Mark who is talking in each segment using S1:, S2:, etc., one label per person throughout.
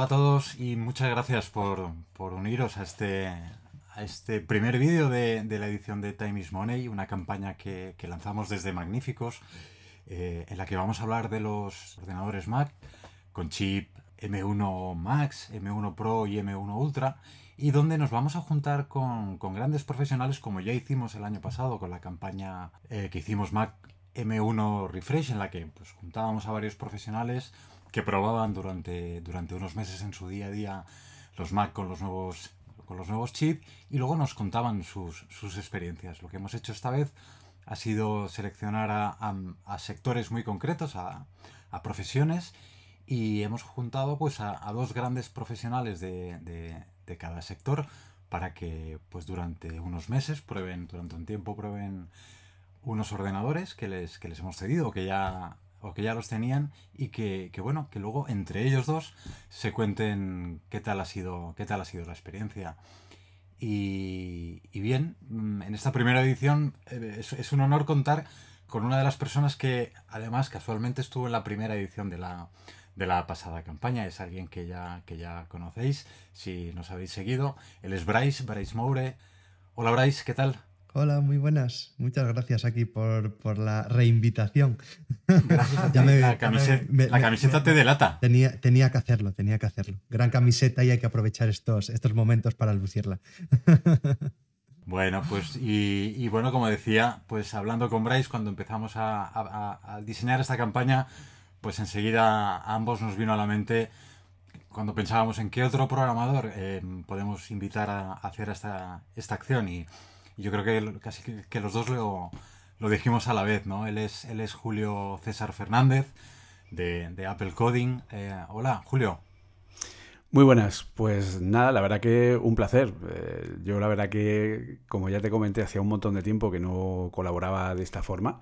S1: Hola a todos y muchas gracias por, por uniros a este, a este primer vídeo de, de, la edición de Time is Money, una campaña que, lanzamos desde Magníficos, eh, en la que vamos a hablar de los ordenadores Mac con chip M1 Max, M1 Pro y M1 Ultra, y donde nos vamos a juntar con, grandes profesionales como ya hicimos el año pasado con la campaña eh, que hicimos Mac M1 Refresh, en la que pues, juntábamos a varios profesionales que probaban durante, durante unos meses en su día a día los Mac con los nuevos con los nuevos chips y luego nos contaban sus, sus, experiencias. Lo que hemos hecho esta vez ha sido seleccionar a, sectores muy concretos, a, profesiones y hemos juntado pues a, dos grandes profesionales de, de, cada sector para que pues durante unos meses prueben, durante un tiempo prueben unos ordenadores que les, que les hemos cedido, que ya o que ya los tenían y que, bueno, que luego entre ellos dos se cuenten qué tal ha sido, qué tal ha sido la experiencia. Y, bien, mm, en esta primera edición eh, es, un honor contar con una de las personas que además casualmente estuvo en la primera edición de la, de la pasada campaña. Es alguien que ya, que ya conocéis, si nos habéis seguido. Él es Bryce, Bryce Moure. Hola Bryce, ¿qué tal? Hola, muy
S2: buenas. Muchas gracias aquí por, la reinvitación. ya la, camiseta, te delata. Tenía, tenía que hacerlo, tenía que hacerlo. Gran camiseta y hay que aprovechar estos, estos momentos para lucirla.
S1: bueno, pues y, bueno, como decía, pues hablando con Bryce, cuando empezamos a, diseñar esta campaña, pues enseguida ambos nos vino a la mente cuando pensábamos en qué otro programador eh, podemos invitar a hacer esta, esta acción y yo creo que casi que, los dos lo, lo, dijimos a la vez, ¿no? Él es, él es Julio César Fernández
S3: de, Apple Coding.
S1: Eh, hola, Julio.
S3: Muy buenas, pues nada, la verdad que un placer. Eh, yo la verdad que, como ya te comenté, hacía un montón de tiempo que no colaboraba de esta forma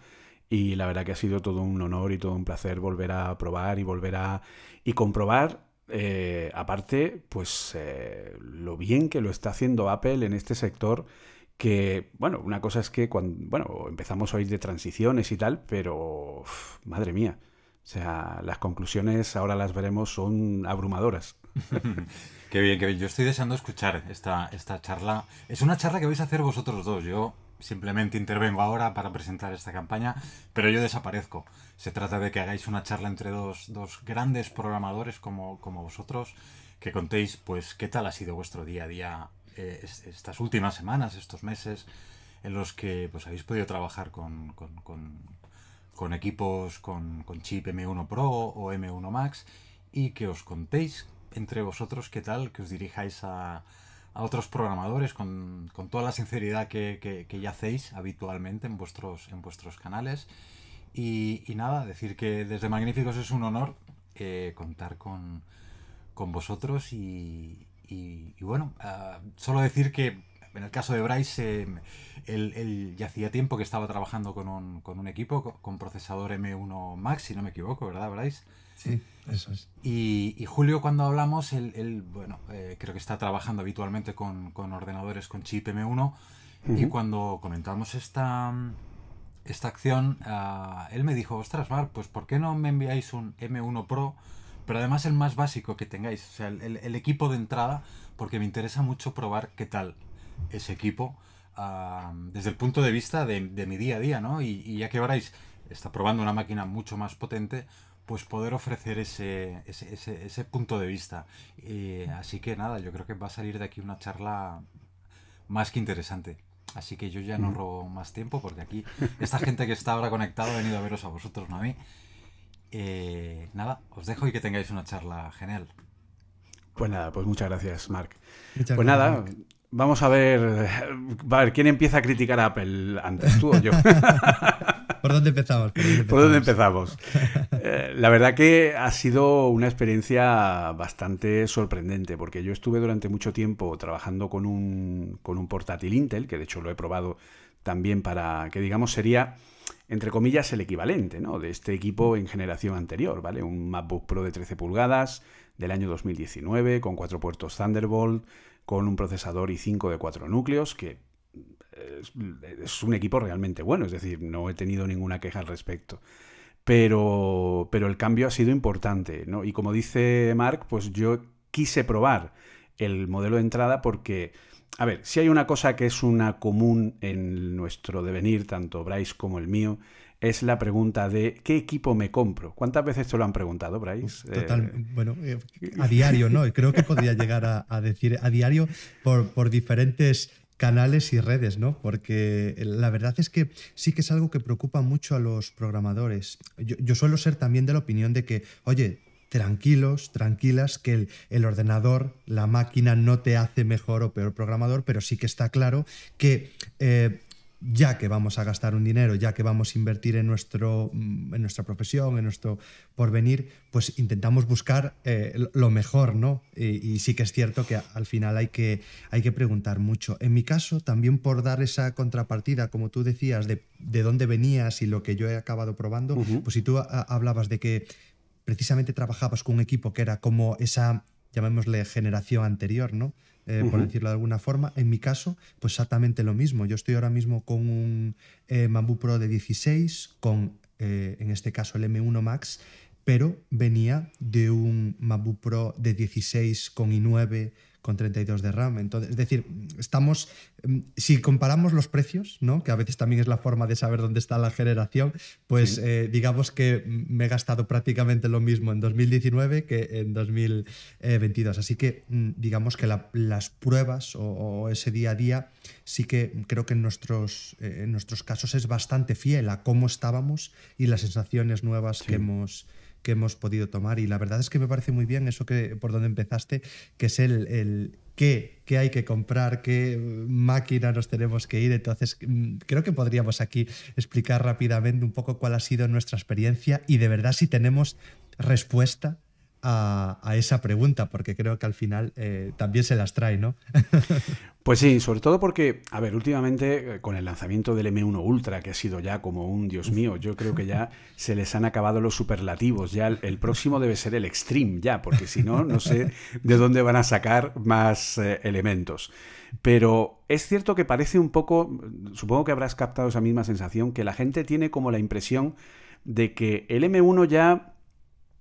S3: y la verdad que ha sido todo un honor y todo un placer volver a probar y volver a... y comprobar, eh, aparte, pues lo bien que lo está haciendo Apple en este sector que, bueno, una cosa es que cuando, bueno, empezamos hoy de transiciones y tal, pero, madre mía, o sea, las conclusiones ahora las veremos son abrumadoras. qué bien, qué bien. Yo estoy
S1: deseando escuchar esta, esta charla. Es una charla que vais a hacer vosotros dos. Yo simplemente intervengo ahora para presentar esta campaña, pero yo desaparezco. Se trata de que hagáis una charla entre dos, grandes programadores como, como vosotros, que contéis pues qué tal ha sido vuestro día a día eh, estas últimas semanas, estos meses, en los que pues, habéis podido trabajar con, equipos con, chip M1 Pro o M1 Max y que os contéis entre vosotros qué tal, que os dirijáis a, otros programadores con, toda la sinceridad que, ya hacéis habitualmente en vuestros, en vuestros canales. Y, nada, decir que desde Magníficos es un honor eh, contar con vosotros y, y, bueno, ah, solo decir que en el caso de Bryce, em, él, ya hacía tiempo que estaba trabajando con un, con un equipo, con, procesador M1 Max, si no me equivoco, ¿verdad, Bryce? Sí, eso es. Y, Julio, cuando hablamos, él, bueno, eh, creo que está trabajando habitualmente con, ordenadores con chip M1. Y cuando comentamos esta, esta acción, ah, él me dijo, ostras, Mar, pues ¿por qué no me enviáis un M1 Pro? pero además el más básico que tengáis, o sea, el, equipo de entrada, porque me interesa mucho probar qué tal ese equipo ah, desde el punto de vista de, mi día a día, ¿no? Y, ya que veráis está probando una máquina mucho más potente, pues poder ofrecer ese, ese, ese, punto de vista. así que nada, yo creo que va a salir de aquí una charla más que interesante. Así que yo ya no robo más tiempo porque aquí esta gente que está ahora conectada ha venido a veros a vosotros, no a mí. Eh, nada, os dejo y que tengáis una charla genial. Pues nada, pues muchas gracias, Mark.
S3: pues nada, vamos a ver, ver, ¿quién empieza a criticar a Apple antes, tú o yo? ¿Por dónde empezamos? ¿Por dónde empezamos? Eh, la verdad que ha sido una experiencia bastante sorprendente, porque yo estuve durante mucho tiempo trabajando con un, con un portátil Intel, que de hecho lo he probado también para, que digamos sería entre comillas, el equivalente ¿no? de este equipo en generación anterior, ¿vale? Un MacBook Pro de 13 pulgadas del año 2019, con cuatro puertos Thunderbolt, con un procesador i5 de cuatro núcleos, que eh, es un equipo realmente bueno, es decir, no he tenido ninguna queja al respecto. Pero, pero el cambio ha sido importante, ¿no? Y como dice Mark, pues yo quise probar el modelo de entrada porque a ver, si hay una cosa que es una común en nuestro devenir, tanto Bryce como el mío, es la pregunta de ¿qué equipo me compro? ¿Cuántas veces te lo han preguntado, Bryce? Total, eh,
S2: bueno, eh, a diario, ¿no? Creo que podría llegar a, decir a diario por, por, diferentes canales y redes, ¿no? Porque la verdad es que sí que es algo que preocupa mucho a los programadores. Yo, yo suelo ser también de la opinión de que, oye, tranquilos, tranquilas, que el, ordenador, la máquina no te hace mejor o peor programador, pero sí que está claro que... Eh, ya que vamos a gastar un dinero, ya que vamos a invertir en, nuestro, mm, en nuestra profesión, en nuestro porvenir, pues intentamos buscar eh, lo mejor, ¿no? Y, sí que es cierto que al final hay que, hay que preguntar mucho. En mi caso, también por dar esa contrapartida, como tú decías, de, dónde venías y lo que yo he acabado probando, pues si tú ah, hablabas de que precisamente trabajabas con un equipo que era como esa, llamémosle, generación anterior, ¿no? Eh, por decirlo de alguna forma. En mi caso, pues exactamente lo mismo. Yo estoy ahora mismo con un eh, mabu Pro de 16, con eh, en este caso el M1 Max, pero venía de un mabu Pro de 16 con i9 con 32 de RAM. Entonces, es decir, estamos, mm, si comparamos los precios, ¿no? que a veces también es la forma de saber dónde está la generación, pues eh, digamos que me he gastado prácticamente lo mismo en 2019 que en 2022. Así que mm, digamos que las pruebas o, ese día a día sí que creo que en nuestros, eh, en nuestros casos es bastante fiel a cómo estábamos y las sensaciones nuevas que hemos que hemos podido tomar. Y la verdad es que me parece muy bien eso que por donde empezaste, que es el, el qué, qué hay que comprar, qué máquina nos tenemos que ir. Entonces, mm, creo que podríamos aquí explicar rápidamente un poco cuál ha sido nuestra experiencia y de verdad si tenemos respuesta a, esa pregunta, porque creo que al final eh, también se las trae, ¿no?
S3: pues sí, sobre todo porque, a ver, últimamente eh, con el lanzamiento del M1 Ultra, que ha sido ya como un Dios mío, yo creo que ya se les han acabado los superlativos, ya el, próximo debe ser el Extreme, ya, porque si no, no sé de dónde van a sacar más eh, elementos. Pero es cierto que parece un poco, supongo que habrás captado esa misma sensación, que la gente tiene como la impresión de que el M1 ya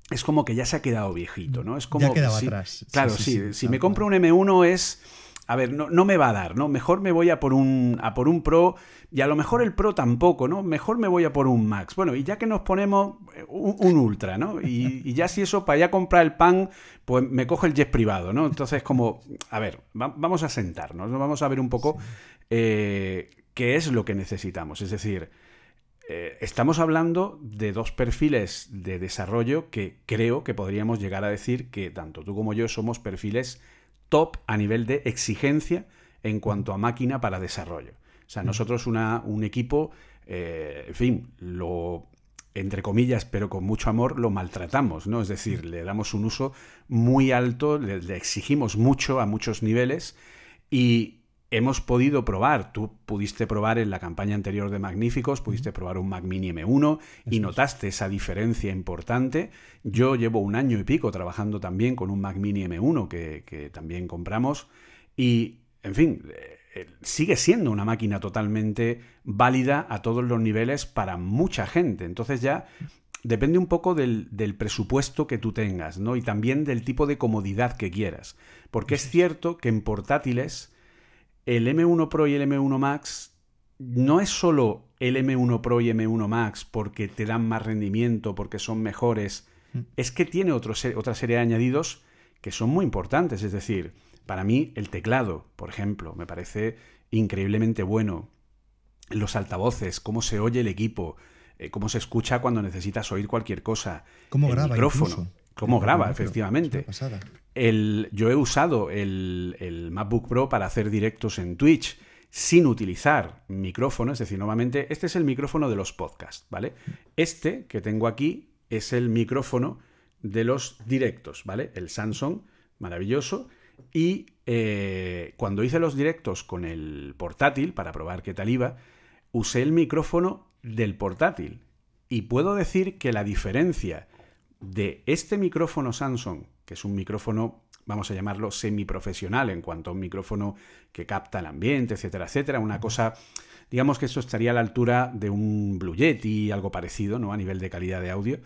S3: es como que ya se ha quedado viejito, ¿no? Es como ya atrás. Claro, sí. si me compro un M1 es a ver, no, no, me va a dar, ¿no? Mejor me voy a por un a por un Pro y a lo mejor el Pro tampoco, ¿no? Mejor me voy a por un Max. Bueno, y ya que nos ponemos eh, un, Ultra, ¿no? Y, ya si eso para ya comprar el pan, pues me cojo el jet privado, ¿no? Entonces como, a ver, vamos a sentarnos, ¿no? vamos a ver un poco eh, qué es lo que necesitamos, es decir. Eh, estamos hablando de dos perfiles de desarrollo que creo que podríamos llegar a decir que tanto tú como yo somos perfiles top a nivel de exigencia en cuanto a máquina para desarrollo. O sea, nosotros una, un equipo, eh, en fin, lo, entre comillas, pero con mucho amor, lo maltratamos, ¿no? Es decir, le damos un uso muy alto, le exigimos mucho a muchos niveles y, hemos podido probar, tú pudiste probar en la campaña anterior de Magníficos, pudiste probar un Mac Mini M1 y notaste esa diferencia importante. Yo llevo un año y pico trabajando también con un Mac Mini M1 que, también compramos y, en fin, eh, eh, sigue siendo una máquina totalmente válida a todos los niveles para mucha gente. Entonces ya depende un poco del, del, presupuesto que tú tengas, ¿no? Y también del tipo de comodidad que quieras. Porque es cierto que en portátiles el M1 Pro y el M1 Max no es solo el M1 Pro y M1 Max porque te dan más rendimiento, porque son mejores, mm. es que tiene otra serie de añadidos que son muy importantes. Es decir, para mí el teclado, por ejemplo, me parece increíblemente bueno. Los altavoces, cómo se oye el equipo, eh, cómo se escucha cuando necesitas oír cualquier cosa. ¿Cómo el micrófono. Cómo graba, efectivamente. yo he usado el, MacBook Pro para hacer directos en Twitch sin utilizar micrófono, es decir, nuevamente, este es el micrófono de los podcasts, ¿vale? Este que tengo aquí es el micrófono de los directos, ¿vale? El Samsung, maravilloso. Y eh, cuando hice los directos con el portátil, para probar qué tal iba, usé el micrófono del portátil. Y puedo decir que la diferencia de este micrófono Samsung, que es un micrófono, vamos a llamarlo semiprofesional en cuanto a un micrófono que capta el ambiente, etcétera, etcétera, una cosa, digamos que eso estaría a la altura de un Blue Yeti, algo parecido, ¿no? A nivel de calidad de audio.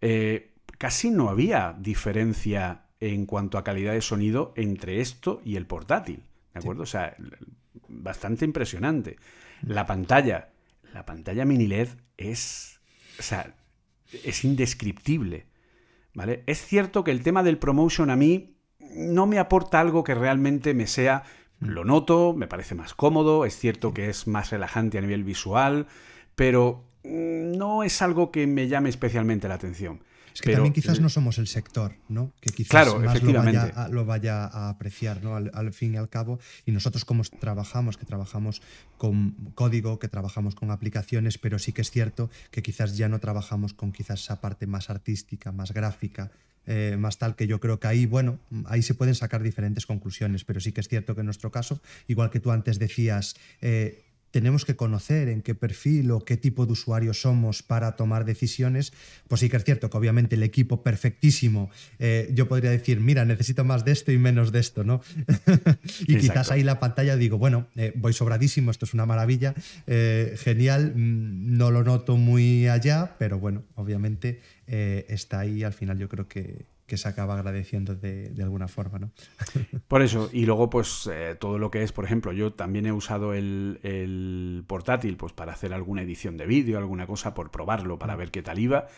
S3: Eh, casi no había diferencia en cuanto a calidad de sonido entre esto y el portátil, ¿de acuerdo? O sea, bastante impresionante. La pantalla, la pantalla mini LED es, o sea, es indescriptible. Es cierto que el tema del promotion a mí no me aporta algo que realmente me sea, mm. lo noto, me parece más cómodo, es cierto que es más relajante a nivel visual, pero mm, no es algo que me llame especialmente la atención. Es que también quizás no
S2: somos el sector, ¿no? Que quizás más lo vaya, a, lo vaya, a, apreciar, ¿no? Al, fin y al cabo. Y nosotros como trabajamos, que trabajamos con código, que trabajamos con aplicaciones, pero sí que es cierto que quizás ya no trabajamos con quizás esa parte más artística, más gráfica, eh, más tal que yo creo que ahí, bueno, ahí se pueden sacar diferentes conclusiones, pero sí que es cierto que en nuestro caso, igual que tú antes decías, eh, tenemos que conocer en qué perfil o qué tipo de usuario somos para tomar decisiones, pues sí que es cierto que obviamente el equipo perfectísimo, eh, yo podría decir, mira, necesito más de esto y menos de esto, ¿no?
S3: y quizás ahí
S2: la pantalla digo, bueno, eh, voy sobradísimo, esto es una maravilla, eh, genial, mm, no lo noto muy allá, pero bueno, obviamente está ahí al final yo creo que, que se acaba agradeciendo de, alguna forma, ¿no?
S3: Por eso, y luego pues eh, todo lo que es, por ejemplo, yo también he usado el, portátil pues para hacer alguna edición de vídeo, alguna cosa, por probarlo, para mm. ver qué tal iba,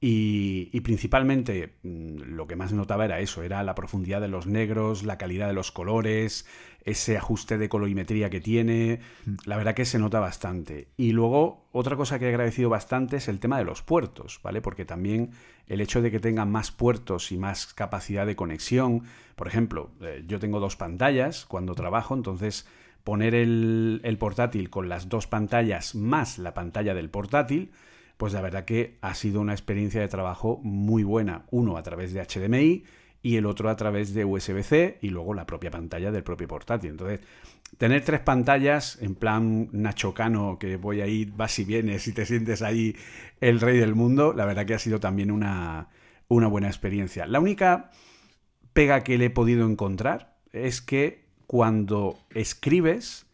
S3: y, y, principalmente mm, lo que más notaba era eso, era la profundidad de los negros, la calidad de los colores, ese ajuste de colorimetría que tiene, mm. la verdad que se nota bastante. Y luego otra cosa que he agradecido bastante es el tema de los puertos, ¿vale? Porque también el hecho de que tenga más puertos y más capacidad de conexión. Por ejemplo, eh, yo tengo dos pantallas cuando trabajo, entonces poner el, el portátil con las dos pantallas más la pantalla del portátil, pues la verdad que ha sido una experiencia de trabajo muy buena. Uno a través de HDMI y el otro a través de USB-C y luego la propia pantalla del propio portátil. Entonces, tener tres pantallas, en plan Nacho Cano, que voy ahí, ir, vas y vienes y te sientes ahí el rey del mundo, la verdad que ha sido también una, una buena experiencia. La única pega que le he podido encontrar es que cuando escribes,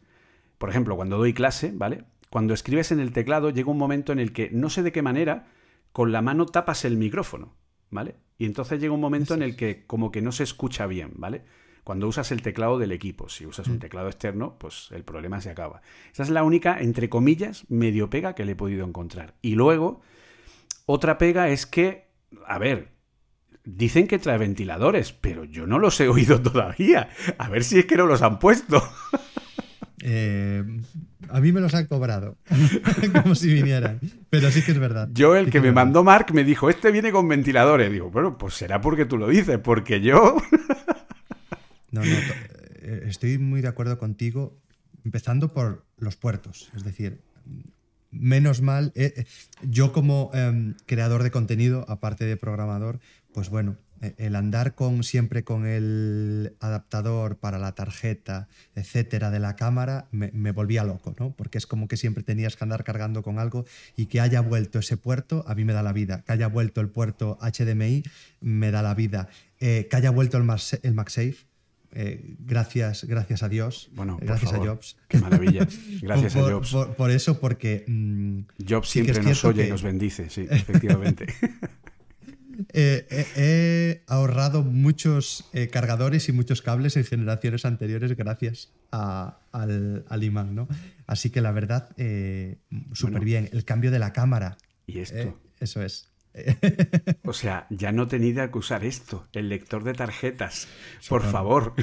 S3: por ejemplo, cuando doy clase, ¿vale? Cuando escribes en el teclado llega un momento en el que no sé de qué manera, con la mano tapas el micrófono, ¿vale? Y entonces llega un momento en el que como que no se escucha bien, ¿vale? cuando usas el teclado del equipo. Si usas un mm. teclado externo, pues el problema se acaba. Esa es la única, entre comillas, medio pega que le he podido encontrar. Y luego, otra pega es que, a ver, dicen que trae ventiladores, pero yo no los he oído todavía. A ver si es que no los han puesto. Eh,
S2: a mí me los han cobrado, como si vinieran. Pero sí que es verdad.
S3: Yo, el que, me mandó Mark, me dijo, este viene con ventiladores. Digo, bueno, pues será porque tú lo dices, porque yo...
S2: No, no, eh, estoy muy de acuerdo contigo, empezando por los puertos. Es decir, menos mal, eh, eh, yo como em, creador de contenido, aparte de programador, pues bueno, e, el andar con siempre con el adaptador para la tarjeta, etcétera, de la cámara, me, volvía loco, ¿no? Porque es como que siempre tenías que andar cargando con algo y que haya vuelto ese puerto, a mí me da la vida. Que haya vuelto el puerto HDMI, me da la vida. que haya vuelto el, el MagSafe, eh, gracias, gracias a Dios. Bueno, gracias a Jobs. Qué maravilla.
S3: Gracias por, a Jobs.
S2: Por, eso, porque.
S3: Mm, Jobs siempre nos oye y nos bendice, sí, efectivamente.
S2: Eh, eh, he ahorrado muchos cargadores y muchos cables en generaciones anteriores gracias al, imán, ¿no? Así que la verdad, súper bien. El cambio de la cámara.
S3: Y esto. eso es. O sea, ya no tenía que usar esto, el lector de tarjetas. Por favor.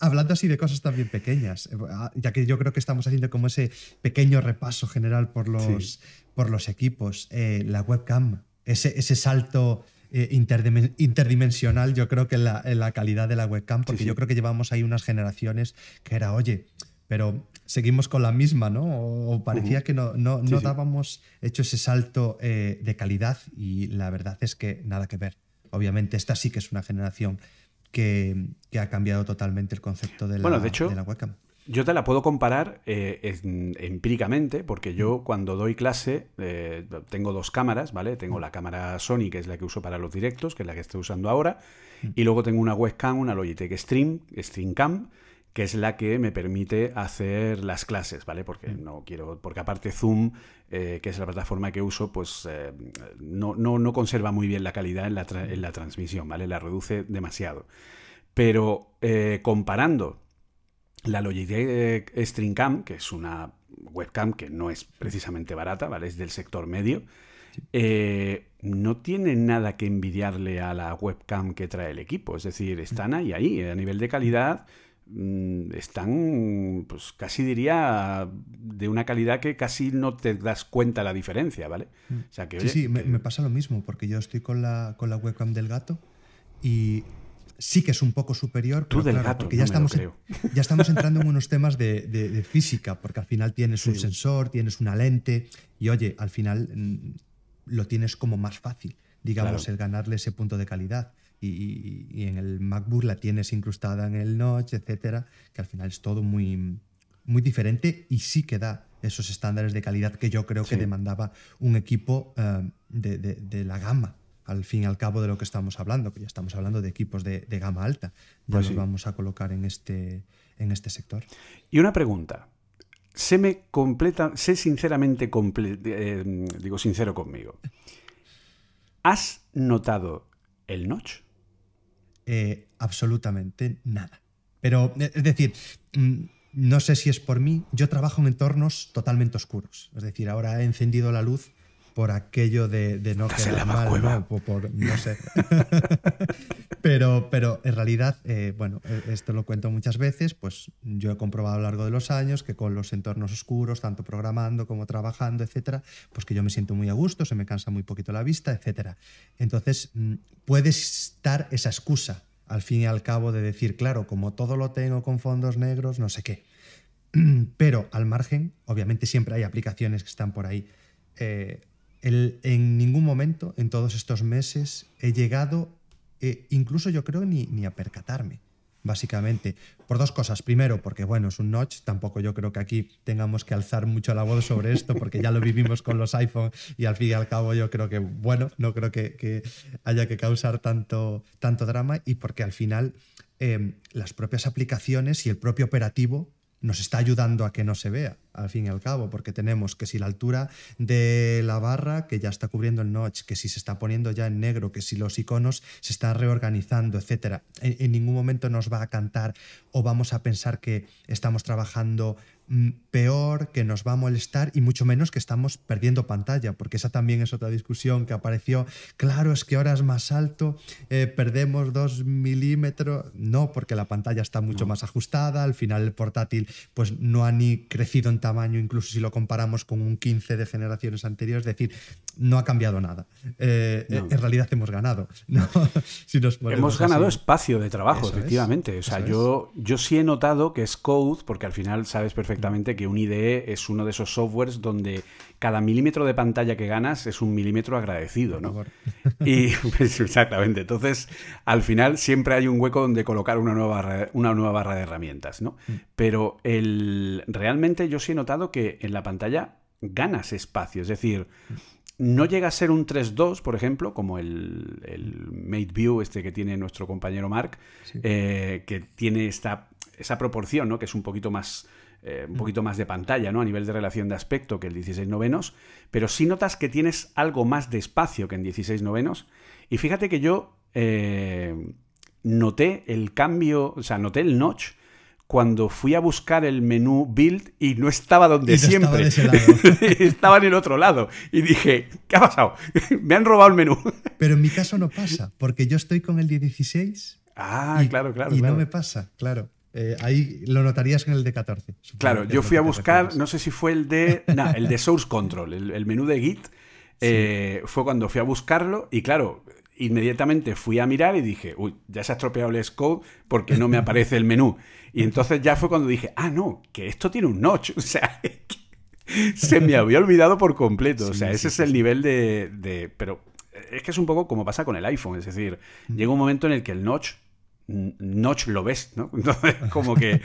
S2: Hablando así de cosas también pequeñas, eh, ah, ya que yo creo que estamos haciendo como ese pequeño repaso general por los, por los equipos, eh, la webcam, ese, ese salto eh, interdimensional, yo creo que en la, calidad de la webcam, porque yo creo que llevamos ahí unas generaciones que era, oye, pero seguimos con la misma, ¿no? O, parecía que no, dábamos hecho ese salto eh, de calidad y la verdad es que nada que ver. Obviamente esta sí que es una generación que, ha cambiado totalmente el concepto de la, bueno, de hecho,
S3: webcam. Yo te la puedo comparar eh, empíricamente, porque yo cuando doy clase eh, tengo dos cámaras, ¿vale? Tengo la cámara Sony, que es la que uso para los directos, que es la que estoy usando ahora, y luego tengo una webcam, una Logitech Stream, Streamcam, que es la que me permite hacer las clases, ¿vale? Porque mm. no quiero, porque aparte Zoom, eh, que es la plataforma que uso, pues eh, no, conserva muy bien la calidad en la, transmisión, ¿vale? La reduce demasiado. Pero eh, comparando la Logitech Streamcam, que es una webcam que no es precisamente barata, ¿vale? Es del sector medio. no tiene nada que envidiarle a la webcam que trae el equipo. Es decir, están mm. ahí, ahí. A nivel de calidad, Mm, están, pues casi diría, de una calidad que casi no te das cuenta la diferencia, ¿vale? Mm. O sea, que, sí, sí, me,
S2: pasa lo mismo, porque yo estoy con la, con la webcam del gato y sí que es un poco superior, Tú del gato, porque ya, estamos, creo. ya estamos entrando en unos temas de, de, física, porque al final tienes un sensor, tienes una lente, y oye, al final mm, lo tienes como más fácil, digamos, el ganarle ese punto de calidad y, en el MacBook la tienes incrustada en el notch, etcétera, que al final es todo muy, muy diferente y sí que da esos estándares de calidad que yo creo que demandaba un equipo eh, de, la gama, al fin y al cabo de lo que estamos hablando, que ya estamos hablando de equipos de, gama alta, ya los pues vamos a colocar en este, en este sector.
S3: Y una pregunta, sé me completa, sé sinceramente eh, digo sincero conmigo. ¿Has notado el notch? Eh,
S2: absolutamente nada. Pero, eh, es decir, mm, no sé si es por mí, yo trabajo en entornos totalmente oscuros. Es decir, ahora he encendido la luz por aquello de, no quedar mal, ¿no? Por, no sé. pero, pero en realidad, eh, bueno, eh, esto lo cuento muchas veces, pues yo he comprobado a lo largo de los años que con los entornos oscuros, tanto programando como trabajando, etcétera, pues que yo me siento muy a gusto, se me cansa muy poquito la vista, etcétera. Entonces, mm, puede estar esa excusa al fin y al cabo de decir, claro, como todo lo tengo con fondos negros, no sé qué. Pero al margen, obviamente siempre hay aplicaciones que están por ahí eh, en ningún momento, en todos estos meses, he llegado, eh, incluso yo creo, ni, ni a percatarme básicamente. Por dos cosas. Primero, porque bueno, es un notch. Tampoco yo creo que aquí tengamos que alzar mucho la voz sobre esto, porque ya lo vivimos con los iPhone y al fin y al cabo yo creo que, bueno, no creo que, haya que causar tanto, tanto drama y porque al final eh, las propias aplicaciones y el propio operativo nos está ayudando a que no se vea, al fin y al cabo, porque tenemos que si la altura de la barra que ya está cubriendo el notch, que si se está poniendo ya en negro, que si los iconos se están reorganizando, etcétera, en, en ningún momento nos va a cantar o vamos a pensar que estamos trabajando Mm, peor, que nos va a molestar y mucho menos que estamos perdiendo pantalla, porque esa también es otra discusión que apareció. Claro, es que ahora es más alto, eh, perdemos dos milímetros. No, porque la pantalla está mucho más ajustada, al final el portátil pues no ha ni crecido en tamaño, incluso si lo comparamos con un 15 de generaciones anteriores, es decir, no ha cambiado nada. Eh, eh, en realidad hemos ganado. hemos ganado espacio de trabajo, efectivamente. o sea, yo,
S3: yo sí he notado que es code, porque al final sabes perfectamente Exactamente, que un IDE es uno de esos softwares donde cada milímetro de pantalla que ganas es un milímetro agradecido, ¿no? Y pues, exactamente. Entonces, al final siempre hay un hueco donde colocar una nueva, una nueva barra de herramientas, ¿no? Mm. Pero el, realmente yo sí he notado que en la pantalla ganas espacio, es decir, no llega a ser un 3.2, por ejemplo, como el, MateView View este que tiene nuestro compañero Mark, eh, que tiene esta, esa proporción, ¿no? Que es un poquito más eh, un mm. poquito más de pantalla, ¿no? A nivel de relación de aspecto que el 16 novenos, pero sí notas que tienes algo más de espacio que en 16 novenos. Y fíjate que yo eh, noté el cambio, o sea, noté el notch cuando fui a buscar el menú build y no estaba donde siempre. Estaba, en estaba en el otro lado. Y dije, ¿qué ha pasado? Me han robado el menú.
S2: Pero en mi caso no pasa, porque yo estoy con el 16.
S3: Ah, y, claro, no me
S2: pasa, claro. Eh, ahí lo notarías en el de 14. Claro, yo fui
S3: a buscar, no sé si fue el de. el de Source Control, el, menú de Git. Eh, fue cuando fui a buscarlo y claro, inmediatamente fui a mirar y dije, uy, ya se ha estropeado el scope porque no me aparece el menú. Y entonces ya fue cuando dije, ah, no, que esto tiene un notch. O sea, se me había olvidado por completo. o sea, ese es el nivel de, Pero es que es un poco como pasa con el iPhone. Es decir, mm. llega un momento en el que el notch Notch lo ves, ¿no? como que.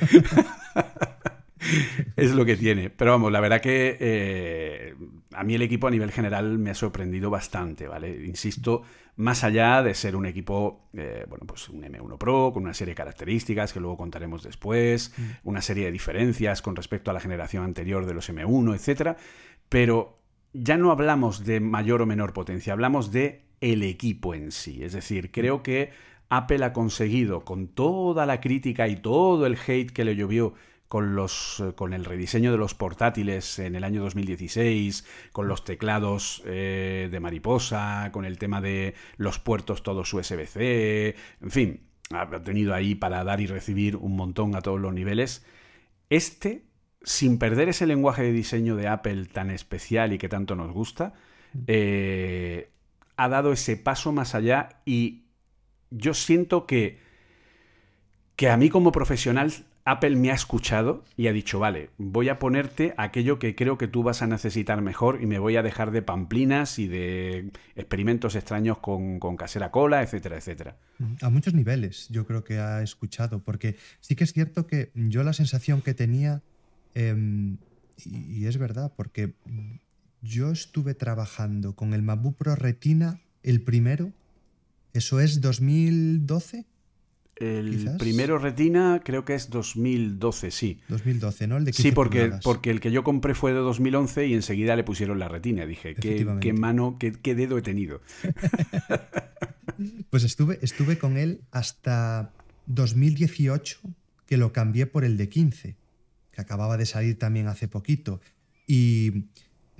S3: es lo que tiene. Pero vamos, la verdad que eh, a mí el equipo a nivel general me ha sorprendido bastante, ¿vale? Insisto, más allá de ser un equipo, eh, bueno, pues un M1 Pro con una serie de características que luego contaremos después, mm. una serie de diferencias con respecto a la generación anterior de los M1, etcétera. Pero ya no hablamos de mayor o menor potencia, hablamos de el equipo en sí. Es decir, creo que Apple ha conseguido, con toda la crítica y todo el hate que le llovió con, los, eh, con el rediseño de los portátiles en el año 2016, con los teclados eh, de mariposa, con el tema de los puertos todos USB-C, en fin, ha tenido ahí para dar y recibir un montón a todos los niveles. Este, sin perder ese lenguaje de diseño de Apple tan especial y que tanto nos gusta, mm. eh, ha dado ese paso más allá y yo siento que, que a mí como profesional Apple me ha escuchado y ha dicho, vale, voy a ponerte aquello que creo que tú vas a necesitar mejor y me voy a dejar de pamplinas y de experimentos extraños con, casera cola, etcétera, etcétera.
S2: Mm, a muchos niveles yo creo que ha escuchado, porque sí que es cierto que yo la sensación que tenía, em, y, y es verdad, porque yo estuve trabajando con el Mabu Pro Retina, el primero, ¿Eso es 2012?
S3: El primero Retina creo que es 2012, sí. 2012, ¿no? El de 15 Sí, porque, porque el que yo compré fue de 2011 y enseguida le pusieron la Retina. Dije, ¿qué, mano, qué, dedo he tenido?
S2: pues estuve, estuve con él hasta 2018, que lo cambié por el de 15, que acababa de salir también hace poquito. Y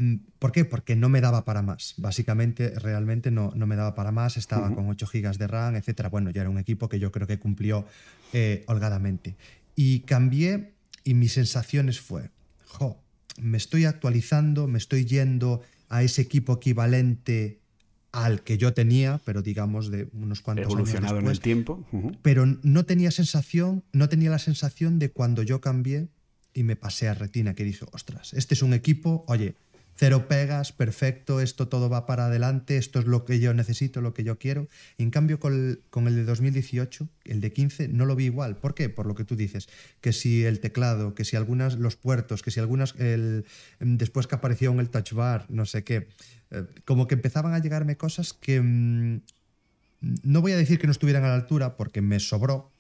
S2: Mm, ¿Por qué? Porque no me daba para más. Básicamente, realmente no, me daba para más. Estaba con 8 GB de RAM, etc. Bueno, ya era un equipo que yo creo que cumplió eh, holgadamente. Y cambié y mis sensaciones fue, jo, me estoy actualizando, me estoy yendo a ese equipo equivalente al que yo tenía, pero digamos de unos cuantos años después, en el tiempo. Pero no tenía sensación, no tenía la sensación de cuando yo cambié y me pasé a Retina, que dije, ostras, este es un equipo, oye, cero pegas, perfecto, esto todo va para adelante, esto es lo que yo necesito, lo que yo quiero. en cambio, con el, con el, de 2018, el de 15, no lo vi igual. ¿Por qué? Por lo que tú dices, que si el teclado, que si algunas, los puertos, que si algunas, el, después que apareció en el touch bar, no sé qué, eh, como que empezaban a llegarme cosas que... Mm, no voy a decir que no estuvieran a la altura porque me sobró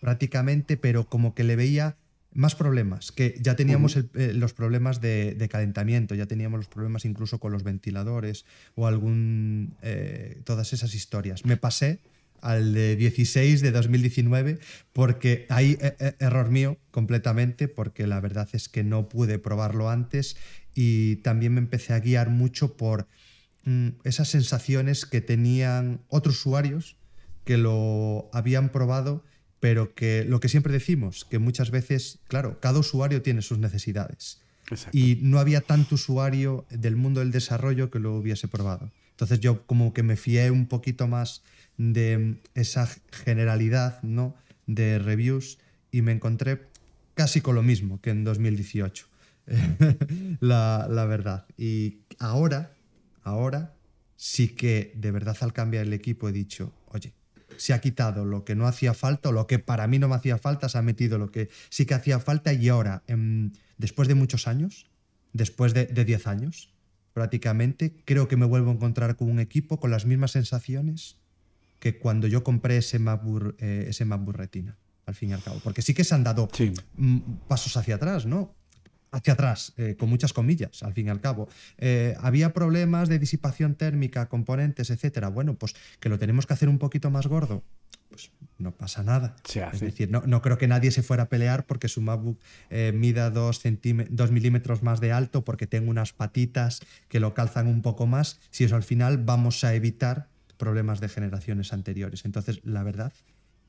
S2: prácticamente, pero como que le veía más problemas, que ya teníamos eh, los problemas de, calentamiento, ya teníamos los problemas incluso con los ventiladores o algún... Eh, todas esas historias. Me pasé al de 16 de 2019, porque ahí eh, error mío completamente, porque la verdad es que no pude probarlo antes y también me empecé a guiar mucho por mm, esas sensaciones que tenían otros usuarios que lo habían probado pero que lo que siempre decimos, que muchas veces, claro, cada usuario tiene sus necesidades. Y no había tanto usuario del mundo del desarrollo que lo hubiese probado. Entonces yo como que me fié un poquito más de esa generalidad ¿no? de reviews y me encontré casi con lo mismo que en 2018, la, la, verdad. Y ahora, ahora sí que de verdad al cambiar el equipo he dicho, oye, se ha quitado lo que no hacía falta lo que para mí no me hacía falta, se ha metido lo que sí que hacía falta y ahora, em, después de muchos años, después de 10 años prácticamente, creo que me vuelvo a encontrar con un equipo con las mismas sensaciones que cuando yo compré ese MacBook, eh, ese Retina, al fin y al cabo. Porque sí que se han dado pasos hacia atrás, ¿no? hacia atrás, eh, con muchas comillas, al fin y al cabo. Eh, había problemas de disipación térmica, componentes, etcétera. Bueno, pues que lo tenemos que hacer un poquito más gordo. Pues no pasa nada. Es decir, no, no, creo que nadie se fuera a pelear porque su MacBook eh, mida dos milímetros más de alto, porque tengo unas patitas que lo calzan un poco más. Si eso al final vamos a evitar problemas de generaciones anteriores. Entonces, la verdad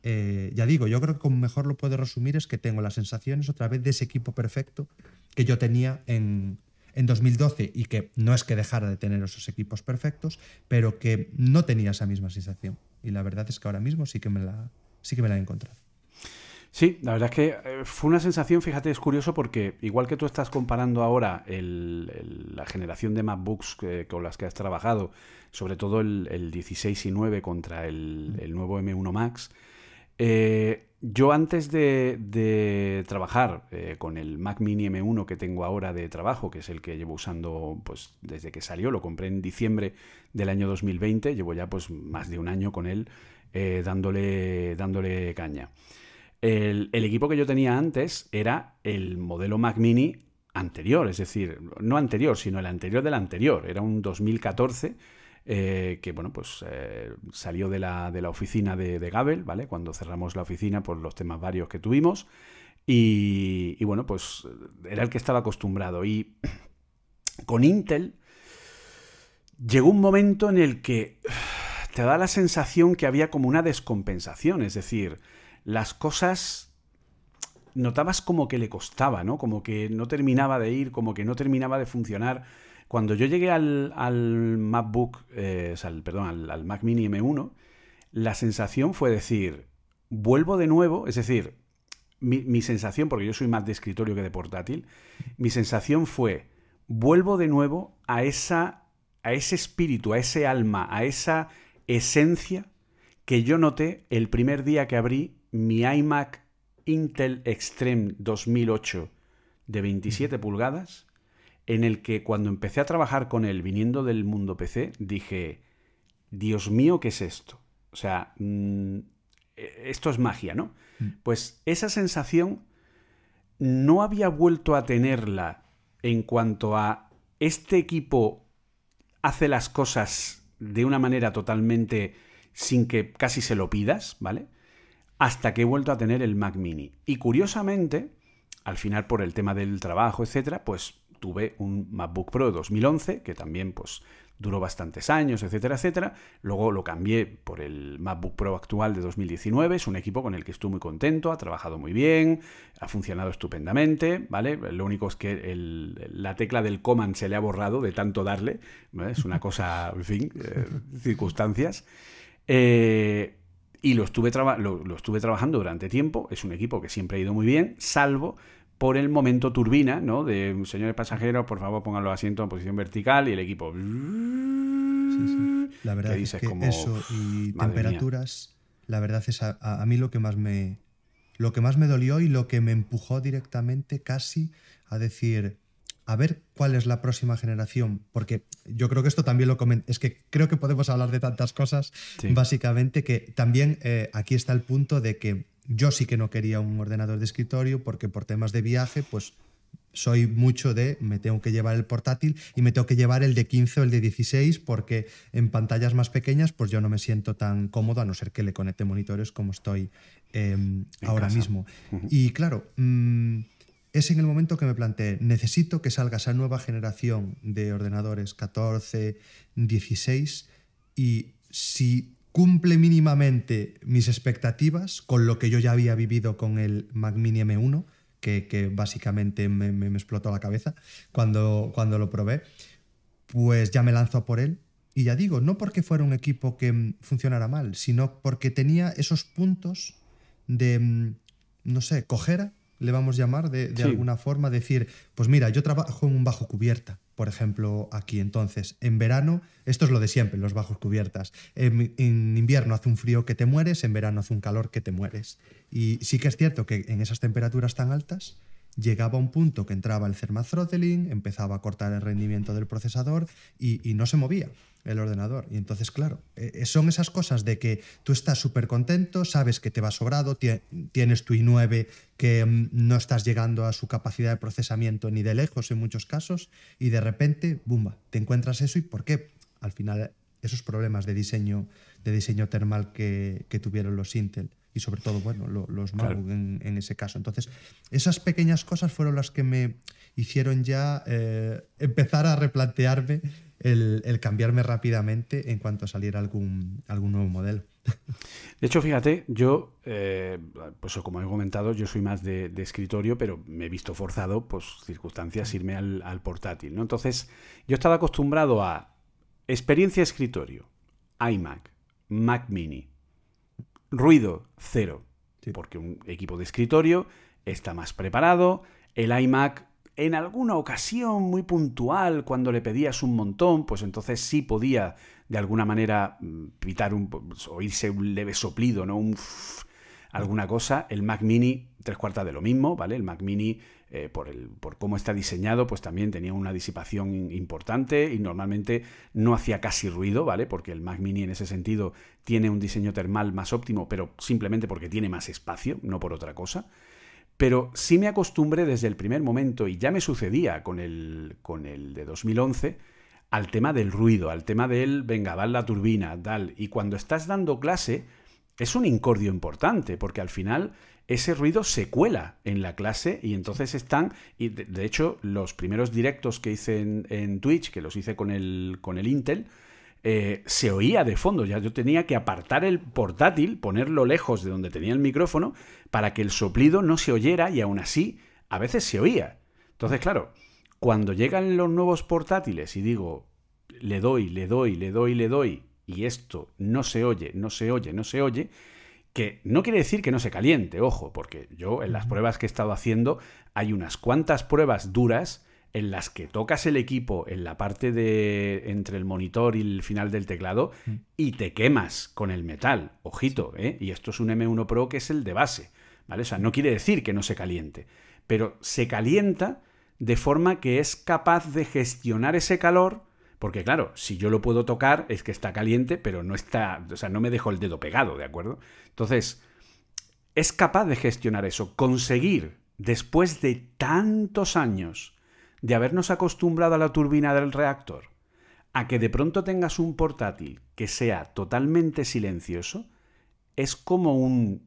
S2: eh, ya digo, yo creo que como mejor lo puedo resumir es que tengo las sensaciones otra vez de ese equipo perfecto que yo tenía en, 2012 y que no es que dejara de tener esos equipos perfectos, pero que no tenía esa misma sensación. Y la verdad es que ahora mismo sí que me la, sí que me la he encontrado.
S3: Sí, la verdad es que eh, fue una sensación, fíjate, es curioso porque igual que tú estás comparando ahora la generación de MacBooks con las que has trabajado, sobre todo el, el 16 y 9 contra el, nuevo M1 Max, eh, yo antes de, trabajar eh, con el Mac Mini M1 que tengo ahora de trabajo, que es el que llevo usando pues, desde que salió, lo compré en diciembre del año 2020, llevo ya pues, más de un año con él eh, dándole, caña. El, el, equipo que yo tenía antes era el modelo Mac Mini anterior, es decir, no anterior, sino el anterior del anterior, era un 2014 eh, que bueno, pues eh, salió de la, oficina de, Gabel, ¿vale? Cuando cerramos la oficina por los temas varios que tuvimos. Y, y bueno, pues era el que estaba acostumbrado. Y con Intel llegó un momento en el que te da la sensación que había como una descompensación, es decir, las cosas notabas como que le costaba, ¿no? Como que no terminaba de ir, como que no terminaba de funcionar. Cuando yo llegué al, MacBook, eh, perdón, al, Mac Mini M1, la sensación fue decir, vuelvo de nuevo, es decir, mi, sensación, porque yo soy más de escritorio que de portátil, mi sensación fue, vuelvo de nuevo a, esa, a ese espíritu, a ese alma, a esa esencia que yo noté el primer día que abrí mi iMac Intel Extreme 2008 de 27 pulgadas en el que cuando empecé a trabajar con él viniendo del mundo PC, dije, Dios mío, ¿qué es esto? O sea, mm, e, esto es magia, ¿no? Mm. Pues esa sensación no había vuelto a tenerla en cuanto a este equipo hace las cosas de una manera totalmente sin que casi se lo pidas, ¿vale? Hasta que he vuelto a tener el Mac mini. Y curiosamente, al final por el tema del trabajo, etcétera, pues tuve un MacBook Pro 2011, que también pues duró bastantes años, etcétera, etcétera. Luego lo cambié por el MacBook Pro actual de 2019, es un equipo con el que estoy muy contento, ha trabajado muy bien, ha funcionado estupendamente, ¿vale? Lo único es que la tecla del Command se le ha borrado de tanto darle, es una cosa, en fin, eh, circunstancias. Eh, y lo estuve, lo estuve trabajando durante tiempo, es un equipo que siempre ha ido muy bien, salvo por el momento turbina, ¿no? De señores pasajeros, por favor pongan los asientos en posición vertical y el equipo. Sí, sí. La verdad es que eso y temperaturas,
S2: la verdad es a, mí lo que más me lo que más me dolió y lo que me empujó directamente casi a decir a ver cuál es la próxima generación, porque yo creo que esto también lo comenté, es que creo que podemos hablar de tantas cosas, básicamente, que también eh, aquí está el punto de que yo sí que no quería un ordenador de escritorio porque por temas de viaje, pues soy mucho de me tengo que llevar el portátil y me tengo que llevar el de 15 o el de 16 porque en pantallas más pequeñas pues yo no me siento tan cómodo a no ser que le conecte monitores como estoy em, ahora mismo. Y claro, mm, es en el momento que me planteé, necesito que salga esa nueva generación de ordenadores 14, 16 y si cumple mínimamente mis expectativas con lo que yo ya había vivido con el Mac Mini M1, que, básicamente me, explotó la cabeza cuando, cuando lo probé, pues ya me lanzo por él. Y ya digo, no porque fuera un equipo que mm, funcionara mal, sino porque tenía esos puntos de, mm, no sé, cojera, le vamos a llamar de, alguna forma, decir, pues mira, yo trabajo en un bajo cubierta, por ejemplo, aquí. Entonces, en verano, esto es lo de siempre, los bajos cubiertas. En, invierno hace un frío que te mueres, en verano hace un calor que te mueres. Y sí que es cierto que en esas temperaturas tan altas llegaba un punto que entraba el thermal throttling, empezaba a cortar el rendimiento del procesador y no se movía el ordenador. Y entonces, claro, e, e, son esas cosas de que tú estás súper contento, sabes que te va sobrado, tienes tu i9 que mm, no estás llegando a su capacidad de procesamiento ni de lejos en muchos casos, y de repente, bumba, te encuentras eso y ¿por qué? Al final, esos problemas de diseño, de diseño termal que, tuvieron los Intel y sobre todo, bueno, los MacBook en, ese caso. Entonces, esas pequeñas cosas fueron las que me hicieron ya eh, empezar a replantearme el, cambiarme rápidamente en cuanto saliera algún, nuevo modelo.
S3: De hecho, fíjate, yo, eh, pues como he comentado, yo soy más de, escritorio, pero me he visto forzado, por pues, circunstancias, irme al, portátil. ¿no? Entonces, yo estaba acostumbrado a experiencia escritorio, iMac, Mac Mini, ruido cero, porque un equipo de escritorio está más preparado, el iMac en alguna ocasión muy puntual, cuando le pedías un montón, pues entonces sí podía de alguna manera mm, pitar un, oírse un leve soplido, ¿no? Un alguna cosa. El Mac Mini, tres cuartas de lo mismo, ¿vale? El Mac Mini, eh, por, el, por cómo está diseñado, pues también tenía una disipación importante y normalmente no hacía casi ruido, ¿vale? Porque el Mac Mini en ese sentido tiene un diseño termal más óptimo, pero simplemente porque tiene más espacio, no por otra cosa. Pero sí me acostumbré desde el primer momento, y ya me sucedía con el, con el de 2011, al tema del ruido, al tema del, venga, va la turbina, tal. Y cuando estás dando clase, es un incordio importante, porque al final ese ruido se cuela en la clase y entonces están, y de, hecho los primeros directos que hice en, en Twitch, que los hice con el, con el Intel, eh, se oía de fondo. Ya yo tenía que apartar el portátil, ponerlo lejos de donde tenía el micrófono, para que el soplido no se oyera y aún así a veces se oía. Entonces, claro, cuando llegan los nuevos portátiles y digo, le doy, le doy, le doy, le doy, y esto no se oye, no se oye, no se oye, que no quiere decir que no se caliente, ojo, porque yo en las pruebas que he estado haciendo hay unas cuantas pruebas duras en las que tocas el equipo en la parte de entre el monitor y el final del teclado mm. y te quemas con el metal. Ojito, ¿eh? Y esto es un M1 Pro que es el de base, ¿vale? O sea, no quiere decir que no se caliente, pero se calienta de forma que es capaz de gestionar ese calor, porque claro, si yo lo puedo tocar es que está caliente, pero no está, o sea, no me dejo el dedo pegado, ¿de acuerdo? Entonces, es capaz de gestionar eso, conseguir después de tantos años de habernos acostumbrado a la turbina del reactor, a que de pronto tengas un portátil que sea totalmente silencioso, es como un...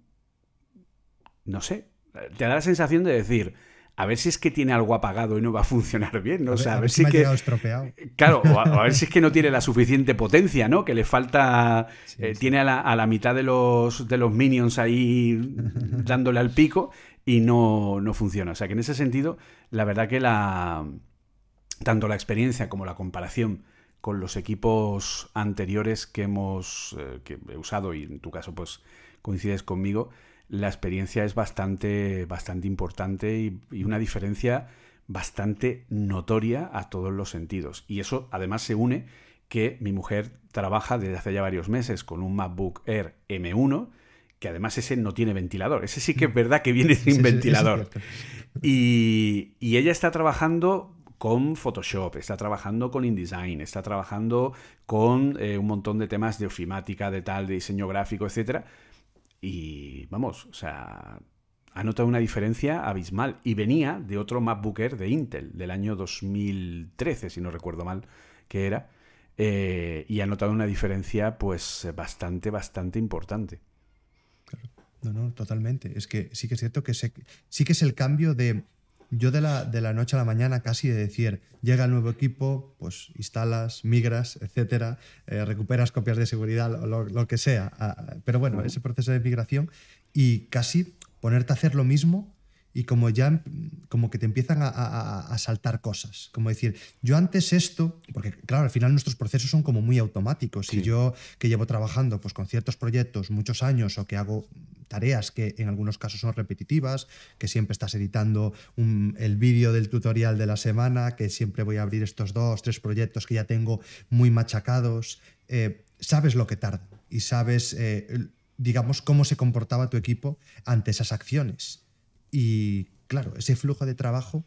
S3: no sé, te da la sensación de decir, a ver si es que tiene algo apagado y no va a funcionar bien, ¿no? O a ver, si, que.
S2: Estropeado.
S3: Claro, o a, ver si es que no tiene la suficiente potencia, ¿no? Que le falta. Eh, tiene a la, mitad de los, de los minions ahí dándole al pico y no, no funciona. O sea que en ese sentido, la verdad que la. Tanto la experiencia como la comparación con los equipos anteriores que hemos eh, que he usado, y en tu caso, pues coincides conmigo, la experiencia es bastante, bastante importante y, una diferencia bastante notoria a todos los sentidos. Y eso además se une que mi mujer trabaja desde hace ya varios meses con un MacBook Air M1, que además ese no tiene ventilador. Ese sí que es mm. verdad que viene sin ventilador. y, ella está trabajando con Photoshop, está trabajando con InDesign, está trabajando con eh, un montón de temas de ofimática, de tal, de diseño gráfico, etc., y vamos, o sea, ha notado una diferencia abismal. Y venía de otro MacBooker de Intel, del año 2013, si no recuerdo mal, que era. Eh, y ha notado una diferencia, pues, bastante, bastante importante.
S2: No, no, totalmente. Es que sí que es cierto que sí que es el cambio de yo de la, noche a la mañana casi de decir, llega el nuevo equipo, pues instalas, migras, etcétera, eh, recuperas copias de seguridad, lo, lo que sea. Ah, pero bueno, ese proceso de migración y casi ponerte a hacer lo mismo y como ya em, como que te empiezan a, saltar cosas. Como decir, yo antes esto, porque claro, al final nuestros procesos son como muy automáticos y yo que llevo trabajando pues con ciertos proyectos muchos años o que hago tareas que en algunos casos son repetitivas, que siempre estás editando el vídeo del tutorial de la semana, que siempre voy a abrir estos dos, tres proyectos que ya tengo muy machacados, eh, sabes lo que tarda y sabes, eh, digamos, cómo se comportaba tu equipo ante esas acciones y claro, ese flujo de trabajo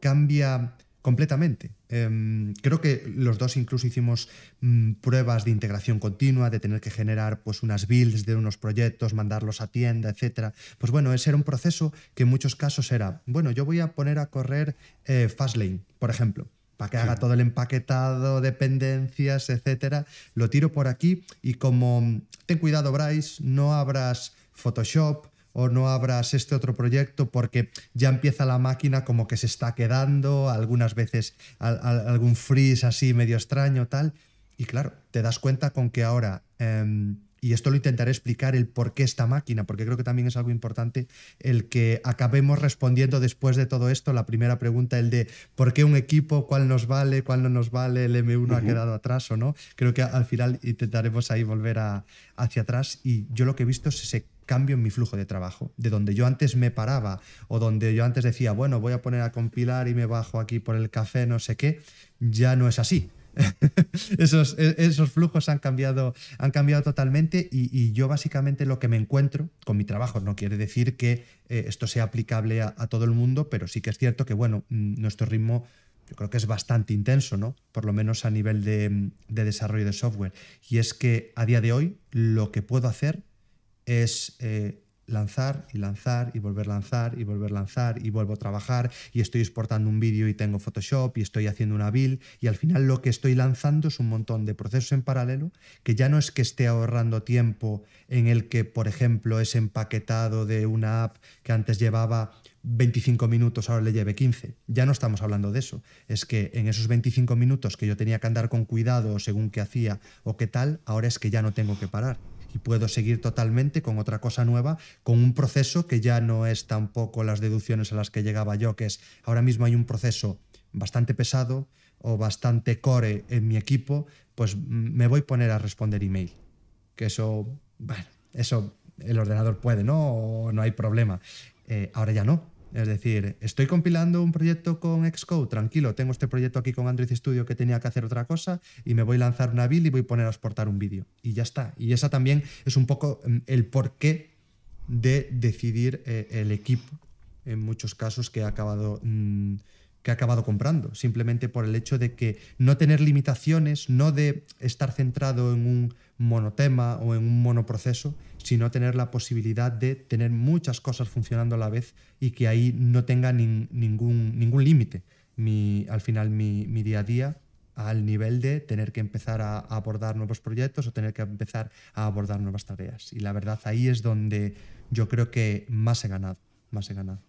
S2: cambia completamente. Em, creo que los dos incluso hicimos mm, pruebas de integración continua, de tener que generar pues, unas builds de unos proyectos, mandarlos a tienda, etc. Pues bueno, ese era un proceso que en muchos casos era, bueno, yo voy a poner a correr eh, Fastlane, por ejemplo, para que haga todo el empaquetado, dependencias, etc. Lo tiro por aquí y como, ten cuidado Bryce, no abras Photoshop, o no abras este otro proyecto porque ya empieza la máquina como que se está quedando, algunas veces algún freeze así medio extraño, tal. Y claro, te das cuenta con que ahora, em, y esto lo intentaré explicar, el por qué esta máquina, porque creo que también es algo importante, el que acabemos respondiendo después de todo esto, la primera pregunta, el de por qué un equipo, cuál nos vale, cuál no nos vale, el M1 ha quedado atrás o no. Creo que al final intentaremos ahí volver a, hacia atrás y yo lo que he visto es ese cambio en mi flujo de trabajo, de donde yo antes me paraba o donde yo antes decía, bueno, voy a poner a compilar y me bajo aquí por el café, no sé qué, ya no es así. esos, e, esos, flujos han cambiado, han cambiado totalmente y, yo básicamente lo que me encuentro con mi trabajo no quiere decir que eh, esto sea aplicable a, todo el mundo, pero sí que es cierto que, bueno, mm, nuestro ritmo yo creo que es bastante intenso, ¿no? Por lo menos a nivel de, mm, desarrollo de software. Y es que a día de hoy lo que puedo hacer es eh, lanzar y lanzar y volver a lanzar y volver a lanzar y vuelvo a trabajar y estoy exportando un vídeo y tengo Photoshop y estoy haciendo una build y al final lo que estoy lanzando es un montón de procesos en paralelo que ya no es que esté ahorrando tiempo en el que por ejemplo es empaquetado de una app que antes llevaba 25 minutos ahora le lleve 15. Ya no estamos hablando de eso. Es que en esos 25 minutos que yo tenía que andar con cuidado según qué hacía o qué tal, ahora es que ya no tengo que parar y puedo seguir totalmente con otra cosa nueva, con un proceso que ya no es tampoco las deducciones a las que llegaba yo, que es ahora mismo hay un proceso bastante pesado o bastante core en mi equipo, pues me voy a poner a responder email. Que eso, bueno, eso el ordenador puede, ¿no? no hay problema. Eh, ahora ya no, es decir, estoy compilando un proyecto con Xcode, tranquilo, tengo este proyecto aquí con Android Studio que tenía que hacer otra cosa y me voy a lanzar una build y voy a poner a exportar un vídeo. Y ya está. Y esa también es un poco mm, el porqué de decidir eh, el equipo en muchos casos que ha acabado... Mm, que ha acabado comprando, simplemente por el hecho de que no tener limitaciones, no de estar centrado en un monotema o en un monoproceso, sino tener la posibilidad de tener muchas cosas funcionando a la vez y que ahí no tenga ningún, ningún límite al final mi, día a día al nivel de tener que empezar a, a abordar nuevos proyectos o tener que empezar a abordar nuevas tareas. Y la verdad ahí es donde yo creo que más he ganado, más he
S3: ganado.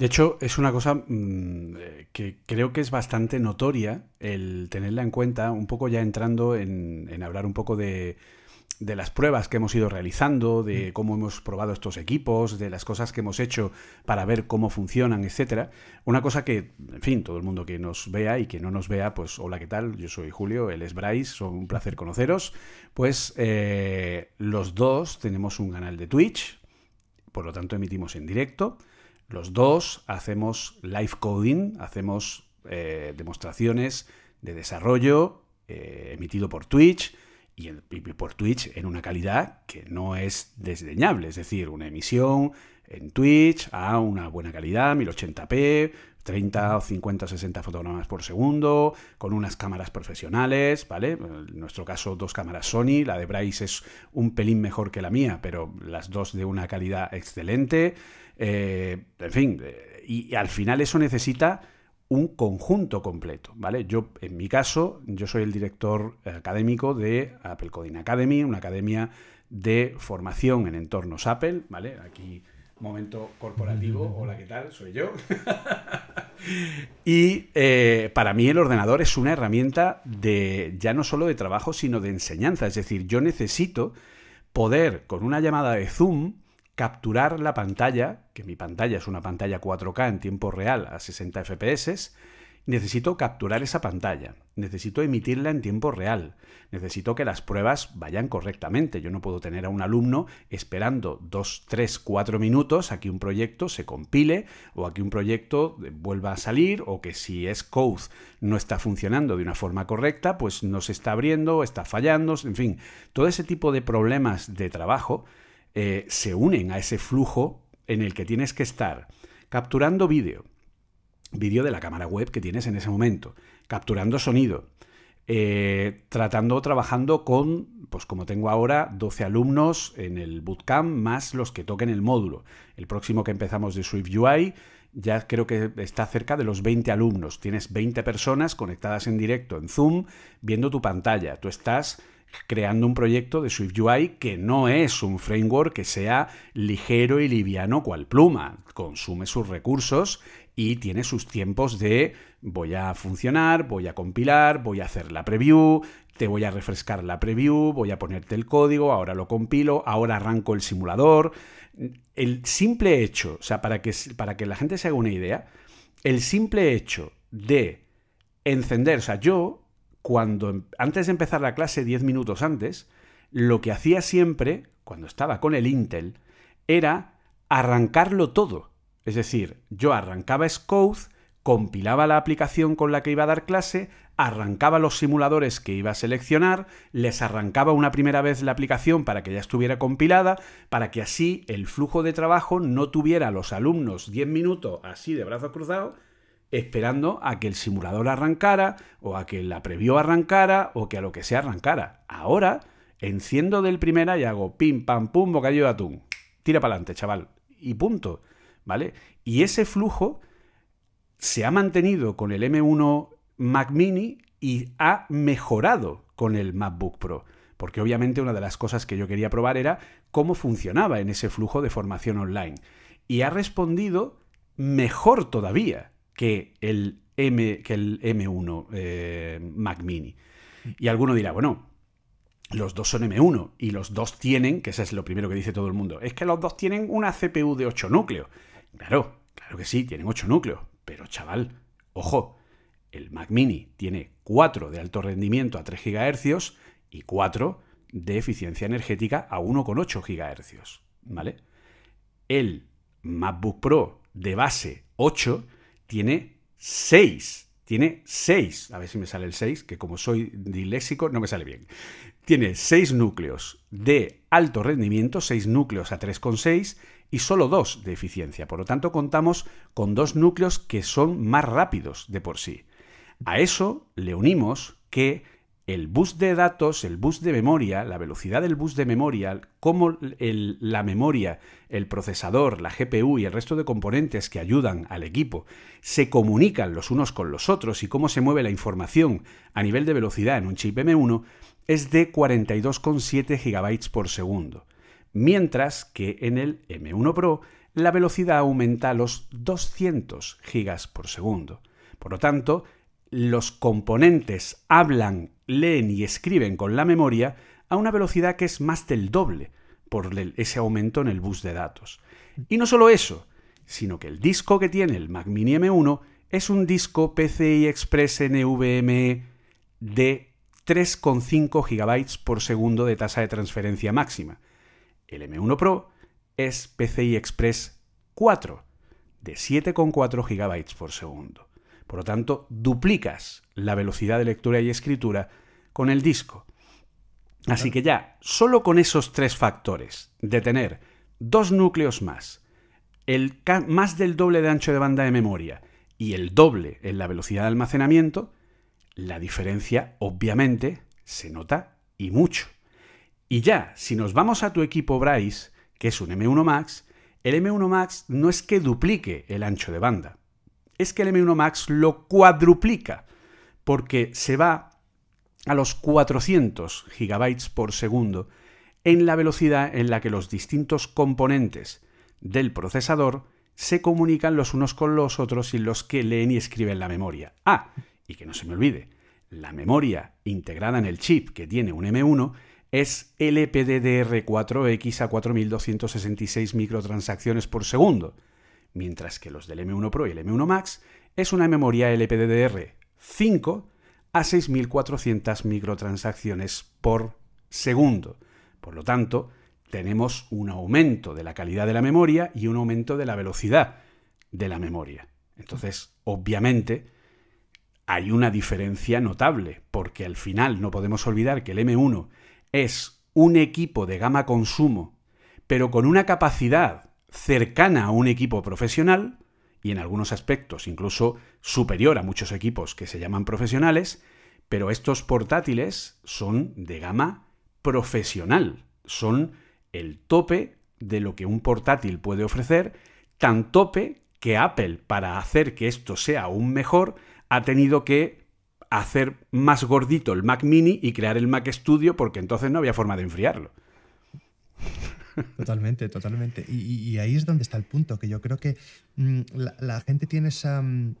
S3: De hecho, es una cosa mm, que creo que es bastante notoria el tenerla en cuenta, un poco ya entrando en, hablar un poco de, las pruebas que hemos ido realizando, de mm. cómo hemos probado estos equipos, de las cosas que hemos hecho para ver cómo funcionan, etcétera. Una cosa que, en fin, todo el mundo que nos vea y que no nos vea, pues hola, ¿qué tal? Yo soy Julio, él es Bryce, son un placer conoceros. Pues eh, los dos tenemos un canal de Twitch, por lo tanto emitimos en directo. Los dos hacemos live coding, hacemos eh, demostraciones de desarrollo eh, emitido por Twitch y, por Twitch en una calidad que no es desdeñable, es decir, una emisión en Twitch a una buena calidad, 1080p, 30 o 50 o 60 fotogramas por segundo, con unas cámaras profesionales, ¿vale? En nuestro caso, dos cámaras Sony, la de Bryce es un pelín mejor que la mía, pero las dos de una calidad excelente. Eh, en fin, eh, y, al final eso necesita un conjunto completo, ¿vale? Yo, en mi caso, yo soy el director académico de Apple Coding Academy, una academia de formación en entornos Apple, ¿vale? Aquí, momento corporativo, hola, ¿qué tal? Soy yo. y eh, para mí el ordenador es una herramienta de, ya no solo de trabajo, sino de enseñanza. Es decir, yo necesito poder, con una llamada de Zoom, capturar la pantalla, que mi pantalla es una pantalla 4K en tiempo real a 60 FPS, necesito capturar esa pantalla, necesito emitirla en tiempo real, necesito que las pruebas vayan correctamente. Yo no puedo tener a un alumno esperando 2, 3, 4 minutos a que un proyecto se compile o a que un proyecto vuelva a salir o que si es code no está funcionando de una forma correcta, pues no se está abriendo, está fallando, en fin, todo ese tipo de problemas de trabajo eh, se unen a ese flujo en el que tienes que estar capturando vídeo, vídeo de la cámara web que tienes en ese momento, capturando sonido, eh, tratando o trabajando con, pues como tengo ahora, 12 alumnos en el bootcamp más los que toquen el módulo. El próximo que empezamos de Swift UI ya creo que está cerca de los 20 alumnos. Tienes 20 personas conectadas en directo en Zoom viendo tu pantalla. Tú estás creando un proyecto de Swift UI que no es un framework que sea ligero y liviano cual pluma. Consume sus recursos y tiene sus tiempos de voy a funcionar, voy a compilar, voy a hacer la preview, te voy a refrescar la preview, voy a ponerte el código, ahora lo compilo, ahora arranco el simulador. El simple hecho, o sea, para que, para que la gente se haga una idea, el simple hecho de encender, o sea, yo cuando em, antes de empezar la clase, 10 minutos antes, lo que hacía siempre, cuando estaba con el Intel, era arrancarlo todo. Es decir, yo arrancaba Scode, compilaba la aplicación con la que iba a dar clase, arrancaba los simuladores que iba a seleccionar, les arrancaba una primera vez la aplicación para que ya estuviera compilada, para que así el flujo de trabajo no tuviera a los alumnos 10 minutos así de brazo cruzado esperando a que el simulador arrancara o a que la preview arrancara o que a lo que sea arrancara. Ahora enciendo del primera y hago pim, pam, pum, bocadillo de atún. Tira para adelante, chaval. Y punto. ¿Vale? Y ese flujo se ha mantenido con el M1 Mac Mini y ha mejorado con el MacBook Pro. Porque obviamente una de las cosas que yo quería probar era cómo funcionaba en ese flujo de formación online. Y ha respondido mejor todavía que el, M, que el M1 eh, Mac Mini. Y alguno dirá, bueno, los dos son M1 y los dos tienen, que eso es lo primero que dice todo el mundo, es que los dos tienen una CPU de 8 núcleos. Claro, claro que sí, tienen 8 núcleos, pero chaval, ojo, el Mac Mini tiene 4 de alto rendimiento a 3 GHz y 4 de eficiencia energética a 1,8 GHz, ¿vale? El MacBook Pro de base 8 tiene 6. Tiene 6. A ver si me sale el 6, que como soy diléxico no me sale bien. Tiene 6 núcleos de alto rendimiento, 6 núcleos a 3,6 y solo 2 de eficiencia. Por lo tanto, contamos con dos núcleos que son más rápidos de por sí. A eso le unimos que el bus de datos, el bus de memoria, la velocidad del bus de memoria, cómo la memoria, el procesador, la GPU y el resto de componentes que ayudan al equipo se comunican los unos con los otros y cómo se mueve la información a nivel de velocidad en un chip M1 es de 42,7 GB por segundo, mientras que en el M1 Pro la velocidad aumenta a los 200 GB por segundo. Por lo tanto, los componentes hablan leen y escriben con la memoria a una velocidad que es más del doble por ese aumento en el bus de datos. Y no solo eso, sino que el disco que tiene el Mac Mini M1 es un disco PCI Express NVMe de 3,5 GB por segundo de tasa de transferencia máxima. El M1 Pro es PCI Express 4 de 7,4 GB por segundo. Por lo tanto, duplicas la velocidad de lectura y escritura con el disco. Así que ya, solo con esos tres factores, de tener dos núcleos más, el más del doble de ancho de banda de memoria y el doble en la velocidad de almacenamiento, la diferencia obviamente se nota y mucho. Y ya, si nos vamos a tu equipo Bryce, que es un M1 Max, el M1 Max no es que duplique el ancho de banda, es que el M1 Max lo cuadruplica, porque se va a los 400 GB por segundo en la velocidad en la que los distintos componentes del procesador se comunican los unos con los otros y los que leen y escriben la memoria. Ah, y que no se me olvide, la memoria integrada en el chip que tiene un M1 es LPDDR4X a 4266 microtransacciones por segundo mientras que los del M1 Pro y el M1 Max es una memoria LPDDR5 a 6.400 microtransacciones por segundo. Por lo tanto, tenemos un aumento de la calidad de la memoria y un aumento de la velocidad de la memoria. Entonces, obviamente, hay una diferencia notable, porque al final no podemos olvidar que el M1 es un equipo de gama consumo, pero con una capacidad cercana a un equipo profesional, y en algunos aspectos incluso superior a muchos equipos que se llaman profesionales, pero estos portátiles son de gama profesional, son el tope de lo que un portátil puede ofrecer, tan tope que Apple, para hacer que esto sea aún mejor, ha tenido que hacer más gordito el Mac mini y crear el Mac Studio porque entonces no había forma de enfriarlo.
S2: Totalmente, totalmente. Y, ahí es donde está el punto, que yo creo que mm, la, gente tiene esa, mm,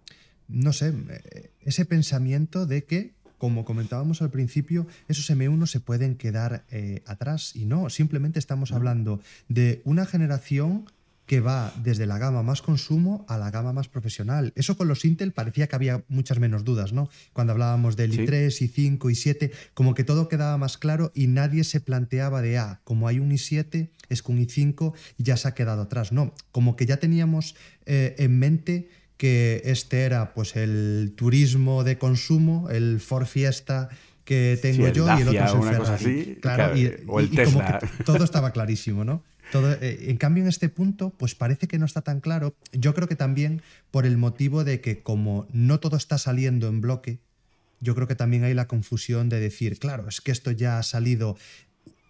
S2: no sé, eh, ese pensamiento de que, como comentábamos al principio, esos M1 se pueden quedar eh, atrás y no, simplemente estamos hablando de una generación que va desde la gama más consumo a la gama más profesional. Eso con los Intel parecía que había muchas menos dudas, ¿no? Cuando hablábamos del i3, i5, i7, como que todo quedaba más claro y nadie se planteaba de, ah, como hay un i7, es que un i5 ya se ha quedado atrás. No, como que ya teníamos eh, en mente que este era pues el turismo de consumo, el Ford Fiesta que tengo yo y el otro es el Ferrari. claro, eh, o el Tesla. todo estaba clarísimo, ¿no? Eh, en cambio, en este punto, pues parece que no está tan claro. Yo creo que también por el motivo de que como no todo está saliendo en bloque, yo creo que también hay la confusión de decir, claro, es que esto ya ha salido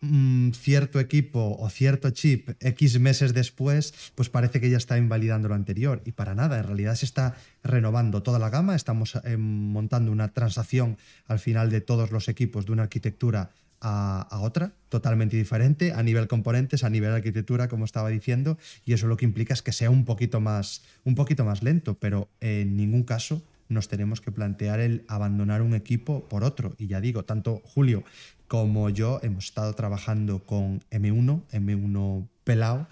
S2: mm, cierto equipo o cierto chip X meses después, pues parece que ya está invalidando lo anterior. Y para nada, en realidad se está renovando toda la gama, estamos eh, montando una transacción al final de todos los equipos de una arquitectura a, otra, totalmente diferente, a nivel componentes, a nivel arquitectura, como estaba diciendo, y eso lo que implica es que sea un poquito más, un poquito más lento, pero en ningún caso nos tenemos que plantear el abandonar un equipo por otro. Y ya digo, tanto Julio como yo hemos estado trabajando con M1, M1 pelado,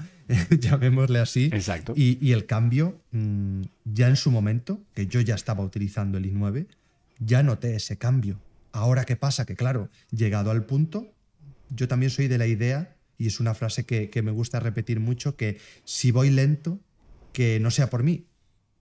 S2: llamémosle así. Exacto. Y, y, el cambio, mm, ya en su momento, que yo ya estaba utilizando el i9, ya noté ese cambio. Ahora, ¿qué pasa? Que claro, llegado al punto, yo también soy de la idea, y es una frase que, me gusta repetir mucho, que si voy lento, que no sea por mí,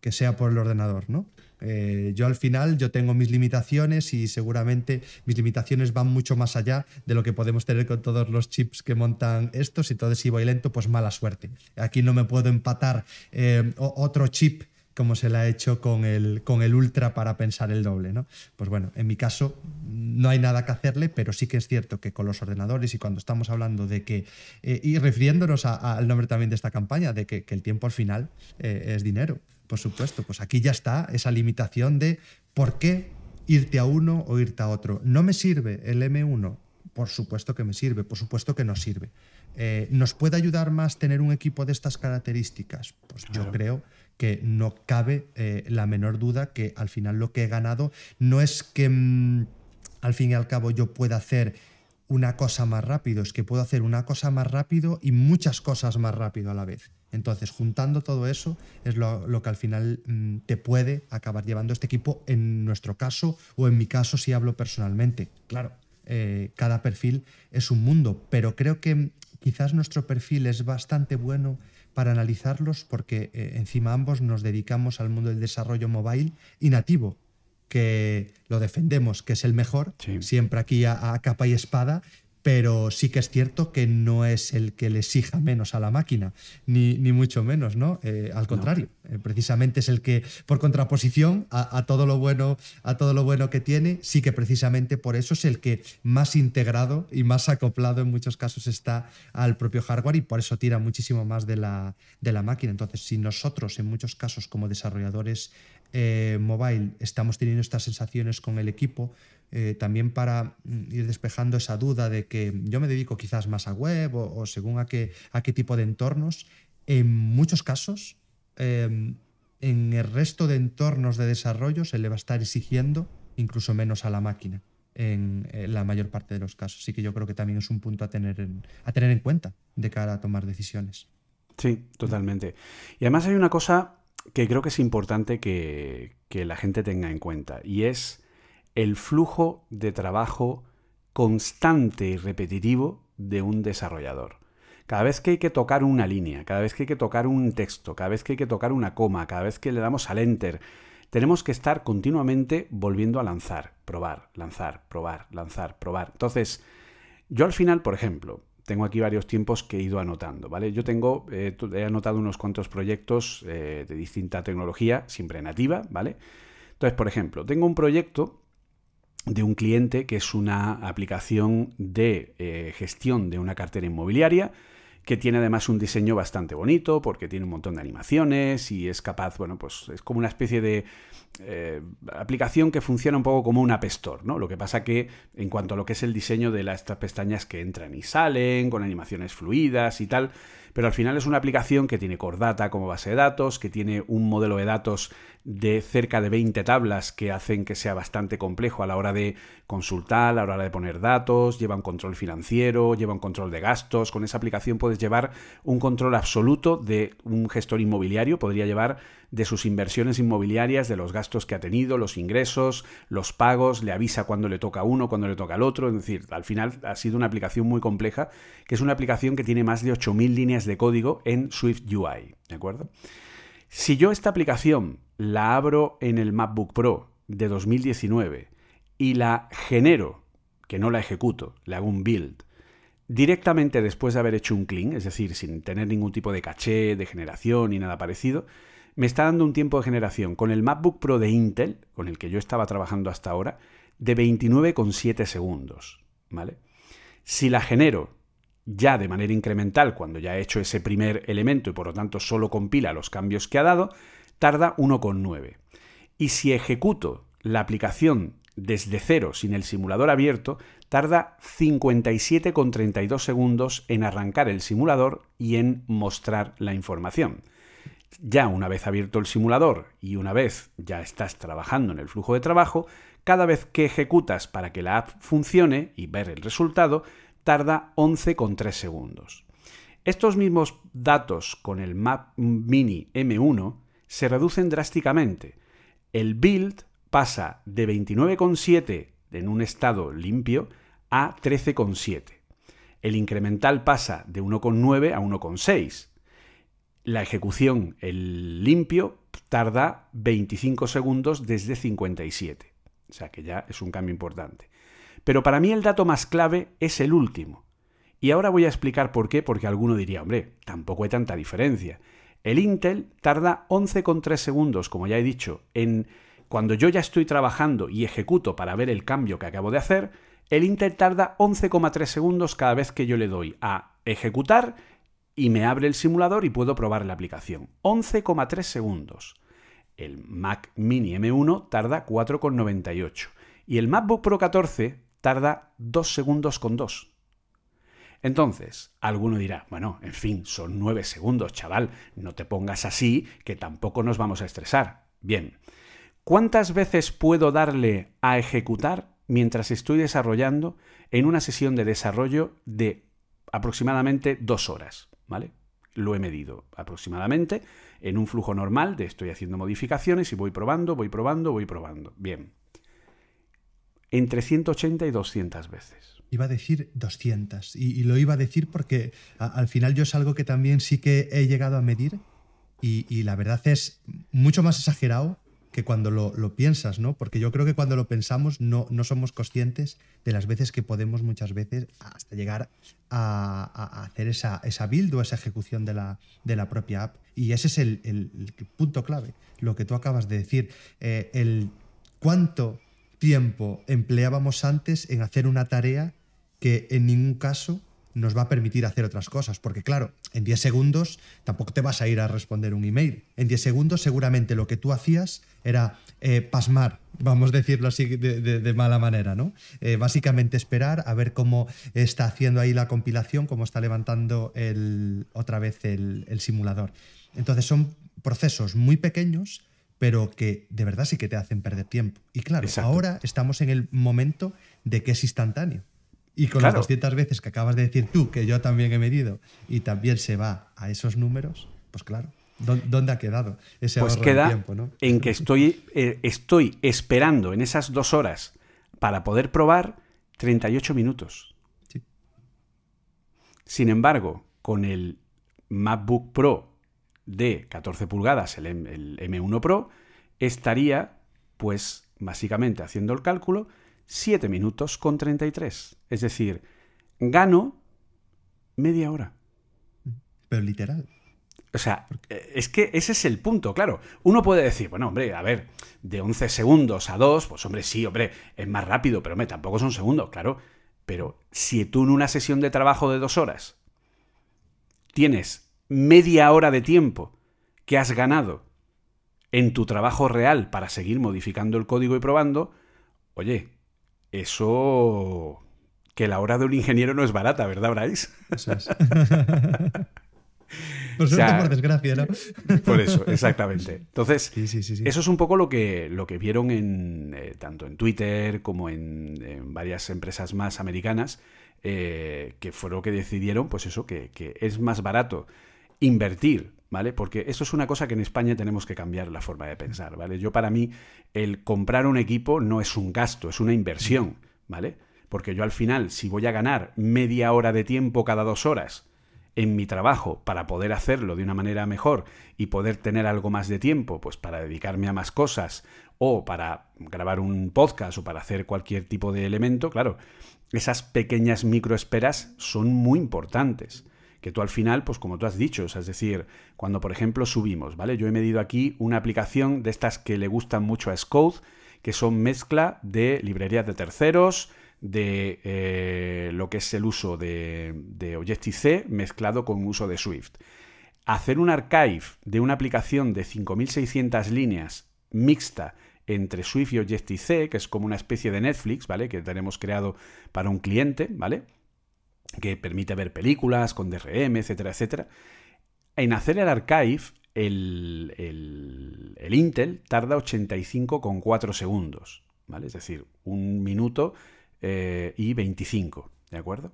S2: que sea por el ordenador, ¿no? Eh, yo al final yo tengo mis limitaciones y seguramente mis limitaciones van mucho más allá de lo que podemos tener con todos los chips que montan estos. Entonces, si voy lento, pues mala suerte. Aquí no me puedo empatar eh, otro chip como se la ha hecho con el, con el ultra para pensar el doble. ¿no? Pues bueno, en mi caso mm, no hay nada que hacerle, pero sí que es cierto que con los ordenadores y cuando estamos hablando de que, eh, y refiriéndonos al nombre también de esta campaña, de que, el tiempo al final eh, es dinero, por supuesto, pues aquí ya está esa limitación de por qué irte a uno o irte a otro. No me sirve el M1, por supuesto que me sirve, por supuesto que nos sirve. Eh, ¿Nos puede ayudar más tener un equipo de estas características? Pues yo creo que no cabe eh, la menor duda que al final lo que he ganado no es que mm, al fin y al cabo yo pueda hacer una cosa más rápido, es que puedo hacer una cosa más rápido y muchas cosas más rápido a la vez. Entonces, juntando todo eso es lo, que al final mm, te puede acabar llevando este equipo en nuestro caso o en mi caso si hablo personalmente. Claro, eh, cada perfil es un mundo, pero creo que quizás nuestro perfil es bastante bueno para analizarlos porque eh, encima ambos nos dedicamos al mundo del desarrollo mobile y nativo, que lo defendemos, que es el mejor, siempre aquí a, capa y espada, pero sí que es cierto que no es el que le exija menos a la máquina, ni, mucho menos, ¿no? Eh, al contrario, eh, precisamente es el que, por contraposición a, todo lo bueno, a todo lo bueno que tiene, sí que precisamente por eso es el que más integrado y más acoplado en muchos casos está al propio hardware y por eso tira muchísimo más de la, de la máquina. Entonces, si nosotros en muchos casos como desarrolladores eh, mobile estamos teniendo estas sensaciones con el equipo, eh, también para mm, ir despejando esa duda de que yo me dedico quizás más a web o, según a qué, a qué tipo de entornos. En muchos casos, em, en el resto de entornos de desarrollo se le va a estar exigiendo incluso menos a la máquina en, la mayor parte de los casos. Así que yo creo que también es un punto a tener en, a tener en cuenta de cara a tomar decisiones.
S3: Sí, totalmente. Y además hay una cosa que creo que es importante que la gente tenga en cuenta y es el flujo de trabajo constante y repetitivo de un desarrollador. Cada vez que hay que tocar una línea, cada vez que hay que tocar un texto, cada vez que hay que tocar una coma, cada vez que le damos al enter, tenemos que estar continuamente volviendo a lanzar, probar, lanzar, probar, lanzar, probar. Entonces, yo al final, por ejemplo, tengo aquí varios tiempos que he ido anotando, ¿vale? Yo tengo, eh, he anotado unos cuantos proyectos eh, de distinta tecnología, siempre nativa, ¿vale? Entonces, por ejemplo, tengo un proyecto de un cliente que es una aplicación de eh, gestión de una cartera inmobiliaria que tiene además un diseño bastante bonito porque tiene un montón de animaciones y es capaz, bueno, pues es como una especie de eh, aplicación que funciona un poco como una App ¿no? Lo que pasa que en cuanto a lo que es el diseño de las, estas pestañas que entran y salen, con animaciones fluidas y tal, pero al final es una aplicación que tiene cordata como base de datos, que tiene un modelo de datos de cerca de 20 tablas que hacen que sea bastante complejo a la hora de consultar, a la hora de poner datos, lleva un control financiero, lleva un control de gastos. Con esa aplicación puedes llevar un control absoluto de un gestor inmobiliario, podría llevar de sus inversiones inmobiliarias, de los gastos que ha tenido, los ingresos, los pagos, le avisa cuando le toca a uno, cuando le toca al otro. Es decir, al final ha sido una aplicación muy compleja, que es una aplicación que tiene más de 8.000 líneas de código en Swift UI, ¿de acuerdo? Si yo esta aplicación la abro en el MacBook Pro de 2019 y la genero, que no la ejecuto, le hago un build, directamente después de haber hecho un clean, es decir, sin tener ningún tipo de caché, de generación ni nada parecido, me está dando un tiempo de generación con el MacBook Pro de Intel, con el que yo estaba trabajando hasta ahora, de 29,7 segundos, ¿vale? Si la genero ya de manera incremental cuando ya ha he hecho ese primer elemento y por lo tanto solo compila los cambios que ha dado, tarda 1,9. Y si ejecuto la aplicación desde cero sin el simulador abierto, tarda 57,32 segundos en arrancar el simulador y en mostrar la información. Ya una vez abierto el simulador y una vez ya estás trabajando en el flujo de trabajo, cada vez que ejecutas para que la app funcione y ver el resultado, tarda 11,3 segundos. Estos mismos datos con el MAP Mini M1 se reducen drásticamente. El build pasa de 29,7 en un estado limpio a 13,7. El incremental pasa de 1,9 a 1,6. La ejecución, el limpio, tarda 25 segundos desde 57. O sea que ya es un cambio importante. Pero para mí el dato más clave es el último. Y ahora voy a explicar por qué, porque alguno diría, hombre, tampoco hay tanta diferencia. El Intel tarda 11,3 segundos, como ya he dicho, en cuando yo ya estoy trabajando y ejecuto para ver el cambio que acabo de hacer, el Intel tarda 11,3 segundos cada vez que yo le doy a ejecutar y me abre el simulador y puedo probar la aplicación. 11,3 segundos. El Mac Mini M1 tarda 4,98 y el MacBook Pro 14 tarda 2 segundos con 2. Entonces, alguno dirá, bueno, en fin, son 9 segundos, chaval, no te pongas así, que tampoco nos vamos a estresar. Bien, ¿cuántas veces puedo darle a ejecutar mientras estoy desarrollando en una sesión de desarrollo de aproximadamente 2 horas? ¿Vale? Lo he medido aproximadamente en un flujo normal de estoy haciendo modificaciones y voy probando, voy probando, voy probando. Bien entre 180 y 200 veces.
S2: Iba a decir 200 y, lo iba a decir porque al final yo es algo que también sí que he llegado a medir y, la verdad es mucho más exagerado que cuando lo, piensas, ¿no? Porque yo creo que cuando lo pensamos no, somos conscientes de las veces que podemos muchas veces hasta llegar a, hacer esa, esa build o esa ejecución de la, de la propia app. Y ese es el, punto clave, lo que tú acabas de decir. Eh, el cuánto tiempo empleábamos antes en hacer una tarea que en ningún caso nos va a permitir hacer otras cosas. Porque claro, en 10 segundos tampoco te vas a ir a responder un email. En 10 segundos seguramente lo que tú hacías era eh, pasmar, vamos a decirlo así de, mala manera, ¿no? Eh, básicamente esperar a ver cómo está haciendo ahí la compilación, cómo está levantando el, otra vez el simulador. Entonces son procesos muy pequeños pero que de verdad sí que te hacen perder tiempo. Y claro, ahora estamos en el momento de que es instantáneo. Y con las 200 veces que acabas de decir tú, que yo también he medido, y también se va a esos números, pues claro, ¿dónde ha quedado
S3: ese pues de tiempo? ¿no? En que estoy, eh, estoy esperando en esas dos horas para poder probar 38 minutos. Sin embargo, con el MacBook Pro de 14 pulgadas, el, M, 1 Pro, estaría, pues básicamente haciendo el cálculo, 7 minutos con 33. Es decir, gano media hora. Pero literal. O sea, eh, es que ese es el punto, claro. Uno puede decir, bueno, hombre, a ver, de 11 segundos a 2, pues hombre, sí, hombre, es más rápido, pero hombre, tampoco son segundos, claro. Pero si tú en una sesión de trabajo de dos horas tienes media hora de tiempo que has ganado en tu trabajo real para seguir modificando el código y probando, oye, eso que la hora de un ingeniero no es barata, ¿verdad, Bryce? Eso es. Por por desgracia, ¿no? Por eso, exactamente. Entonces, eso es un poco lo que, lo que vieron en, eh, tanto en Twitter como en, varias empresas más americanas, eh, que fue lo que decidieron, pues eso, que, que es más barato invertir, ¿vale? Porque eso es una cosa que en España tenemos que cambiar la forma de pensar, ¿vale? Yo para mí el comprar un equipo no es un gasto, es una inversión, ¿vale? Porque yo al final, si voy a ganar media hora de tiempo cada dos horas en mi trabajo para poder hacerlo de una manera mejor y poder tener algo más de tiempo, pues para dedicarme a más cosas o para grabar un podcast o para hacer cualquier tipo de elemento, claro, esas pequeñas microesperas son muy importantes que tú al final, pues como tú has dicho, es decir, cuando por ejemplo subimos, ¿vale? Yo he medido aquí una aplicación de estas que le gustan mucho a Scode, que son mezcla de librerías de terceros, de eh, lo que es el uso de, de Objective-C mezclado con uso de Swift. Hacer un archive de una aplicación de 5.600 líneas mixta entre Swift y Objective-C, que es como una especie de Netflix, ¿vale? Que tenemos creado para un cliente, ¿vale? que permite ver películas con DRM, etcétera, etcétera. En hacer el archive, el, el, Intel tarda 85,4 segundos, ¿vale? Es decir, un minuto eh, y 25, ¿de acuerdo?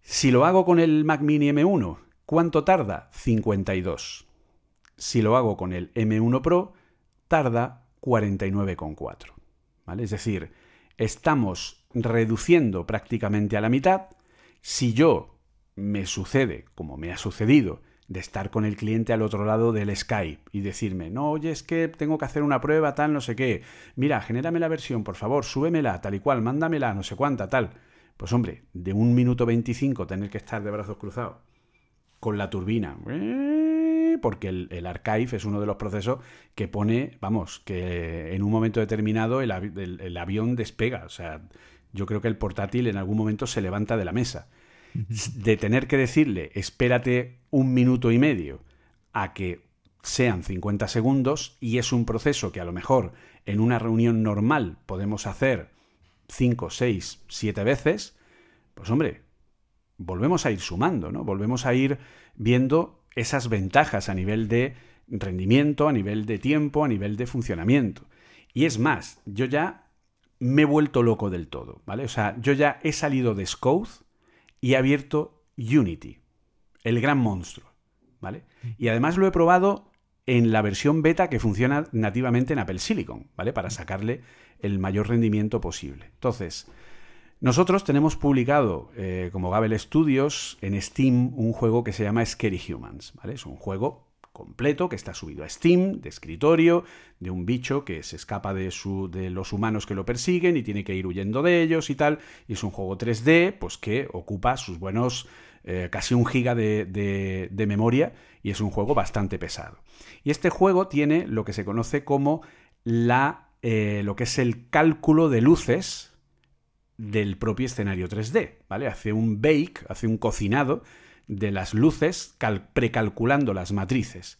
S3: Si lo hago con el Mac Mini M1, ¿cuánto tarda? 52. Si lo hago con el M1 Pro, tarda 49,4. ¿vale? Es decir, estamos reduciendo prácticamente a la mitad si yo me sucede, como me ha sucedido, de estar con el cliente al otro lado del Skype y decirme, no, oye, es que tengo que hacer una prueba, tal, no sé qué, mira, genérame la versión, por favor, súbemela, tal y cual, mándamela, no sé cuánta, tal. Pues hombre, de un minuto 25 tener que estar de brazos cruzados con la turbina, eh, porque el, archive es uno de los procesos que pone, vamos, que en un momento determinado el avión despega, o sea, yo creo que el portátil en algún momento se levanta de la mesa. De tener que decirle, espérate un minuto y medio a que sean 50 segundos, y es un proceso que a lo mejor en una reunión normal podemos hacer 5, 6, 7 veces, pues hombre, volvemos a ir sumando, ¿no? Volvemos a ir viendo esas ventajas a nivel de rendimiento, a nivel de tiempo, a nivel de funcionamiento. Y es más, yo ya me he vuelto loco del todo, ¿vale? O sea, yo ya he salido de Scouth y he abierto Unity, el gran monstruo, ¿vale? Y además lo he probado en la versión beta que funciona nativamente en Apple Silicon, ¿vale? Para sacarle el mayor rendimiento posible. Entonces, nosotros tenemos publicado eh, como Gabel Studios en Steam un juego que se llama Scary Humans, ¿vale? Es un juego completo que está subido a Steam, de escritorio, de un bicho que se escapa de, de los humanos que lo persiguen y tiene que ir huyendo de ellos y tal. Y es un juego 3D, pues que ocupa sus buenos eh, casi un giga de, memoria y es un juego bastante pesado. Y este juego tiene lo que se conoce como la, eh, lo que es el cálculo de luces del propio escenario 3D, ¿vale? Hace un bake, hace un cocinado de las luces precalculando las matrices.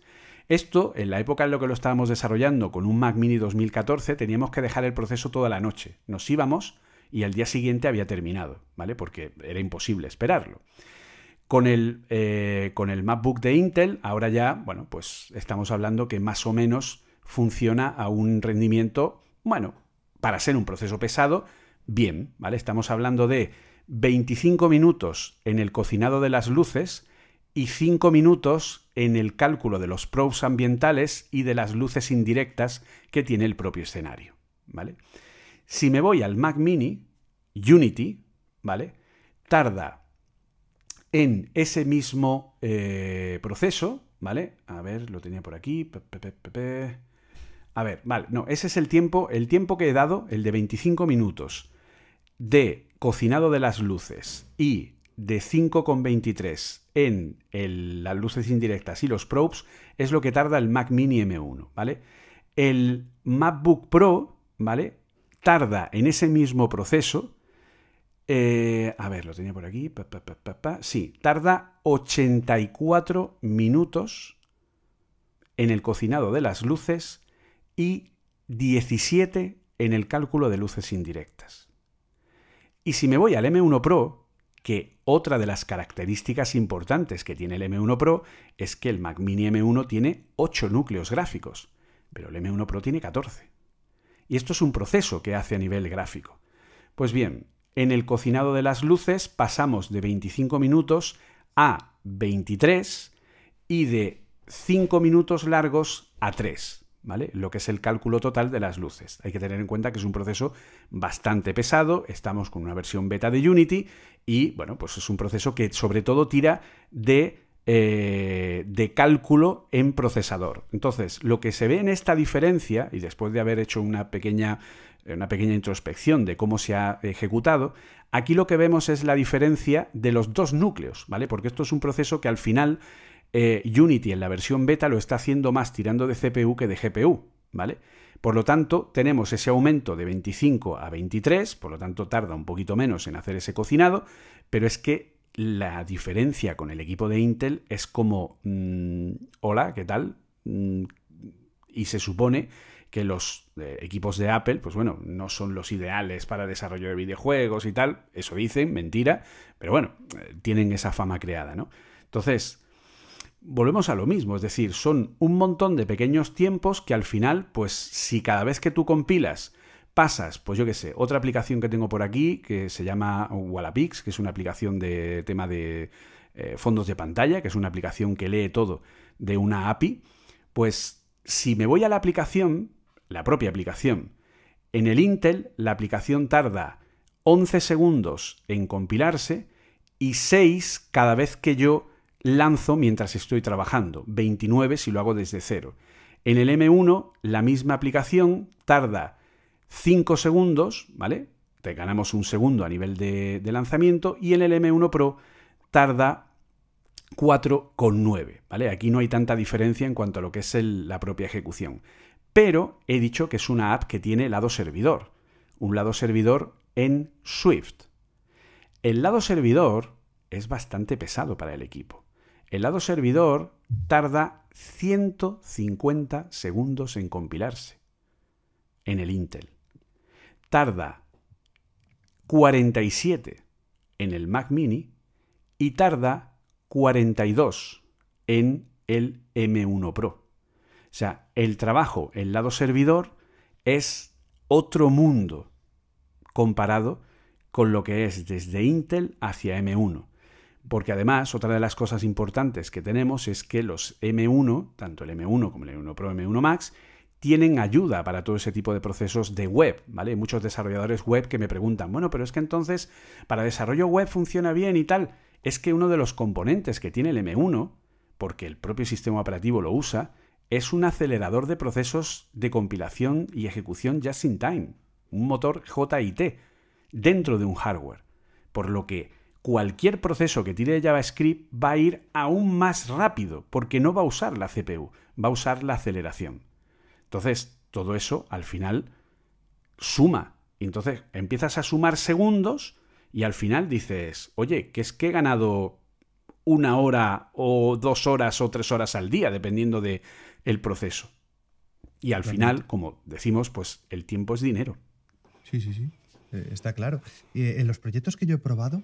S3: Esto, en la época en lo que lo estábamos desarrollando con un Mac Mini 2014, teníamos que dejar el proceso toda la noche. Nos íbamos y al día siguiente había terminado, ¿vale? Porque era imposible esperarlo. Con el, eh, con el MacBook de Intel, ahora ya, bueno, pues estamos hablando que más o menos funciona a un rendimiento, bueno, para ser un proceso pesado, bien, ¿vale? Estamos hablando de 25 minutos en el cocinado de las luces y 5 minutos en el cálculo de los probes ambientales y de las luces indirectas que tiene el propio escenario. ¿vale? Si me voy al Mac Mini, Unity, ¿vale? Tarda en ese mismo eh, proceso, ¿vale? A ver, lo tenía por aquí. a ver, vale, no, ese es el tiempo, el tiempo que he dado, el de 25 minutos, de Cocinado de las Luces y de 5,23 en las luces indirectas y los probes es lo que tarda el Mac Mini M1, ¿vale? El MacBook Pro, ¿vale? Tarda en ese mismo proceso, eh, a ver, lo tenía por aquí, sí, tarda 84 minutos en el cocinado de las luces y 17 en el cálculo de luces indirectas. Y si me voy al M1 Pro, que otra de las características importantes que tiene el M1 Pro es que el Mac Mini M1 tiene 8 núcleos gráficos, pero el M1 Pro tiene 14. Y esto es un proceso que hace a nivel gráfico. Pues bien, en el cocinado de las luces pasamos de 25 minutos a 23 y de 5 minutos largos a 3. ¿vale? Lo que es el cálculo total de las luces. Hay que tener en cuenta que es un proceso bastante pesado, estamos con una versión beta de Unity y, bueno, pues es un proceso que sobre todo tira eh, de, cálculo en procesador. Entonces, lo que se ve en esta diferencia, y después de haber hecho una pequeña una pequeña introspección de cómo se ha ejecutado, aquí lo que vemos es la diferencia de los dos núcleos, ¿vale? Porque esto es un proceso que al final eh, Unity en la versión beta lo está haciendo más tirando de CPU que de GPU, ¿vale? Por lo tanto, tenemos ese aumento de 25 a 23, por lo tanto tarda un poquito menos en hacer ese cocinado, pero es que la diferencia con el equipo de Intel es como, mm, hola, ¿qué tal? Mm, y se supone que los eh, equipos de Apple, pues bueno, no son los ideales para desarrollo de videojuegos y tal, eso dicen, mentira, pero bueno, eh, tienen esa fama creada, ¿no? Entonces, volvemos a lo mismo, es decir, son un montón de pequeños tiempos que al final, pues si cada vez que tú compilas pasas, pues yo qué sé, otra aplicación que tengo por aquí que se llama Wallapix, que es una aplicación de tema de eh, fondos de pantalla, que es una aplicación que lee todo de una API, pues si me voy a la aplicación, la propia aplicación, en el Intel la aplicación tarda 11 segundos en compilarse y 6 cada vez que yo lanzo mientras estoy trabajando, 29 si lo hago desde cero. En el M1, la misma aplicación tarda 5 segundos, ¿vale? Te ganamos un segundo a nivel de, lanzamiento y en el M1 Pro tarda 4,9, ¿vale? Aquí no hay tanta diferencia en cuanto a lo que es la propia ejecución. Pero he dicho que es una app que tiene lado servidor, un lado servidor en Swift. El lado servidor es bastante pesado para el equipo. El lado servidor tarda 150 segundos en compilarse en el Intel. Tarda 47 en el Mac mini y tarda 42 en el M1 Pro. O sea, el trabajo, el lado servidor, es otro mundo comparado con lo que es desde Intel hacia M1 porque además otra de las cosas importantes que tenemos es que los M1, tanto el M1 como el M1 Pro, M1 Max, tienen ayuda para todo ese tipo de procesos de web, ¿vale? Muchos desarrolladores web que me preguntan, bueno, pero es que entonces para desarrollo web funciona bien y tal. Es que uno de los componentes que tiene el M1, porque el propio sistema operativo lo usa, es un acelerador de procesos de compilación y ejecución just in time, un motor JIT dentro de un hardware, por lo que cualquier proceso que tire JavaScript va a ir aún más rápido, porque no va a usar la CPU, va a usar la aceleración. Entonces, todo eso al final suma. entonces empiezas a sumar segundos y al final dices, oye, que es que he ganado una hora o dos horas o tres horas al día, dependiendo del proceso. Y al final, como decimos, pues el tiempo es dinero. Sí, sí, sí. Eh,
S2: está claro. Eh, en los proyectos que yo he probado,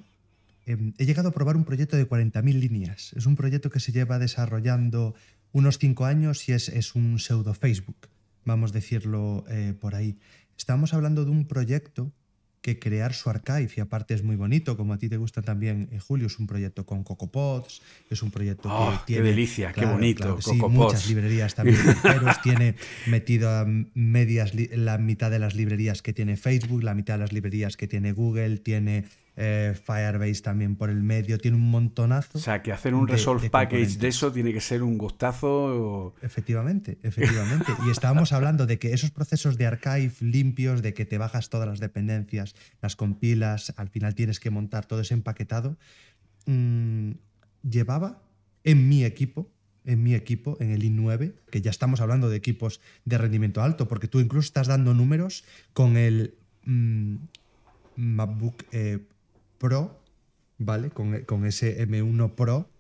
S2: Em, he llegado a probar un proyecto de 40.000 líneas. Es un proyecto que se lleva desarrollando unos cinco años y es, es un pseudo Facebook, vamos a decirlo eh, por ahí. Estamos hablando de un proyecto que crear su archive y aparte es muy bonito, como a ti te gusta también, eh, Julio, es un proyecto con CocoPods, es un proyecto que ah, tiene... ¡Qué delicia, qué bonito! Claro, muchas librerías también, tiene metido medias la mitad de las librerías que tiene Facebook, la mitad de las librerías que tiene Google, tiene eh, Firebase también por el medio, tiene un montonazo.
S3: O sea, que hacer un Resolve Package de eso tiene que ser un gustazo. Efectivamente, efectivamente.
S2: y estábamos hablando de que esos procesos de archive limpios, de que te bajas todas las dependencias, las compilas, al final tienes que montar todo ese empaquetado, mm, llevaba en mi equipo en mi equipo, en el i9, que ya estamos hablando de equipos de rendimiento alto, porque tú incluso estás dando números con el mm, MacBook eh, Pro, ¿vale? Con, ese M1 Pro,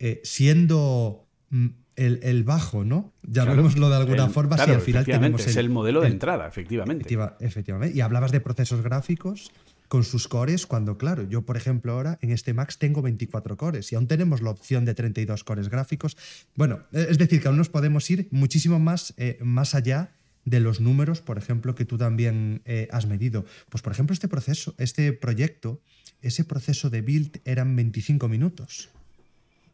S2: eh, siendo mm, el, bajo, ¿no? Llamémoslo de alguna forma, si al final tenemos. es el modelo de entrada,
S3: efectivamente. efectivamente. Y hablabas de
S2: procesos gráficos con sus cores, cuando, claro, yo, por ejemplo, ahora en este Max tengo 24 cores y aún tenemos la opción de 32 cores gráficos. Bueno, e, es decir, que aún nos podemos ir muchísimo más, eh, más allá de los números, por ejemplo, que tú también eh, has medido. Pues, por ejemplo, este proceso, este proyecto ese proceso de build eran 25 minutos.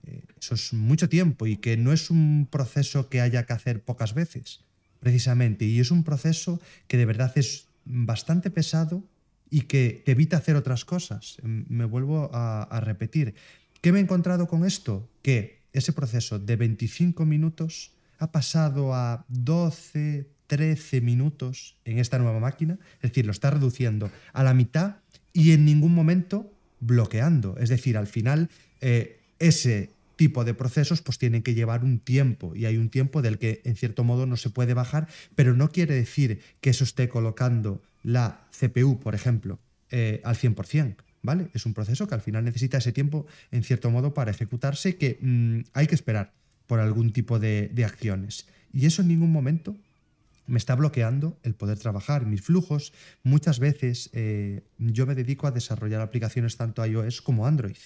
S2: Eh, eso es mucho tiempo y que no es un proceso que haya que hacer pocas veces, precisamente. Y es un proceso que de verdad es bastante pesado y que te evita hacer otras cosas. Em, me vuelvo a, repetir. ¿Qué me he encontrado con esto? Que ese proceso de 25 minutos ha pasado a 12, 13 minutos en esta nueva máquina, es decir, lo está reduciendo a la mitad y en ningún momento bloqueando. Es decir, al final eh, ese tipo de procesos pues tienen que llevar un tiempo y hay un tiempo del que en cierto modo no se puede bajar, pero no quiere decir que eso esté colocando la CPU, por ejemplo, eh, al 100%. ¿Vale? Es un proceso que al final necesita ese tiempo, en cierto modo, para ejecutarse, que mm, hay que esperar por algún tipo de, de acciones. Y eso en ningún momento me está bloqueando el poder trabajar mis flujos. Muchas veces eh, yo me dedico a desarrollar aplicaciones tanto iOS como Android.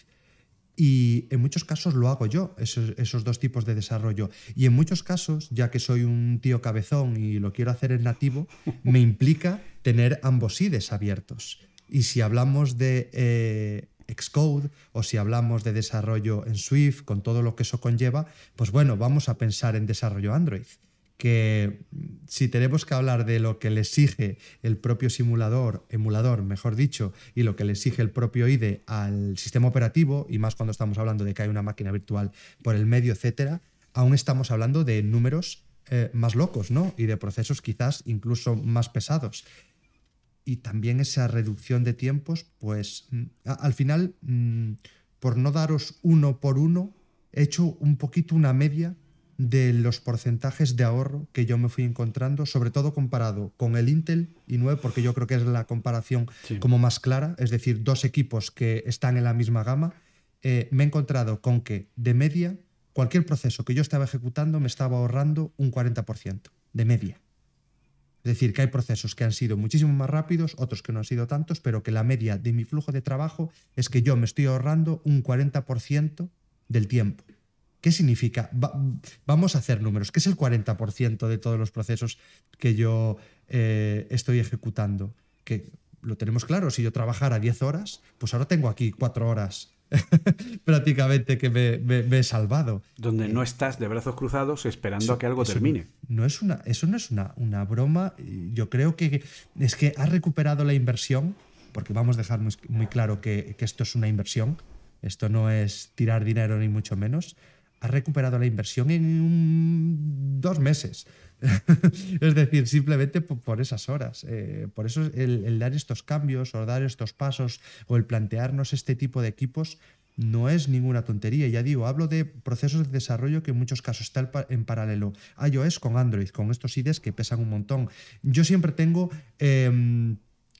S2: Y en muchos casos lo hago yo, esos, dos tipos de desarrollo. Y en muchos casos, ya que soy un tío cabezón y lo quiero hacer en nativo, me implica tener ambos IDEs abiertos. Y si hablamos de eh, Xcode o si hablamos de desarrollo en Swift, con todo lo que eso conlleva, pues bueno, vamos a pensar en desarrollo Android que si tenemos que hablar de lo que le exige el propio simulador, emulador, mejor dicho, y lo que le exige el propio IDE al sistema operativo, y más cuando estamos hablando de que hay una máquina virtual por el medio, etcétera, aún estamos hablando de números eh, más locos, ¿no? Y de procesos quizás incluso más pesados. Y también esa reducción de tiempos, pues mm, al final, mm, por no daros uno por uno, he hecho un poquito una media de los porcentajes de ahorro que yo me fui encontrando, sobre todo comparado con el Intel i9, porque yo creo que es la comparación como más clara, es decir, dos equipos que están en la misma gama, eh, me he encontrado con que de media cualquier proceso que yo estaba ejecutando me estaba ahorrando un 40% de media. Es decir, que hay procesos que han sido muchísimo más rápidos, otros que no han sido tantos, pero que la media de mi flujo de trabajo es que yo me estoy ahorrando un 40% del tiempo. ¿Qué significa? vamos a hacer números, ¿Qué es el 40% de todos los procesos que yo eh, estoy ejecutando. Que lo tenemos claro, si yo trabajara 10 horas, pues ahora tengo aquí 4 horas
S3: prácticamente que me, he salvado. Donde eh, no estás de brazos cruzados esperando a que algo termine.
S2: No, es una, eso no es una, una, broma. Yo creo que es que ha recuperado la inversión, porque vamos a dejar muy, claro que esto es una inversión. Esto no es tirar dinero ni mucho menos ha recuperado la inversión en dos meses. es decir, simplemente por, esas horas. Eh, por eso el, dar estos cambios o dar estos pasos o el plantearnos este tipo de equipos no es ninguna tontería. Ya digo, hablo de procesos de desarrollo que en muchos casos están en paralelo iOS con Android, con estos IDs que pesan un montón. Yo siempre tengo... Em,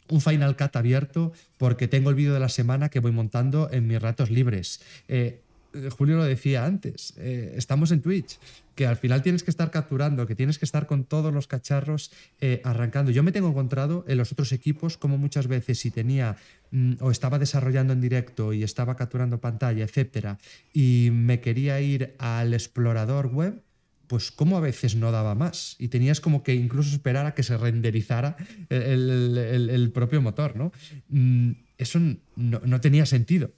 S2: un Final Cut abierto porque tengo el vídeo de la semana que voy montando en mis ratos libres. Eh, eh, Julio lo decía antes, eh, estamos en Twitch, que al final tienes que estar capturando, que tienes que estar con todos los cacharros eh, arrancando. Yo me tengo encontrado en los otros equipos como muchas veces si tenía mm, o estaba desarrollando en directo y estaba capturando pantalla, etcétera, y me quería ir al explorador web, pues como a veces no daba más y tenías como que incluso esperar a que se renderizara el, propio motor, ¿no? Mm, eso no tenía sentido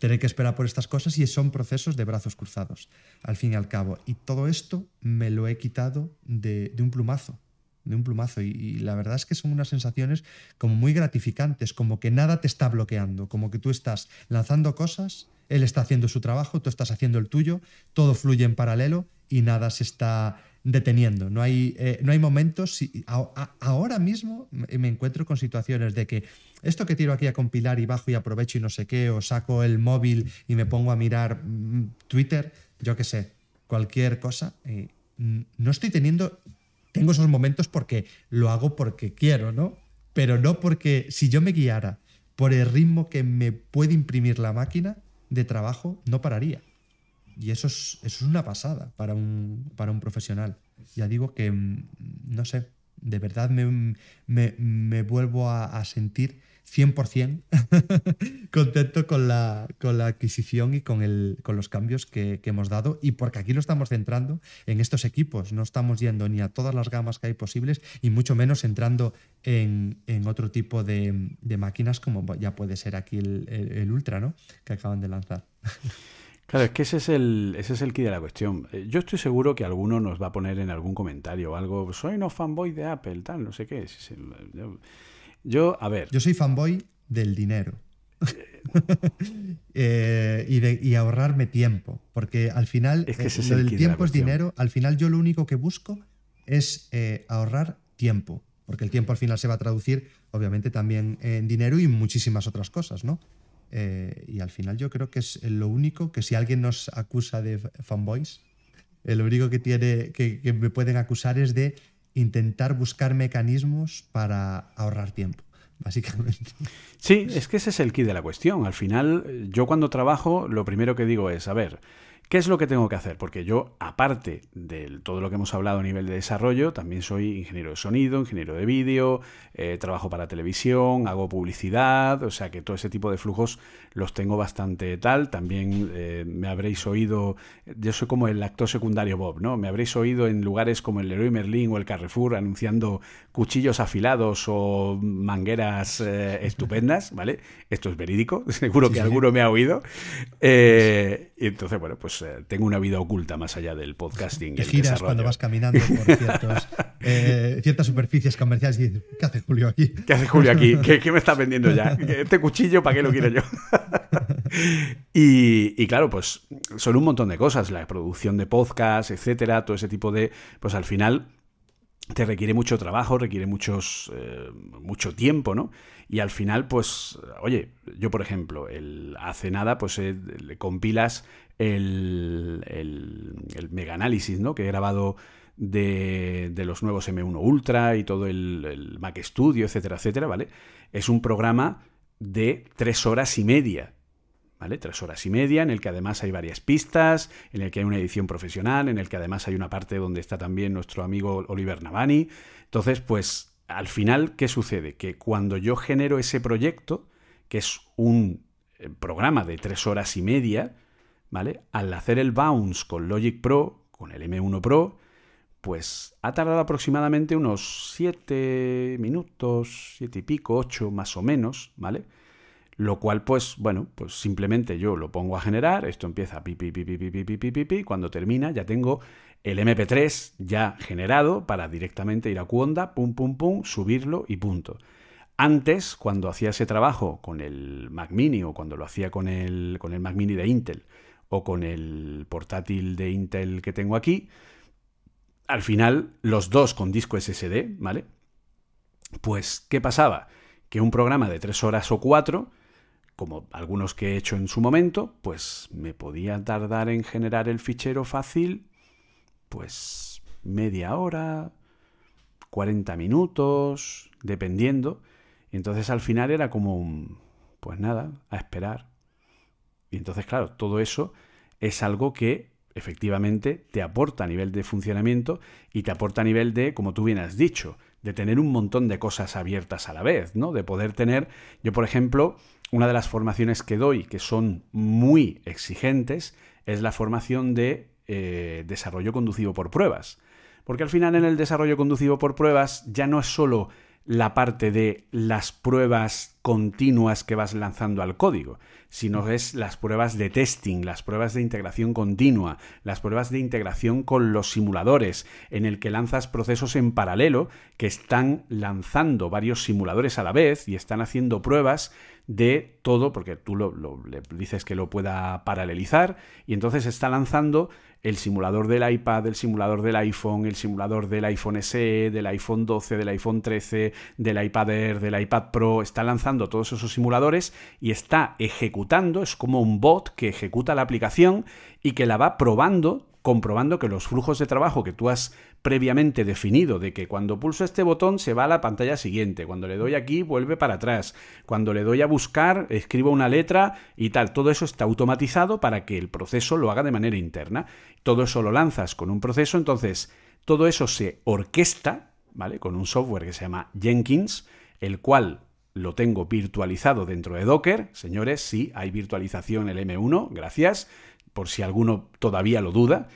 S2: tener que esperar por estas cosas y son procesos de brazos cruzados, al fin y al cabo. Y todo esto me lo he quitado de, un plumazo, de un plumazo. Y, y, la verdad es que son unas sensaciones como muy gratificantes, como que nada te está bloqueando, como que tú estás lanzando cosas, él está haciendo su trabajo, tú estás haciendo el tuyo, todo fluye en paralelo y nada se está deteniendo. No hay, eh, no hay momentos. Si, ahora mismo me encuentro con situaciones de que esto que tiro aquí a compilar y bajo y aprovecho y no sé qué, o saco el móvil y me pongo a mirar mm, Twitter, yo qué sé, cualquier cosa. Eh, no estoy teniendo. Tengo esos momentos porque lo hago porque quiero, ¿no? Pero no porque si yo me guiara por el ritmo que me puede imprimir la máquina de trabajo, no pararía. Y eso es, eso es una pasada para un, para un profesional. Ya digo que, mm, no sé, de verdad me, vuelvo a, sentir 100% contento con la, con la adquisición y con, con los cambios que, hemos dado. Y porque aquí lo estamos centrando en estos equipos. No estamos yendo ni a todas las gamas que hay posibles y mucho menos entrando en, otro tipo de, máquinas como ya puede ser aquí el, el, el Ultra, ¿no? Que acaban de lanzar.
S3: Claro, es que ese es el, ese es el key de la cuestión. Eh, yo estoy seguro que alguno nos va a poner en algún comentario algo, soy no fanboy de Apple, tal, no sé qué. Yo, a ver. Yo soy fanboy del dinero. Eh, y, de, ahorrarme tiempo,
S2: porque al final es eh, el tiempo es dinero, al final yo lo único que busco es ahorrar tiempo, porque el tiempo al final se va a traducir obviamente también en dinero y muchísimas otras cosas, ¿no? Eh, y al final yo creo que es lo único que si alguien nos acusa de fanboys, el eh, lo único que, tiene, que, me pueden acusar es de intentar buscar mecanismos para ahorrar tiempo básicamente.
S3: Sí, es que ese es el key de la cuestión. Al final, yo cuando trabajo, lo primero que digo es, a ver, ¿Qué es lo que tengo que hacer? Porque yo, aparte de todo lo que hemos hablado a nivel de desarrollo, también soy ingeniero de sonido, ingeniero de vídeo, eh, trabajo para televisión, hago publicidad, o sea que todo ese tipo de flujos los tengo bastante tal. También eh, me habréis oído, yo soy como el actor secundario Bob, ¿no? Me habréis oído en lugares como el Leroy Merlin o el Carrefour anunciando cuchillos afilados o mangueras eh, estupendas, ¿vale? Esto es verídico, seguro que alguno me ha oído. Eh, y entonces, bueno, pues eh, tengo una vida oculta más allá del podcasting. Te giras cuando vas caminando por eh,
S2: ciertas superficies comerciales y dices, ¿qué hace Julio aquí? ¿Qué hace Julio aquí? ¿Qué, me está vendiendo ya?
S3: ¿Este cuchillo para qué lo quiero yo? y, claro, pues son un montón de cosas, la producción de podcast, etcétera, todo ese tipo de, pues al final te requiere mucho trabajo, requiere muchos, eh, mucho tiempo, ¿no? Y al final, pues, oye, yo por ejemplo, el, hace nada, pues eh, compilas el, el, análisis, ¿no? Que he grabado de, de, los nuevos M1 Ultra y todo el, el, Mac Studio, etcétera, etcétera, ¿vale? Es un programa de tres horas y media, ¿vale? Tres horas y media, en el que además hay varias pistas, en el que hay una edición profesional, en el que además hay una parte donde está también nuestro amigo Oliver Navani. Entonces, pues al final, ¿qué sucede? Que cuando yo genero ese proyecto, que es un programa de tres horas y media, ¿vale? Al hacer el bounce con Logic Pro, con el M1 Pro, pues ha tardado aproximadamente unos siete minutos, siete y pico, ocho, más o menos, ¿vale? Lo cual, pues, bueno, pues simplemente yo lo pongo a generar, esto empieza pi, pi, pi, pi, pi, pi, pi, pi, pi, cuando termina ya tengo el MP3 ya generado para directamente ir a Cuonda, pum, pum, pum, subirlo y punto. Antes, cuando hacía ese trabajo con el Mac Mini o cuando lo hacía con el, con el Mac Mini de Intel o con el portátil de Intel que tengo aquí, al final los dos con disco SSD, ¿vale? Pues, ¿qué pasaba? Que un programa de tres horas o cuatro como algunos que he hecho en su momento, pues me podía tardar en generar el fichero fácil pues media hora, 40 minutos, dependiendo. entonces al final era como pues nada, a esperar. Y entonces, claro, todo eso es algo que efectivamente te aporta a nivel de funcionamiento y te aporta a nivel de, como tú bien has dicho, de tener un montón de cosas abiertas a la vez, ¿no? De poder tener, yo por ejemplo, una de las formaciones que doy que son muy exigentes es la formación de eh, desarrollo conducido por pruebas. Porque al final en el desarrollo conducido por pruebas ya no es solo la parte de las pruebas continuas que vas lanzando al código, sino es las pruebas de testing, las pruebas de integración continua, las pruebas de integración con los simuladores, en el que lanzas procesos en paralelo que están lanzando varios simuladores a la vez y están haciendo pruebas de todo, porque tú le dices que lo pueda paralelizar, y entonces está lanzando el simulador del iPad, el simulador del iPhone, el simulador del iPhone SE, del iPhone 12, del iPhone 13, del iPad Air, del iPad Pro, está lanzando todos esos simuladores y está ejecutando, es como un bot que ejecuta la aplicación y que la va probando, comprobando que los flujos de trabajo que tú has previamente definido de que cuando pulso este botón se va a la pantalla siguiente, cuando le doy aquí vuelve para atrás, cuando le doy a buscar escribo una letra y tal, todo eso está automatizado para que el proceso lo haga de manera interna todo eso lo lanzas con un proceso, entonces todo eso se orquesta, ¿vale? Con un software que se llama Jenkins, el cual lo tengo virtualizado dentro de Docker. Señores, sí, hay virtualización el M1, gracias, por si alguno todavía lo duda.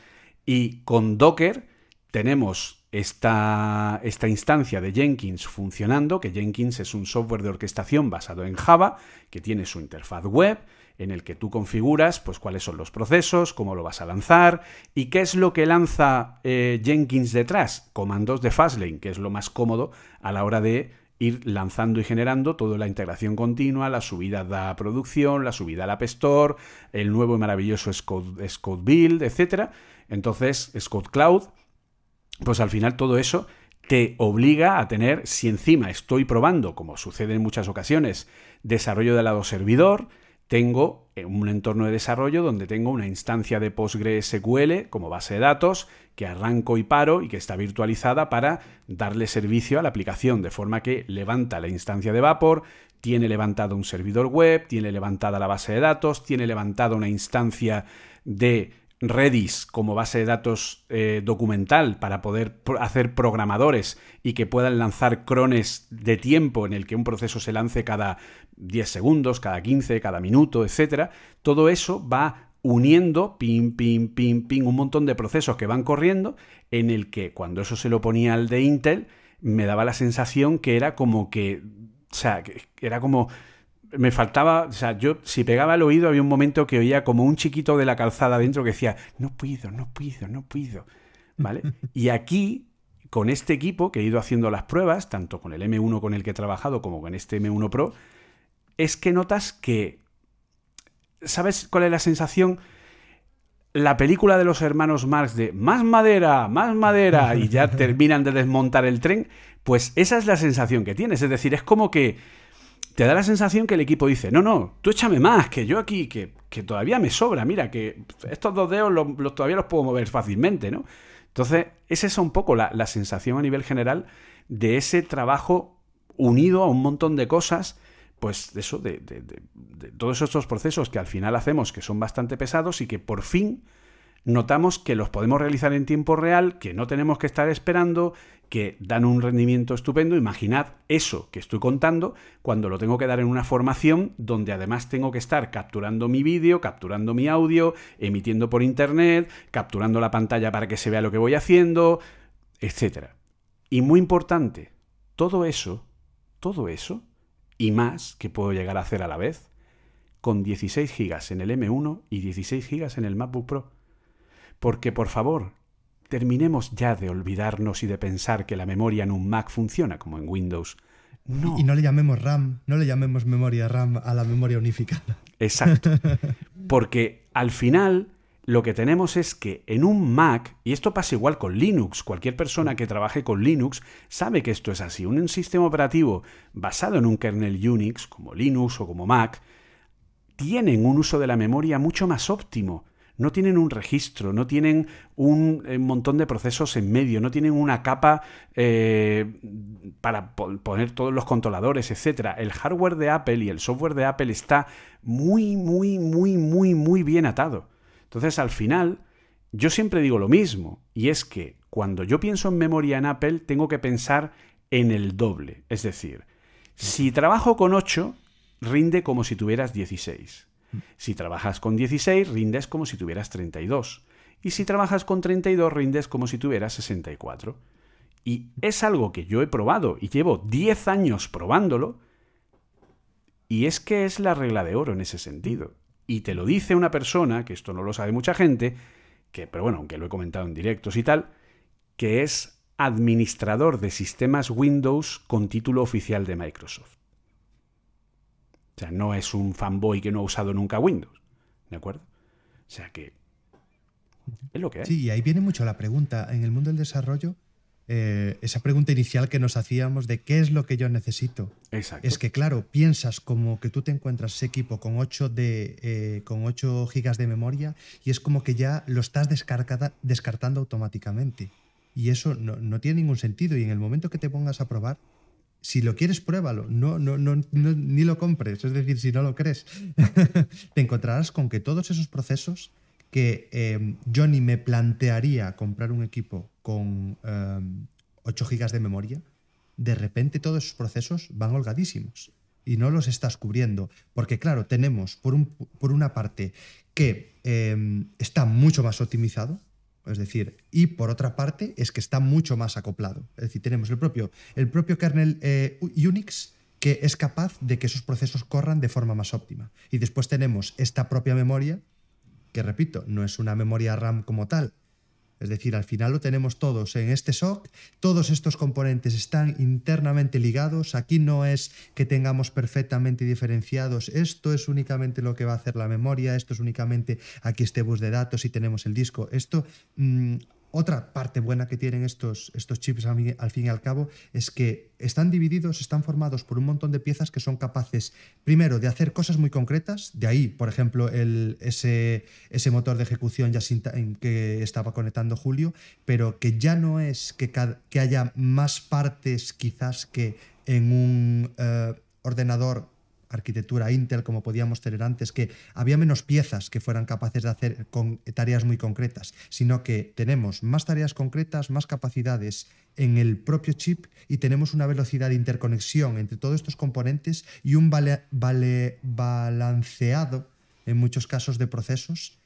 S3: Y con Docker tenemos esta, esta instancia de Jenkins funcionando, que Jenkins es un software de orquestación basado en Java, que tiene su interfaz web, en el que tú configuras pues, cuáles son los procesos, cómo lo vas a lanzar y qué es lo que lanza eh, Jenkins detrás, comandos de Fastlane, que es lo más cómodo a la hora de ir lanzando y generando toda la integración continua, la subida a producción, la subida a App Store, el nuevo y maravilloso Scott Build, etc. Entonces, Scott Cloud, pues al final todo eso te obliga a tener, si encima estoy probando, como sucede en muchas ocasiones, desarrollo de lado servidor, tengo eh, un entorno de desarrollo donde tengo una instancia de PostgreSQL como base de datos que arranco y paro y que está virtualizada para darle servicio a la aplicación, de forma que levanta la instancia de Vapor, tiene levantado un servidor web, tiene levantada la base de datos, tiene levantada una instancia de Redis como base de datos eh, documental para poder hacer programadores y que puedan lanzar crones de tiempo en el que un proceso se lance cada 10 segundos, cada 15, cada minuto, etc. Todo eso va uniendo, pim pim pim pin, un montón de procesos que van corriendo en el que cuando eso se lo ponía al de Intel me daba la sensación que era como que... O sea, que era como me faltaba, o sea, yo si pegaba el oído había un momento que oía como un chiquito de la calzada dentro que decía, no puedo, no puedo, no puedo, ¿vale? y aquí, con este equipo que he ido haciendo las pruebas, tanto con el M1 con el que he trabajado como con este M1 Pro, es que notas que, ¿sabes cuál es la sensación? La película de los hermanos Marx de más madera, más madera, y ya terminan de desmontar el tren, pues esa es la sensación que tienes, es decir, es como que te da la sensación que el equipo dice, no, no, tú échame más, que yo aquí, que, todavía me sobra, mira, que estos dos dedos los, todavía los puedo mover fácilmente, ¿no? Entonces, esa es un poco la, sensación a nivel general de ese trabajo unido a un montón de cosas pues eso, de, de, todos estos procesos que al final hacemos que son bastante pesados y que por fin notamos que los podemos realizar en tiempo real, que no tenemos que estar esperando, que dan un rendimiento estupendo. Imaginad eso que estoy contando cuando lo tengo que dar en una formación donde además tengo que estar capturando mi vídeo, capturando mi audio, emitiendo por internet, capturando la pantalla para que se vea lo que voy haciendo, etc. Y muy importante, todo eso, todo eso y más que puedo llegar a hacer a la vez, con 16 GB en el M1 y 16 GB en el MacBook Pro. Porque, por favor, terminemos ya de olvidarnos y de pensar que la memoria en un Mac funciona como en Windows.
S2: No. Y no le llamemos RAM, no le llamemos memoria RAM a la memoria unificada.
S3: Exacto. Porque al final lo que tenemos es que en un Mac, y esto pasa igual con Linux, cualquier persona que trabaje con Linux sabe que esto es así, un sistema operativo basado en un kernel Unix, como Linux o como Mac, tienen un uso de la memoria mucho más óptimo no tienen un registro, no tienen un eh, montón de procesos en medio, no tienen una capa eh, para poner todos los controladores, etc. El hardware de Apple y el software de Apple está muy, muy, muy, muy, muy bien atado. Entonces, al final, yo siempre digo lo mismo, y es que cuando yo pienso en memoria en Apple, tengo que pensar en el doble. Es decir, si trabajo con 8, rinde como si tuvieras 16. Si trabajas con 16, rindes como si tuvieras 32. Y si trabajas con 32, rindes como si tuvieras 64. Y es algo que yo he probado y llevo 10 años probándolo. Y es que es la regla de oro en ese sentido. Y te lo dice una persona, que esto no lo sabe mucha gente, que, pero bueno, aunque lo he comentado en directos y tal, que es administrador de sistemas Windows con título oficial de Microsoft. O sea, no es un fanboy que no ha usado nunca Windows. ¿De acuerdo? O sea que es lo que es. Sí,
S2: ahí viene mucho la pregunta. En el mundo del desarrollo,
S3: eh, esa pregunta
S2: inicial que nos hacíamos de qué es lo que yo necesito.
S3: Exacto. Es que,
S2: claro, piensas como que tú te encuentras ese equipo con 8, de, eh, con 8 gigas de memoria y es como que ya lo estás descartando automáticamente. Y eso no tiene ningún sentido. Y en el momento que te pongas a probar, si lo quieres, pruébalo, no, no, no, ni lo compres, es decir, si no lo crees, te encontrarás con que todos esos procesos que eh, yo ni me plantearía comprar un equipo con 8 eh, GB de memoria, de repente todos esos procesos van holgadísimos y no los estás cubriendo. Porque claro, tenemos por, un, por una parte que eh, está mucho más optimizado, es decir, y por otra parte es que está mucho más acoplado. Es decir, tenemos el propio, el propio kernel eh, Unix que es capaz de que esos procesos corran de forma más óptima. Y después tenemos esta propia memoria, que repito, no es una memoria RAM como tal, es decir, al final lo tenemos todos en este SOC, todos estos componentes están internamente ligados, aquí no es que tengamos perfectamente diferenciados, esto es únicamente lo que va a hacer la memoria, esto es únicamente aquí este bus de datos y tenemos el disco, esto... Mm, otra parte buena que tienen estos, estos chips al, fin y al cabo es que están divididos, están formados por un montón de piezas que son capaces, primero, de hacer cosas muy concretas, de ahí, por ejemplo, ese, ese motor de ejecución que estaba conectando Julio, pero que ya no es que, que haya más partes quizás que en un eh, ordenador arquitectura Intel como podíamos tener antes, que había menos piezas que fueran capaces de hacer con tareas muy concretas, sino que tenemos más tareas concretas, más capacidades en el propio chip y tenemos una velocidad de interconexión entre todos estos componentes y un balanceado en muchos casos de procesos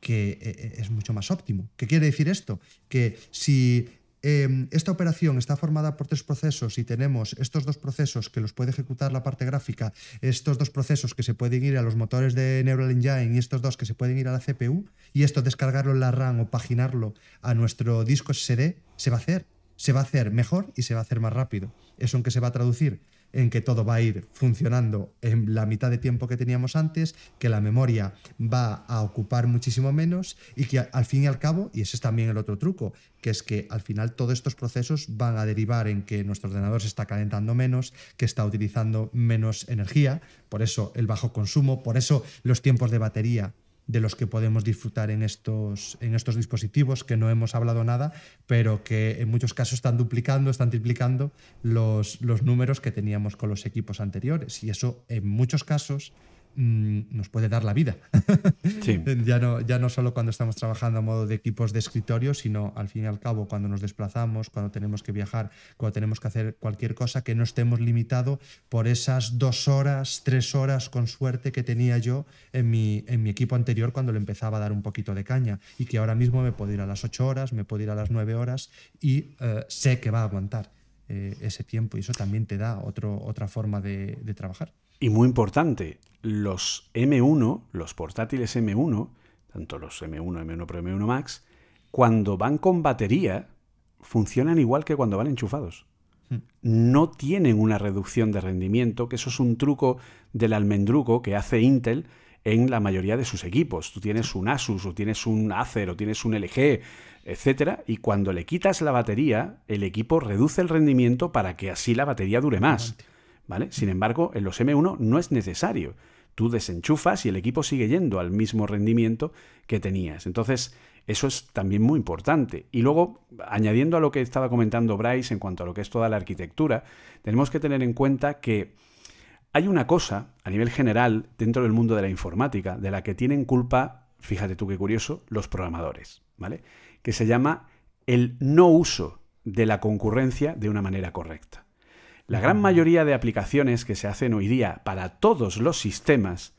S2: que eh, eh, es mucho más óptimo. ¿Qué quiere decir esto? Que si Em, esta operación está formada por tres procesos y tenemos estos dos procesos que los puede ejecutar la parte gráfica, estos dos procesos que se pueden ir a los motores de Neural Engine y estos dos que se pueden ir a la CPU y esto descargarlo en la RAM o paginarlo a nuestro disco SSD se va a hacer. Se va a hacer mejor y se va a hacer más rápido. ¿Eso en que se va a traducir? en que todo va a ir funcionando en la mitad de tiempo que teníamos antes, que la memoria va a ocupar muchísimo menos y que al fin y al cabo, y ese es también el otro truco, que es que al final todos estos procesos van a derivar en que nuestro ordenador se está calentando menos, que está utilizando menos energía, por eso el bajo consumo, por eso los tiempos de batería de los que podemos disfrutar en estos, en estos dispositivos, que no hemos hablado nada, pero que en muchos casos están duplicando, están triplicando los, los números que teníamos con los equipos anteriores. Y eso en muchos casos Mm, nos puede dar la vida. ya, no, ya no solo cuando estamos trabajando a modo de equipos de escritorio, sino al fin y al cabo cuando nos desplazamos, cuando tenemos que viajar, cuando tenemos que hacer cualquier cosa, que no estemos limitado por esas dos horas, tres horas con suerte que tenía yo en mi, en mi equipo anterior cuando le empezaba a dar un poquito de caña y que ahora mismo me puedo ir a las ocho horas, me puedo ir a las nueve horas y eh, sé que va a aguantar eh, ese tiempo y eso también te da otro, otra forma de trabajar.
S3: Y muy importante, los M1, los portátiles M1, tanto los M1, M1 Pro, M1 Max, cuando van con batería, funcionan igual que cuando van enchufados. Hmm. No tienen una reducción de rendimiento, que eso es un truco del almendruco que hace Intel en la mayoría de sus equipos. Tú tienes un Asus o tienes un Acer o tienes un LG, etcétera, y cuando le quitas la batería, el equipo reduce el rendimiento para que así la batería dure más. ¿vale? Sin embargo, en los M1 no es necesario. Tú desenchufas y el equipo sigue yendo al mismo rendimiento que tenías. Entonces, eso es también muy importante. Y luego, añadiendo a lo que estaba comentando Bryce en cuanto a lo que es toda la arquitectura, tenemos que tener en cuenta que hay una cosa a nivel general dentro del mundo de la informática de la que tienen culpa, fíjate tú qué curioso, los programadores, ¿vale? Que se llama el no uso de la concurrencia de una manera correcta. La gran mayoría de aplicaciones que se hacen hoy día para todos los sistemas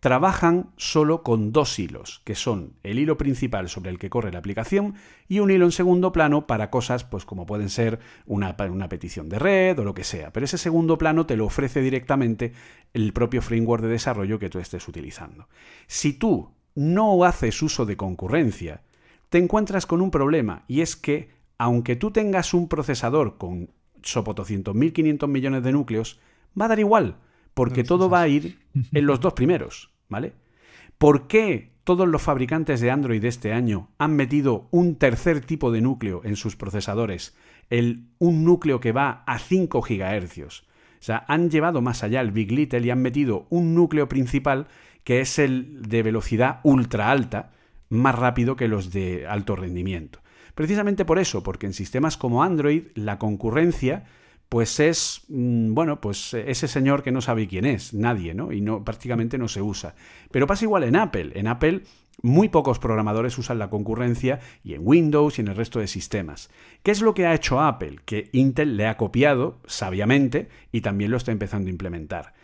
S3: trabajan solo con dos hilos, que son el hilo principal sobre el que corre la aplicación y un hilo en segundo plano para cosas pues como pueden ser una, una, petición de red o lo que sea. Pero ese segundo plano te lo ofrece directamente el propio framework de desarrollo que tú estés utilizando. Si tú no haces uso de concurrencia, te encuentras con un problema y es que aunque tú tengas un procesador con Sopoto, mil 500 millones de núcleos, va a dar igual, porque todo va a ir en los dos primeros, ¿vale? ¿Por qué todos los fabricantes de Android de este año han metido un tercer tipo de núcleo en sus procesadores? El, un núcleo que va a 5 GHz. O sea, han llevado más allá el Big Little y han metido un núcleo principal que es el de velocidad ultra alta, más rápido que los de alto rendimiento. Precisamente por eso, porque en sistemas como Android la concurrencia pues es, mm, bueno, pues ese señor que no sabe quién es, nadie, ¿no? Y no, prácticamente no se usa. Pero pasa igual en Apple. En Apple muy pocos programadores usan la concurrencia y en Windows y en el resto de sistemas. ¿Qué es lo que ha hecho Apple? Que Intel le ha copiado sabiamente y también lo está empezando a implementar.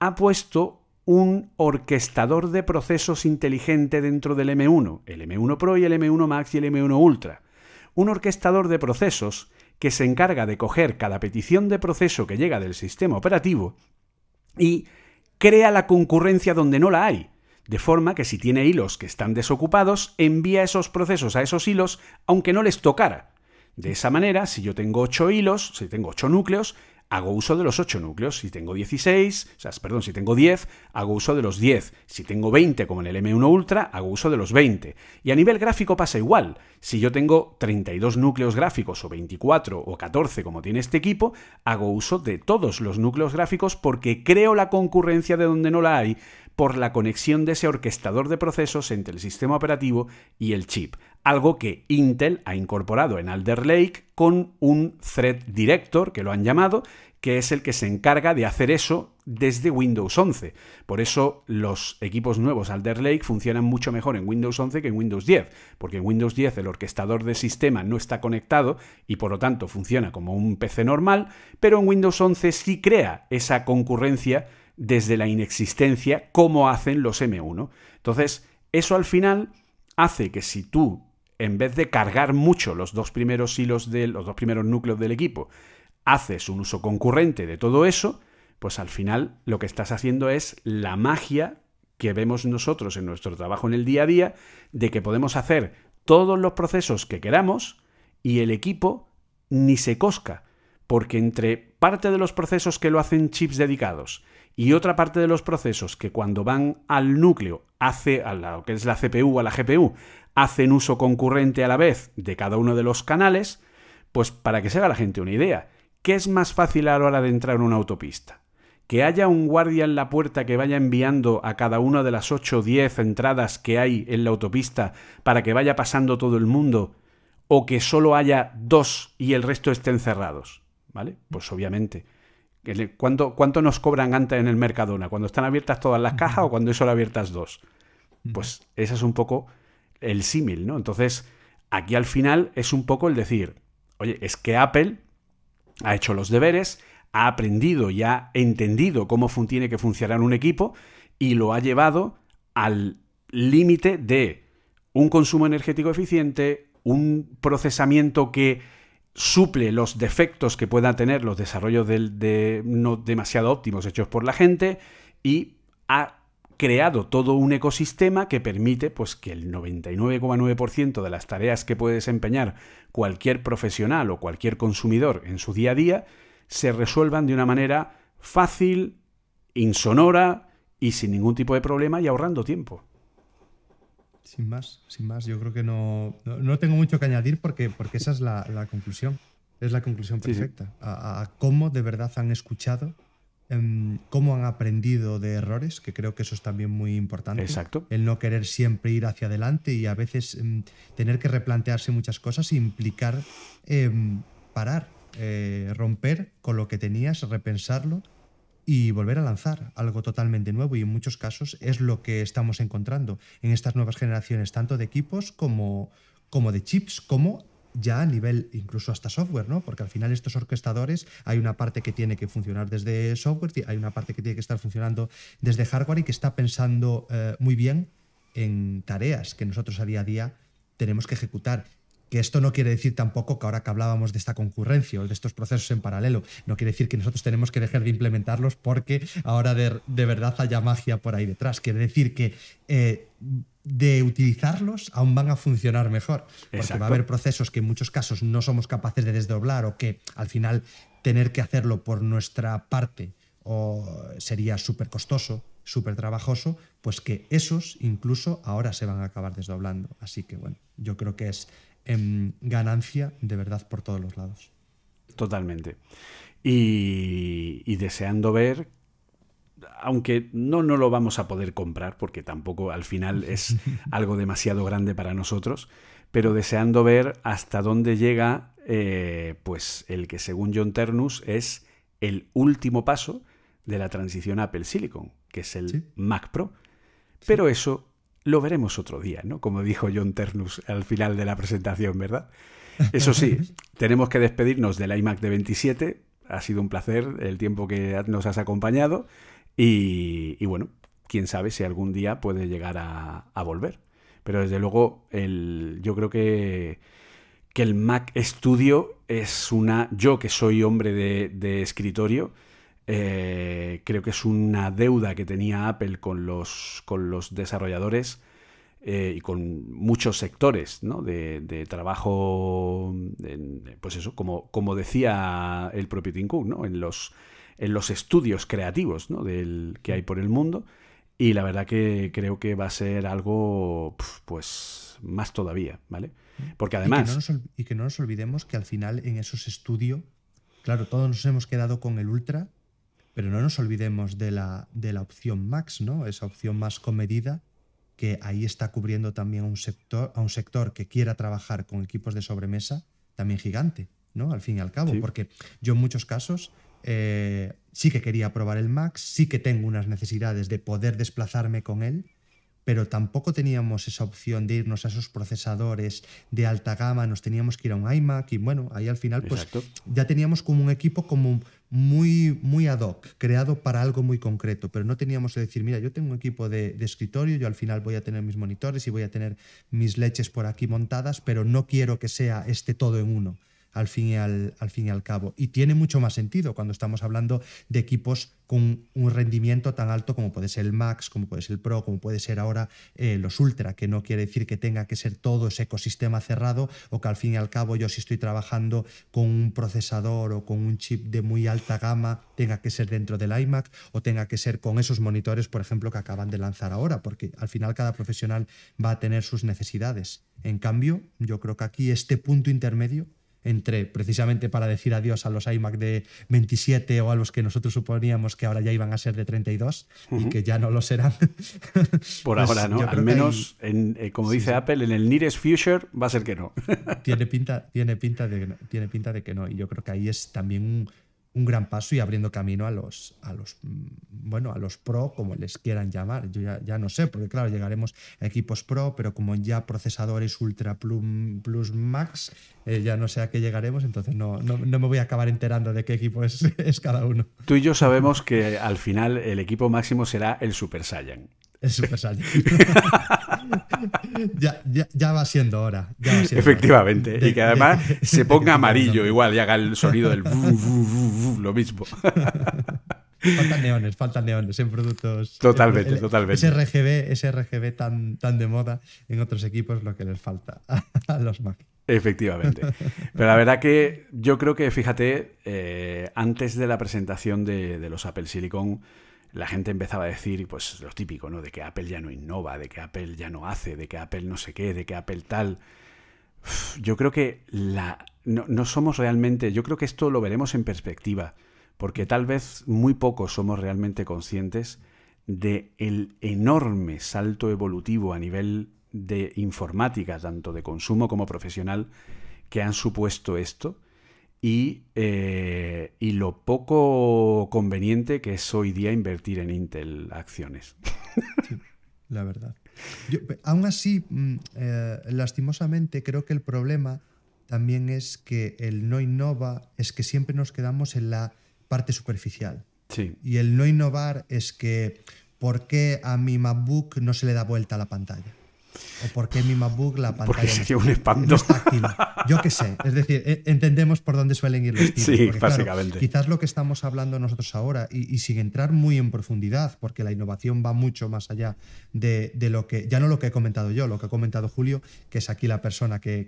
S3: Ha puesto un orquestador de procesos inteligente dentro del M1, el M1 Pro y el M1 Max y el M1 Ultra un orquestador de procesos que se encarga de coger cada petición de proceso que llega del sistema operativo y crea la concurrencia donde no la hay, de forma que si tiene hilos que están desocupados, envía esos procesos a esos hilos aunque no les tocara. De esa manera, si yo tengo ocho hilos, si tengo ocho núcleos, hago uso de los 8 núcleos. Si tengo 16, o sea, perdón, si tengo 10, hago uso de los 10. Si tengo 20, como en el M1 Ultra, hago uso de los 20. Y a nivel gráfico pasa igual. Si yo tengo 32 núcleos gráficos o 24 o 14, como tiene este equipo, hago uso de todos los núcleos gráficos porque creo la concurrencia de donde no la hay por la conexión de ese orquestador de procesos entre el sistema operativo y el chip, algo que Intel ha incorporado en Alder Lake con un thread director, que lo han llamado, que es el que se encarga de hacer eso desde Windows 11. Por eso los equipos nuevos Alder Lake funcionan mucho mejor en Windows 11 que en Windows 10, porque en Windows 10 el orquestador de sistema no está conectado y por lo tanto funciona como un PC normal, pero en Windows 11 sí crea esa concurrencia desde la inexistencia, como hacen los M1. Entonces, eso al final hace que si tú, en vez de cargar mucho los dos primeros hilos de los dos primeros núcleos del equipo, haces un uso concurrente de todo eso, pues al final lo que estás haciendo es la magia que vemos nosotros en nuestro trabajo en el día a día, de que podemos hacer todos los procesos que queramos y el equipo ni se cosca, porque entre parte de los procesos que lo hacen chips dedicados y otra parte de los procesos que cuando van al núcleo, hace al lo que es la CPU o a la GPU, hacen uso concurrente a la vez de cada uno de los canales, pues para que se haga la gente una idea, ¿qué es más fácil a la hora de entrar en una autopista? ¿Que haya un guardia en la puerta que vaya enviando a cada una de las 8 o 10 entradas que hay en la autopista para que vaya pasando todo el mundo? ¿O que solo haya dos y el resto estén cerrados? ¿Vale? Pues obviamente ¿Cuánto, ¿Cuánto nos cobran antes en el Mercadona? ¿Cuando están abiertas todas las cajas o cuando hay solo abiertas dos? Pues ese es un poco el símil, ¿no? Entonces, aquí al final es un poco el decir, oye, es que Apple ha hecho los deberes, ha aprendido y ha entendido cómo tiene que funcionar un equipo y lo ha llevado al límite de un consumo energético eficiente, un procesamiento que suple los defectos que puedan tener los desarrollos de, no demasiado óptimos hechos por la gente y ha creado todo un ecosistema que permite pues, que el 99,9% de las tareas que puede desempeñar cualquier profesional o cualquier consumidor en su día a día se resuelvan de una manera fácil, insonora y sin ningún tipo de problema y ahorrando tiempo.
S2: Sin más, sin más. Yo creo que no, tengo mucho que añadir porque, porque esa es la, conclusión. Es la conclusión perfecta. A, cómo de verdad han escuchado, em, cómo han aprendido de errores, que creo que eso es también muy importante. Exacto. El no querer siempre ir hacia adelante y a veces em, tener que replantearse muchas cosas e implicar em, parar, eh, romper con lo que tenías, repensarlo y volver a lanzar algo totalmente nuevo y en muchos casos es lo que estamos encontrando en estas nuevas generaciones, tanto de equipos como, como de chips, como ya a nivel incluso hasta software, ¿no? Porque al final estos orquestadores hay una parte que tiene que funcionar desde software, hay una parte que tiene que estar funcionando desde hardware y que está pensando eh, muy bien en tareas que nosotros a día a día tenemos que ejecutar que esto no quiere decir tampoco que ahora que hablábamos de esta concurrencia o de estos procesos en paralelo, no quiere decir que nosotros tenemos que dejar de implementarlos porque ahora de, verdad haya magia por ahí detrás. Quiere decir que eh, de utilizarlos aún van a funcionar mejor. Porque va a haber procesos que en muchos casos no somos capaces de desdoblar o que al final tener que hacerlo por nuestra parte o sería súper costoso, súper trabajoso, pues que esos incluso ahora se van a acabar desdoblando. Así que bueno, yo creo que es en ganancia de verdad por todos los lados.
S3: Totalmente. Y, deseando ver, aunque no, no lo vamos a poder comprar, porque tampoco al final es algo demasiado grande para nosotros, pero deseando ver hasta dónde llega eh, pues el que según John Ternus es el último paso de la transición Apple Silicon, que es el Mac Pro. Pero eso lo veremos otro día, ¿no? Como dijo John Ternus al final de la presentación, ¿verdad? Eso sí, tenemos que despedirnos del iMac de 27. Ha sido un placer el tiempo que nos has acompañado y, bueno, quién sabe si algún día puede llegar a, volver. Pero desde luego, el, yo creo que, que el Mac Studio es una... Yo que soy hombre de, de escritorio, eh, creo que es una deuda que tenía Apple con los, con los desarrolladores eh, y con muchos sectores de, trabajo, pues eso, como, como, decía el propio Tim Cook, ¿no? en, los, en los estudios creativos Del, que hay por el mundo. Y la verdad que creo que va a ser algo, pues, más todavía, ¿vale? Mm. Porque además... Y que no
S2: nos, y que no nos olvidemos que al final en esos estudios, claro, todos nos hemos quedado con el Ultra, pero no nos olvidemos de la, de la opción max, ¿no? Esa opción más comedida, que ahí está cubriendo también a un sector, a un sector que quiera trabajar con equipos de sobremesa, también gigante, ¿no? Al fin y al cabo, porque yo en muchos casos eh, sí que quería probar el Max, sí que tengo unas necesidades de poder desplazarme con él, pero tampoco teníamos esa opción de irnos a esos procesadores de alta gama, nos teníamos que ir a un iMac y bueno, ahí al final pues ya teníamos como un equipo como muy, muy ad hoc, creado para algo muy concreto, pero no teníamos que decir, mira, yo tengo un equipo de, de, escritorio, yo al final voy a tener mis monitores y voy a tener mis leches por aquí montadas, pero no quiero que sea este todo en uno al fin, y al, al fin y al cabo. Y tiene mucho más sentido cuando estamos hablando de equipos con un rendimiento tan alto como puede ser el Max, como puede ser el Pro, como puede ser ahora eh, los Ultra, que no quiere decir que tenga que ser todo ese ecosistema cerrado o que al fin y al cabo yo si estoy trabajando con un procesador o con un chip de muy alta gama tenga que ser dentro del iMac o tenga que ser con esos monitores, por ejemplo, que acaban de lanzar ahora, porque al final cada profesional va a tener sus necesidades. En cambio, yo creo que aquí este punto intermedio entre precisamente para decir adiós a los iMac de 27 o a los que nosotros suponíamos que ahora ya iban a ser de 32 y que ya no lo serán.
S3: Por pues ahora, ¿no? Al menos, eh, como dice Apple, en el nearest future va a ser que no.
S2: tiene, pinta, tiene, pinta de, tiene pinta de que no. Y yo creo que ahí es también un un gran paso y abriendo camino a los, a los, mm, bueno, a los pro, como les quieran llamar. Yo ya, no sé, porque claro, llegaremos a equipos pro, pero como ya procesadores Ultra Plum, Plus Max, eh, ya no sé a qué llegaremos, entonces no, no, me voy a acabar enterando de qué equipo es, es cada uno.
S3: Tú y yo sabemos que al final el equipo máximo será el Super Saiyan.
S2: El Super Saiyan. ya, ya, va siendo hora.
S3: Efectivamente. Y que además se ponga amarillo igual y haga el sonido del lo mismo.
S2: Faltan neones, faltan neones en productos. Totalmente, totalmente. Ese RGB, tan, tan de moda en otros equipos, lo que les falta a los Mac. Efectivamente.
S3: Pero la verdad que yo creo que, fíjate, eh, antes de la presentación de los Apple Silicon, la gente empezaba a decir, pues lo típico, ¿no? De que Apple ya no innova, de que Apple ya no hace, de que Apple no sé qué, de que Apple tal. yo creo que la, no, no, somos realmente, yo creo que esto lo veremos en perspectiva, porque tal vez muy pocos somos realmente conscientes de el enorme salto evolutivo a nivel de informática, tanto de consumo como profesional, que han supuesto esto y, eh, y lo poco conveniente que es hoy día invertir en Intel acciones. la verdad.
S2: aún así, mm, eh, lastimosamente, creo que el problema también es que el no innova es que siempre nos quedamos en la parte superficial. Sí. Y el no innovar es que, ¿por qué a mi MacBook no se le da vuelta la pantalla? o por qué mi MacBook la pantalla porque Es Yo qué sé, es decir, e, entendemos por dónde suelen ir los tipos. Sí, básicamente. quizás lo que estamos hablando nosotros ahora, y, sin entrar muy en profundidad, porque la innovación va mucho más allá de, lo que, ya no lo que he comentado yo, lo que ha comentado Julio, que es aquí la persona que,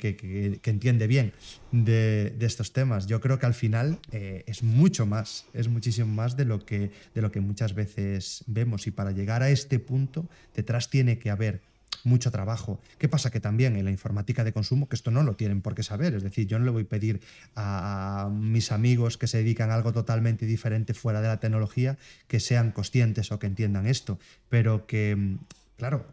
S2: entiende bien de, estos temas. Yo creo que al final eh, es mucho más, es muchísimo más de lo, que, de lo que muchas veces vemos. Y para llegar a este punto, detrás tiene que haber mucho trabajo. ¿Qué pasa? Que también en la informática de consumo, que esto no lo tienen por qué saber, es decir, yo no le voy a pedir a mis amigos que se dedican a algo totalmente diferente fuera de la tecnología que sean conscientes o que entiendan esto, pero que, claro,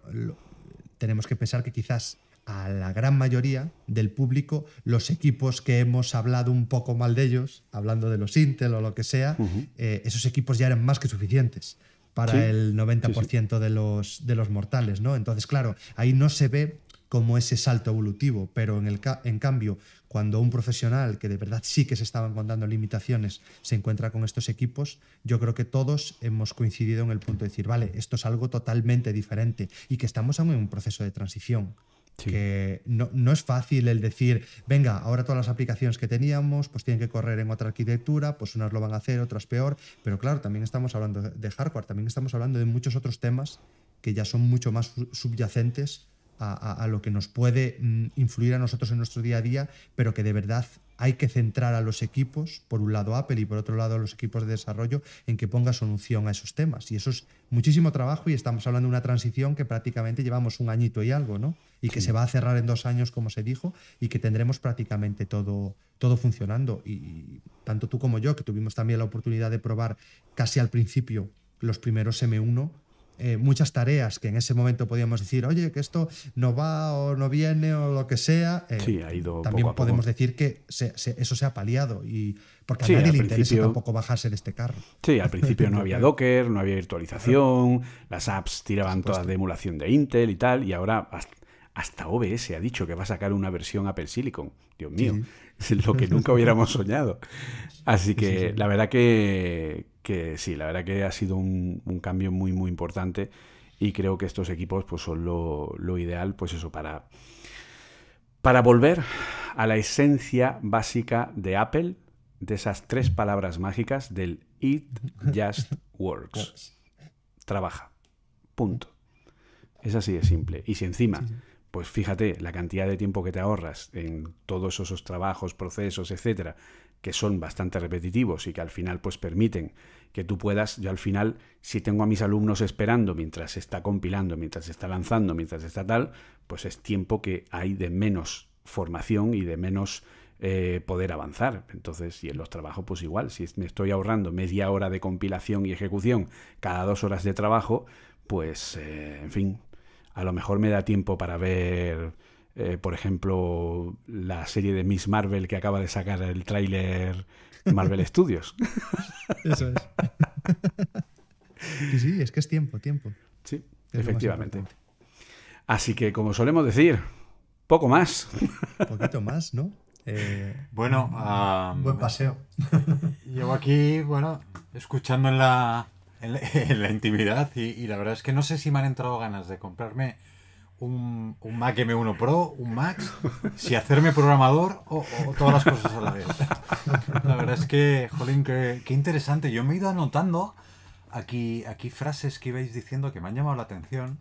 S2: tenemos que pensar que quizás a la gran mayoría del público los equipos que hemos hablado un poco mal de ellos, hablando de los Intel o lo que sea, eh, esos equipos ya eran más que suficientes para el 90% De, los, de los mortales, ¿no? Entonces, claro, ahí no se ve como ese salto evolutivo, pero en, el en cambio, cuando un profesional que de verdad sí que se estaban encontrando limitaciones se encuentra con estos equipos, yo creo que todos hemos coincidido en el punto de decir, vale, esto es algo totalmente diferente y que estamos aún en un proceso de transición. Que no, no, es fácil el decir, venga, ahora todas las aplicaciones que teníamos, pues tienen que correr en otra arquitectura, pues unas lo van a hacer, otras peor. Pero claro, también estamos hablando de hardware, también estamos hablando de muchos otros temas que ya son mucho más subyacentes a, lo que nos puede mm, influir a nosotros en nuestro día a día, pero que de verdad hay que centrar a los equipos, por un lado Apple y por otro lado a los equipos de desarrollo, en que ponga solución a esos temas. Y eso es muchísimo trabajo y estamos hablando de una transición que prácticamente llevamos un añito y algo, ¿no? Y que se va a cerrar en dos años, como se dijo, y que tendremos prácticamente todo, todo funcionando. Y, y tanto tú como yo, que tuvimos también la oportunidad de probar casi al principio los primeros M1, eh, muchas tareas que en ese momento podíamos decir, oye, que esto no va o no viene o lo que sea, eh, sí, ha ido también podemos decir que eso se ha paliado y porque al a nadie le interesa tampoco bajarse de este carro. Sí, al principio no había
S3: Docker, no había virtualización, las apps tiraban todas de emulación de Intel y tal, y ahora hasta, OBS ha dicho que va a sacar una versión Apple Silicon. Dios mío, es lo que nunca hubiéramos soñado. Así que la verdad que, que sí, la verdad que ha sido un, cambio muy, muy importante y creo que estos equipos pues, son lo, lo ideal, pues eso, para, para volver a la esencia básica de Apple, de esas tres palabras mágicas del It Just Works. Trabaja. Punto. Es así de simple. Y si encima, pues fíjate la cantidad de tiempo que te ahorras en todos esos trabajos, procesos, etcétera, que son bastante repetitivos y que al final pues permiten que tú puedas, yo al final, si tengo a mis alumnos esperando mientras se está compilando, mientras se está lanzando, mientras está tal, pues es tiempo que hay de menos formación y de menos eh, poder avanzar. Entonces, y en los trabajos, pues igual, si me estoy ahorrando media hora de compilación y ejecución cada dos horas de trabajo, pues, eh, en fin, a lo mejor me da tiempo para ver eh, por ejemplo, la serie de Miss Marvel que acaba de sacar el tráiler Marvel Studios.
S2: Eso es. sí, es que es tiempo, tiempo. Sí,
S3: efectivamente. Así que, como solemos decir, poco más. Poquito más, ¿no? Eh, bueno, mm, buen um,
S2: paseo.
S1: Llevo aquí, bueno, escuchando en la, intimidad y la verdad es que no sé si me han entrado ganas de comprarme un, un Mac M1 Pro, un Max, si hacerme programador o, todas las cosas a la vez. La verdad es que, jolín, qué, interesante. Yo me he ido anotando aquí, aquí frases que ibais diciendo que me han llamado la atención.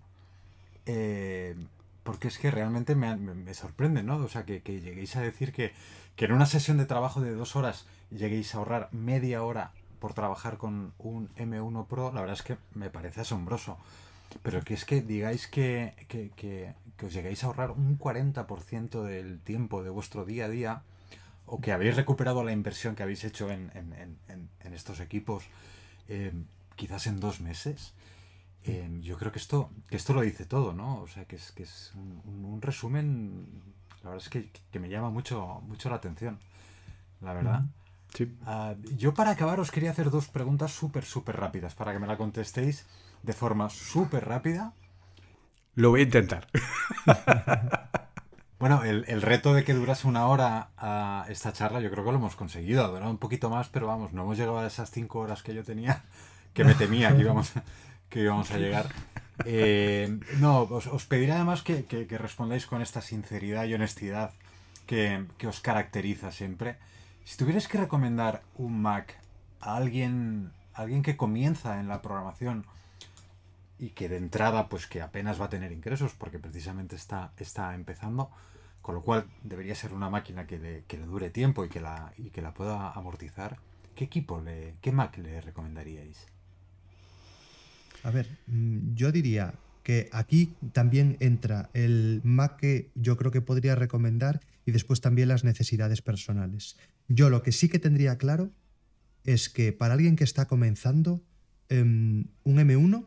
S1: Eh, porque es que realmente me, me, sorprende, ¿no? O sea, que, que lleguéis a decir que, que, en una sesión de trabajo de dos horas lleguéis a ahorrar media hora por trabajar con un M1 Pro, la verdad es que me parece asombroso. Pero que es que digáis que, os llegáis a ahorrar un 40% del tiempo de vuestro día a día o que habéis recuperado la inversión que habéis hecho en, estos equipos eh, quizás en dos meses. Eh, yo creo que esto, lo dice todo, ¿no? O sea, que es, un, resumen, la verdad es que, me llama mucho, la atención, la verdad. Sí. Ah, yo para acabar os quería hacer dos preguntas súper, súper rápidas para que me la contestéis de forma súper
S3: rápida. Lo voy a intentar.
S1: Bueno, el, el, reto de que durase una hora a ah, esta charla, yo creo que lo hemos conseguido. Ha durado un poquito más, pero vamos, no hemos llegado a esas cinco horas que yo tenía, que me temía que íbamos, que íbamos a llegar. Eh, no, os, pediré además que, que, respondáis con esta sinceridad y honestidad que, que, os caracteriza siempre. Si tuvieras que recomendar un Mac a alguien, a alguien que comienza en la programación, y que de entrada pues que apenas va a tener ingresos porque precisamente está, está empezando, con lo cual debería ser una máquina que le, que le dure tiempo y que, la, que la pueda amortizar. ¿Qué equipo, le, qué Mac le recomendaríais?
S2: A ver, mm, yo diría que aquí también entra el Mac que yo creo que podría recomendar y después también las necesidades personales. Yo lo que sí que tendría claro es que para alguien que está comenzando, em, un M1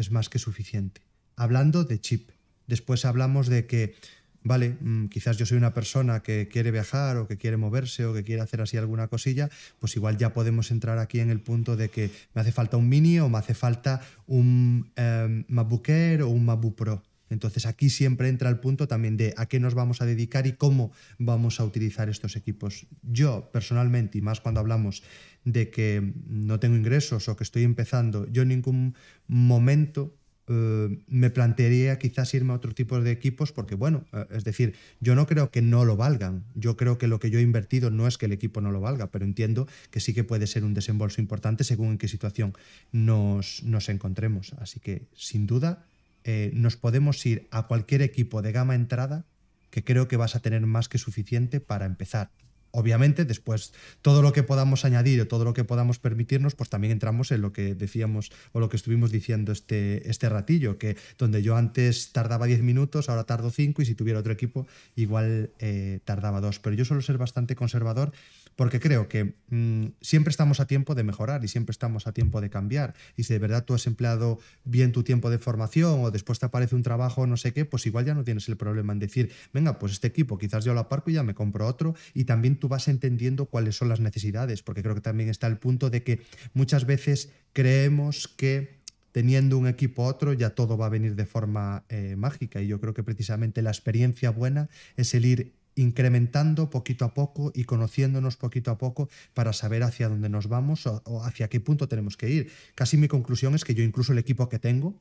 S2: es más que suficiente. Hablando de chip, después hablamos de que, vale, mm, quizás yo soy una persona que quiere viajar o que quiere moverse o que quiere hacer así alguna cosilla, pues igual ya podemos entrar aquí en el punto de que me hace falta un mini o me hace falta un eh, MacBook o un MacBook Pro. Entonces aquí siempre entra el punto también de a qué nos vamos a dedicar y cómo vamos a utilizar estos equipos. Yo personalmente, y más cuando hablamos de que no tengo ingresos o que estoy empezando, yo en ningún momento eh, me plantearía quizás irme a otro tipo de equipos porque bueno, eh, es decir, yo no creo que no lo valgan, yo creo que lo que yo he invertido no es que el equipo no lo valga, pero entiendo que sí que puede ser un desembolso importante según en qué situación nos encontremos. Así que sin duda eh, nos podemos ir a cualquier equipo de gama entrada que creo que vas a tener más que suficiente para empezar obviamente después todo lo que podamos añadir o todo lo que podamos permitirnos, pues también entramos en lo que decíamos o lo que estuvimos diciendo este, este ratillo, que donde yo antes tardaba 10 minutos, ahora tardo 5 y si tuviera otro equipo igual eh, tardaba 2. Pero yo suelo ser bastante conservador porque creo que mm, siempre estamos a tiempo de mejorar y siempre estamos a tiempo de cambiar. Y si de verdad tú has empleado bien tu tiempo de formación o después te aparece un trabajo no sé qué, pues igual ya no tienes el problema en decir, venga, pues este equipo quizás yo lo aparco y ya me compro otro y también tú vas entendiendo cuáles son las necesidades, porque creo que también está el punto de que muchas veces creemos que teniendo un equipo otro ya todo va a venir de forma eh, mágica y yo creo que precisamente la experiencia buena es el ir incrementando poquito a poco y conociéndonos poquito a poco para saber hacia dónde nos vamos o, hacia qué punto tenemos que ir. Casi mi conclusión es que yo incluso el equipo que tengo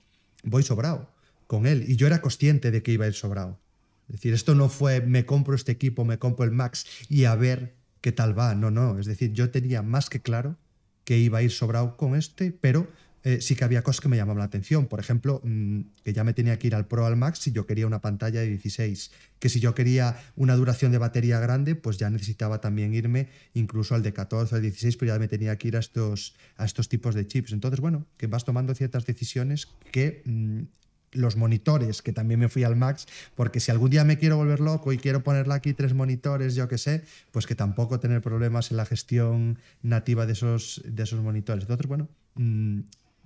S2: voy sobrado con él y yo era consciente de que iba a ir sobrado es decir, esto no fue me compro este equipo, me compro el Max y a ver qué tal va. No, no. Es decir, yo tenía más que claro que iba a ir sobrado con este, pero eh, sí que había cosas que me llamaban la atención. Por ejemplo, mm, que ya me tenía que ir al Pro al Max si yo quería una pantalla de 16. Que si yo quería una duración de batería grande, pues ya necesitaba también irme incluso al de 14 al 16, pero ya me tenía que ir a estos, a estos tipos de chips. Entonces, bueno, que vas tomando ciertas decisiones que mm, los monitores, que también me fui al Max, porque si algún día me quiero volver loco y quiero ponerle aquí tres monitores, yo qué sé, pues que tampoco tener problemas en la gestión nativa de esos, de esos monitores. Entonces, bueno, mm,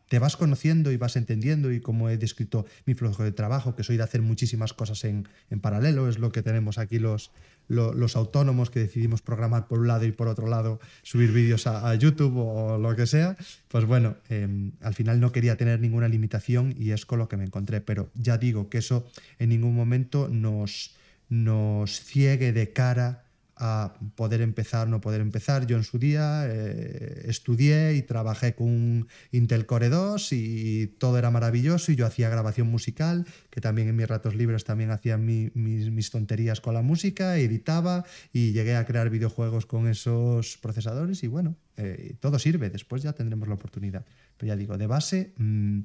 S2: te vas conociendo y vas entendiendo y como he descrito mi flujo de trabajo, que soy de hacer muchísimas cosas en paralelo, es lo que tenemos aquí los, los autónomos que decidimos programar por un lado y por otro lado subir vídeos a, YouTube o lo que sea, pues bueno, em, al final no quería tener ninguna limitación y es con lo que me encontré. Pero ya digo que eso en ningún momento nos, nos ciegue de cara a poder empezar, no poder empezar. Yo en su día eh, estudié y trabajé con Intel Core 2 y todo era maravilloso y yo hacía grabación musical, que también en mis ratos libres también hacía mis, mis, tonterías con la música, editaba y llegué a crear videojuegos con esos procesadores y bueno, eh, todo sirve, después ya tendremos la oportunidad. Pero ya digo, de base, mm,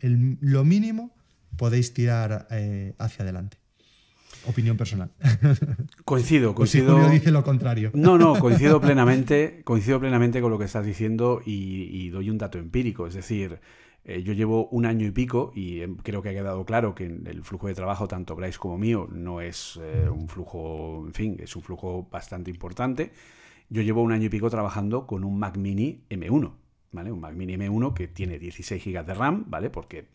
S2: el, lo mínimo podéis tirar eh, hacia adelante. Opinión personal. Coincido, pues coincido. dice lo contrario. No, no, coincido
S3: plenamente, coincido plenamente con lo que estás diciendo y, doy un dato empírico. Es decir, eh, yo llevo un año y pico y eh, creo que ha quedado claro que el flujo de trabajo, tanto Bryce como mío, no es eh, un flujo, en fin, es un flujo bastante importante. Yo llevo un año y pico trabajando con un Mac Mini M1, ¿vale? Un Mac Mini M1 que tiene 16 GB de RAM, ¿vale? Porque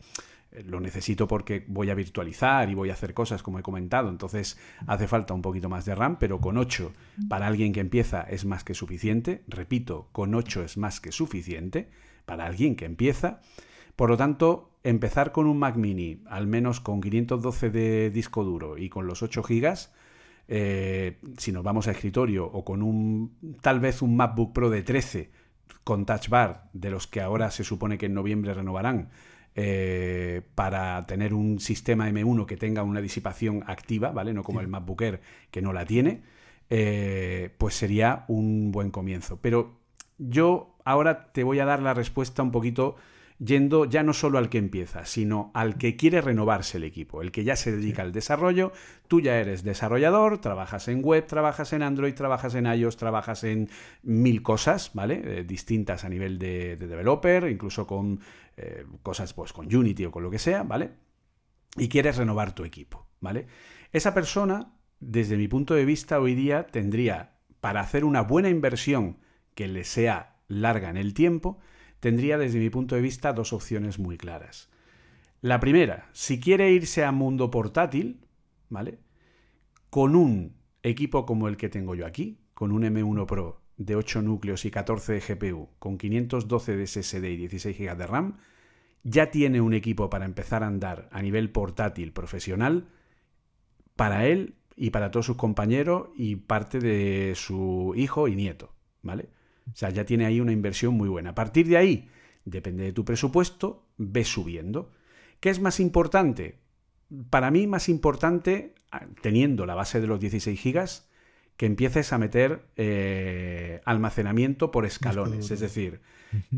S3: eh, lo necesito porque voy a virtualizar y voy a hacer cosas como he comentado, entonces hace falta un poquito más de RAM, pero con 8 para alguien que empieza es más que suficiente, repito, con 8 es más que suficiente para alguien que empieza. Por lo tanto, empezar con un Mac mini, al menos con 512 de disco duro y con los 8 GB, eh, si nos vamos a escritorio o con un tal vez un MacBook Pro de 13 con touch bar de los que ahora se supone que en noviembre renovarán eh, para tener un sistema M1 que tenga una disipación activa, ¿vale? No como el MacBook Air que no la tiene, eh, pues sería un buen comienzo. Pero yo ahora te voy a dar la respuesta un poquito yendo ya no solo al que empieza, sino al que quiere renovarse el equipo, el que ya se dedica al desarrollo. Tú ya eres desarrollador, trabajas en web, trabajas en Android, trabajas en iOS, trabajas en mil cosas, ¿vale? Eh, distintas a nivel de, de developer, incluso con eh, cosas pues con Unity o con lo que sea, ¿vale? Y quieres renovar tu equipo, ¿vale? Esa persona, desde mi punto de vista, hoy día tendría, para hacer una buena inversión que le sea larga en el tiempo, tendría desde mi punto de vista dos opciones muy claras. La primera, si quiere irse a mundo portátil, ¿vale? Con un equipo como el que tengo yo aquí, con un M1 Pro de 8 núcleos y 14 de GPU, con 512 de SSD y 16 GB de RAM, ya tiene un equipo para empezar a andar a nivel portátil profesional para él y para todos sus compañeros y parte de su hijo y nieto, ¿vale? O sea, ya tiene ahí una inversión muy buena. A partir de ahí, depende de tu presupuesto, ve subiendo. ¿Qué es más importante? Para mí más importante, ah, teniendo la base de los 16 GB, que empieces a meter eh, almacenamiento por escalones. Es decir,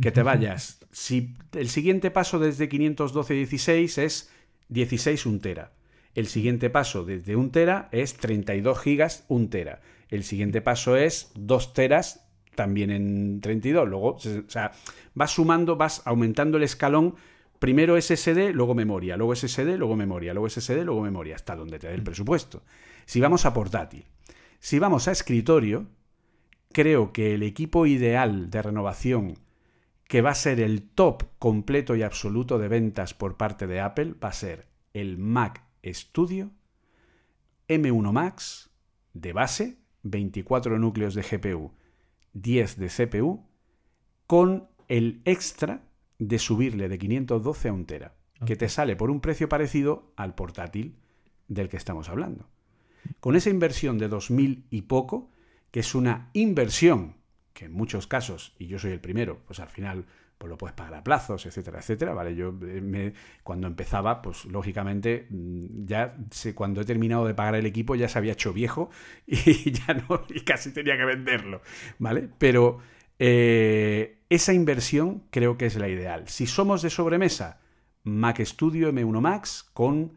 S3: que te vayas. Si el siguiente paso desde 512-16 es 16 un tera. El siguiente paso desde un tera es 32 gigas un tera. El siguiente paso es 2 teras también en 32. Luego, o sea, vas sumando, vas aumentando el escalón. Primero SSD, luego memoria, luego SSD, luego memoria, luego SSD, luego memoria, hasta donde te dé el presupuesto. Si vamos a portátil, si vamos a escritorio, creo que el equipo ideal de renovación, que va a ser el top completo y absoluto de ventas por parte de Apple, va a ser el Mac Studio, M1 Max, de base, 24 núcleos de GPU, 10 de CPU, con el extra de subirle de 512 a un tera, que te sale por un precio parecido al portátil del que estamos hablando. Con esa inversión de 2.000 y poco, que es una inversión, que en muchos casos, y yo soy el primero, pues al final pues lo puedes pagar a plazos, etcétera, etcétera, ¿vale? Yo eh, cuando empezaba, pues lógicamente mm, ya sé, cuando he terminado de pagar el equipo ya se había hecho viejo y ya no, y casi tenía que venderlo, ¿vale? Pero eh, esa inversión creo que es la ideal. Si somos de sobremesa, Mac Studio M1 Max con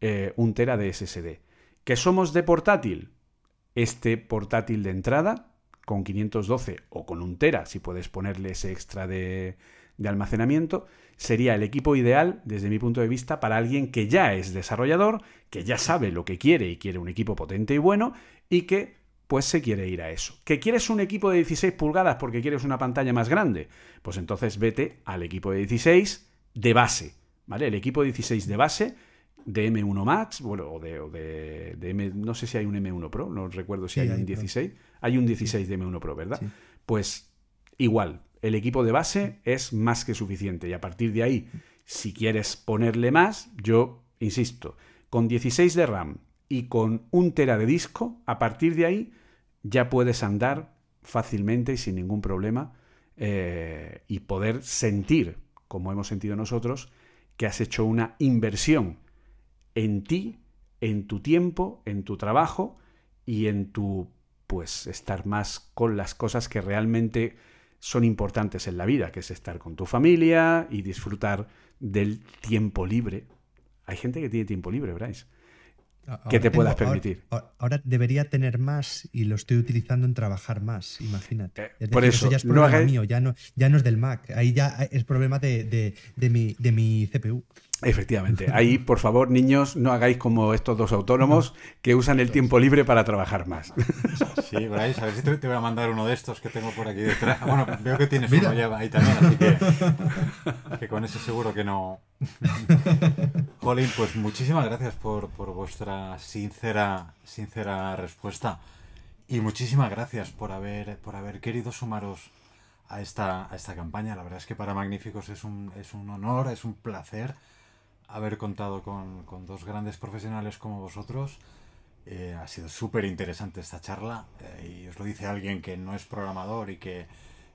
S3: eh, un tera de SSD. ¿Que somos de portátil? Este portátil de entrada, con 512 o con un tera, si puedes ponerle ese extra de, almacenamiento, sería el equipo ideal, desde mi punto de vista, para alguien que ya es desarrollador, que ya sabe lo que quiere y quiere un equipo potente y bueno, y que pues se quiere ir a eso. ¿Que quieres un equipo de 16 pulgadas porque quieres una pantalla más grande? Pues entonces vete al equipo de 16 de base, ¿vale? El equipo de 16 de base de M1 Max, bueno, o de, de, no sé si hay un M1 Pro, no recuerdo si hay, un 16. Hay un 16 de M1 Pro, ¿verdad? Pues igual, el equipo de base es más que suficiente y a partir de ahí, si quieres ponerle más, yo insisto, con 16 de RAM y con un tera de disco, a partir de ahí ya puedes andar fácilmente y sin ningún problema eh, y poder sentir, como hemos sentido nosotros, que has hecho una inversión en ti, en tu tiempo, en tu trabajo y en tu, pues, estar más con las cosas que realmente son importantes en la vida, que es estar con tu familia y disfrutar del tiempo libre. Hay gente que tiene tiempo libre, Bryce. que te puedas permitir.
S2: Ahora, debería tener más y lo estoy utilizando en trabajar más, imagínate. Eh, por eso, ya es problema mío, ya no, ya no es del Mac, ahí ya es problema de, de, de, mi, de mi CPU.
S3: Efectivamente. Ahí, por favor, niños, no hagáis como estos dos autónomos que usan el tiempo libre para trabajar más. Sí, Bryce, a ver si te,
S1: voy a mandar uno de estos que tengo por aquí detrás. Bueno, veo que tienes uno ya ahí también, así que, con ese seguro que no. Colin, pues muchísimas gracias por, por vuestra sincera, sincera respuesta. Y muchísimas gracias por haber, por haber querido sumaros a esta, a esta campaña. La verdad es que para Magníficos es un, es un honor, es un placer haber contado con, con dos grandes profesionales como vosotros. Eh, ha sido súper interesante esta charla eh, y os lo dice alguien que no es programador y que,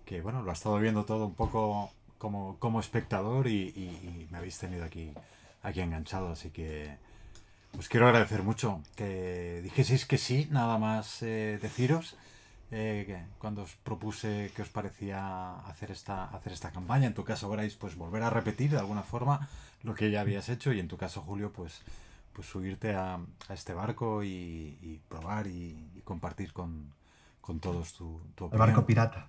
S1: que, bueno, lo ha estado viendo todo un poco como, como espectador y, y, me habéis tenido aquí, aquí enganchado. Así que os pues quiero agradecer mucho que dijeseis que sí, nada más eh, deciros. cuando os propuse que os parecía hacer esta, hacer esta campaña. En tu caso, Bryce, pues volver a repetir de alguna forma lo que ya habías hecho y en tu caso, Julio, pues, pues subirte a, este barco y, probar y,
S3: compartir con, todos tu, El barco pirata.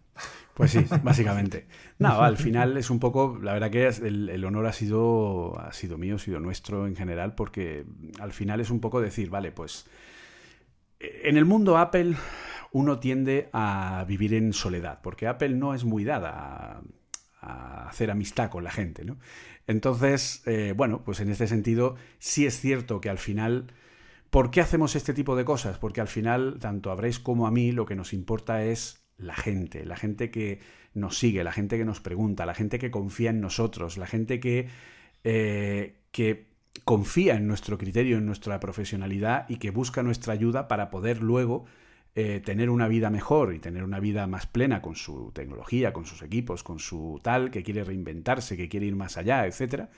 S3: Pues sí, básicamente. no, al final es un poco, la verdad que el, el, honor ha sido, ha sido mío, ha sido nuestro en general, porque al final es un poco decir, vale, pues en el mundo Apple uno tiende a vivir en soledad, porque Apple no es muy dada a, a hacer amistad con la gente, ¿no? Entonces, eh, bueno, pues en este sentido sí es cierto que al final... ¿Por qué hacemos este tipo de cosas? Porque al final, tanto a como a mí, lo que nos importa es la gente, la gente que nos sigue, la gente que nos pregunta, la gente que confía en nosotros, la gente que, eh, que confía en nuestro criterio, en nuestra profesionalidad y que busca nuestra ayuda para poder luego eh, tener una vida mejor y tener una vida más plena con su tecnología, con sus equipos, con su tal, que quiere reinventarse, que quiere ir más allá, etc.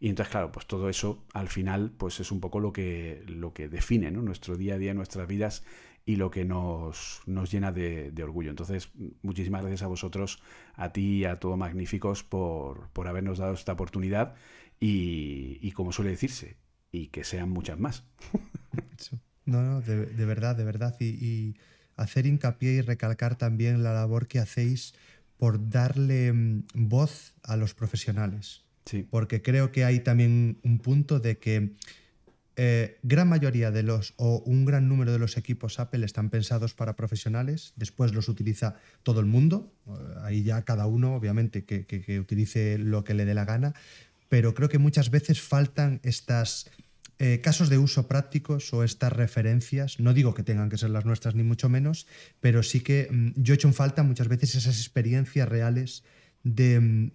S3: Y entonces, claro, pues todo eso al final pues es un poco lo que, lo que define nuestro día a día, nuestras vidas y lo que nos, llena de, orgullo. Entonces, muchísimas gracias a vosotros, a ti y a todos Magníficos por, habernos dado esta oportunidad y como suele decirse, y que sean muchas más.
S2: No, de, verdad, de verdad. Y, hacer hincapié y recalcar también la labor que hacéis por darle mm, voz a los profesionales. Sí. Porque creo que hay también un punto de que eh, gran mayoría de los o un gran número de los equipos Apple están pensados para profesionales, después los utiliza todo el mundo, eh, ahí ya cada uno obviamente que, que, que utilice lo que le dé la gana, pero creo que muchas veces faltan estas eh, casos de uso prácticos o estas referencias, no digo que tengan que ser las nuestras ni mucho menos, pero sí que mm, yo he hecho en falta muchas veces esas experiencias reales de, mm,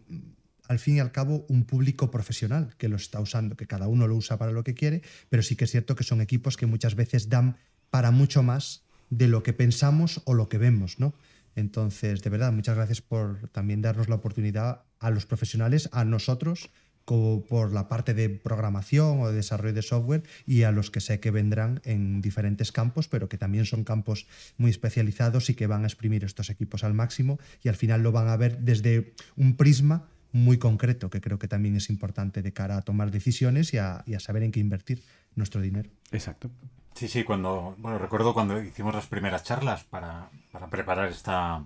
S2: al fin y al cabo, un público profesional que lo está usando, que cada uno lo usa para lo que quiere, pero sí que es cierto que son equipos que muchas veces dan para mucho más de lo que pensamos o lo que vemos, ¿no? Entonces, de verdad, muchas gracias por también darnos la oportunidad a los profesionales, a nosotros, como por la parte de programación o de desarrollo de software y a los que sé que vendrán en diferentes campos, pero que también son campos muy especializados y que van a exprimir estos equipos al máximo y al final lo van a ver desde un prisma muy concreto, que creo que también es importante de cara a tomar decisiones y a, saber en qué invertir nuestro dinero. Exacto.
S1: Sí, sí, cuando, bueno, recuerdo cuando hicimos las primeras charlas para preparar esta,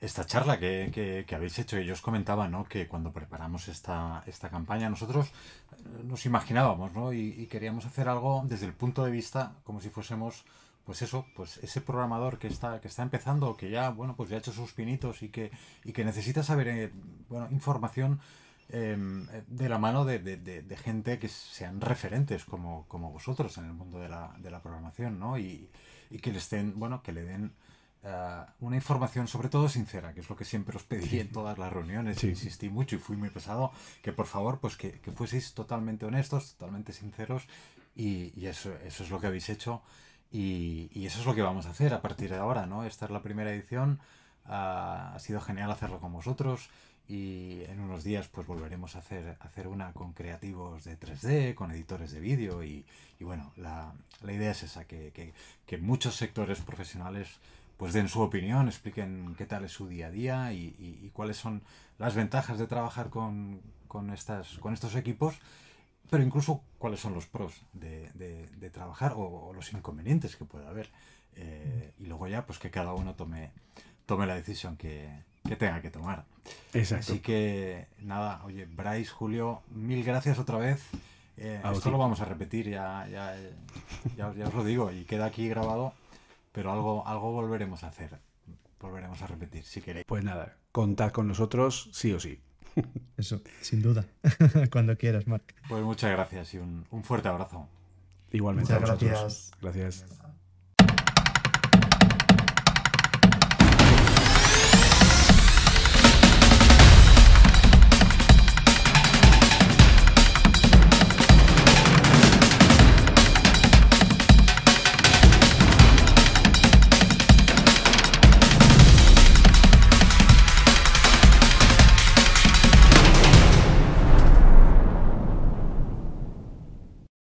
S1: esta charla que, que, que, habéis hecho. Y yo os comentaba ¿no? que cuando preparamos esta, esta campaña nosotros eh, nos imaginábamos ¿no? y, queríamos hacer algo desde el punto de vista como si fuésemos... Pues eso, pues ese programador que está, que está empezando, que ya, bueno, pues ya ha hecho sus pinitos y que, y que necesita saber eh, bueno, información em, de la mano de, de, de, gente que sean referentes como, como vosotros en el mundo de la, la programación, ¿no? Y, y, que le estén, bueno, que le den Ah, una información sobre todo sincera, que es lo que siempre os pedí en todas las reuniones, insistí mucho y fui muy pesado, que por favor, pues que, que fueseis totalmente honestos, totalmente sinceros, y, eso, es lo que habéis hecho, y, eso es lo que vamos a hacer a partir de ahora, ¿no? Esta es la primera edición, ah, ha sido genial hacerlo con vosotros, y en unos días pues volveremos a hacer, hacer una con creativos de 3D, con editores de vídeo y, bueno, la, idea es esa, que, que muchos sectores profesionales pues den su opinión, expliquen qué tal es su día a día y, y, cuáles son las ventajas de trabajar con, con, estas, con estos equipos, pero incluso cuáles son los pros de, de, trabajar o, los inconvenientes que pueda haber. Eh, y luego ya, pues que cada uno tome, tome la decisión que, que tenga que tomar. Exacto. Así que nada, oye, Bryce, Julio, mil gracias otra vez. Eh, esto lo vamos a repetir, ya, ya, ya, ya os lo digo, y queda aquí grabado pero algo, algo volveremos a hacer. Volveremos a repetir, si queréis. Pues nada,
S3: contad con nosotros sí o sí. Eso, sin duda. Cuando quieras, Marc.
S1: Pues muchas gracias y un, fuerte abrazo. Igualmente. a gracias. Gracias.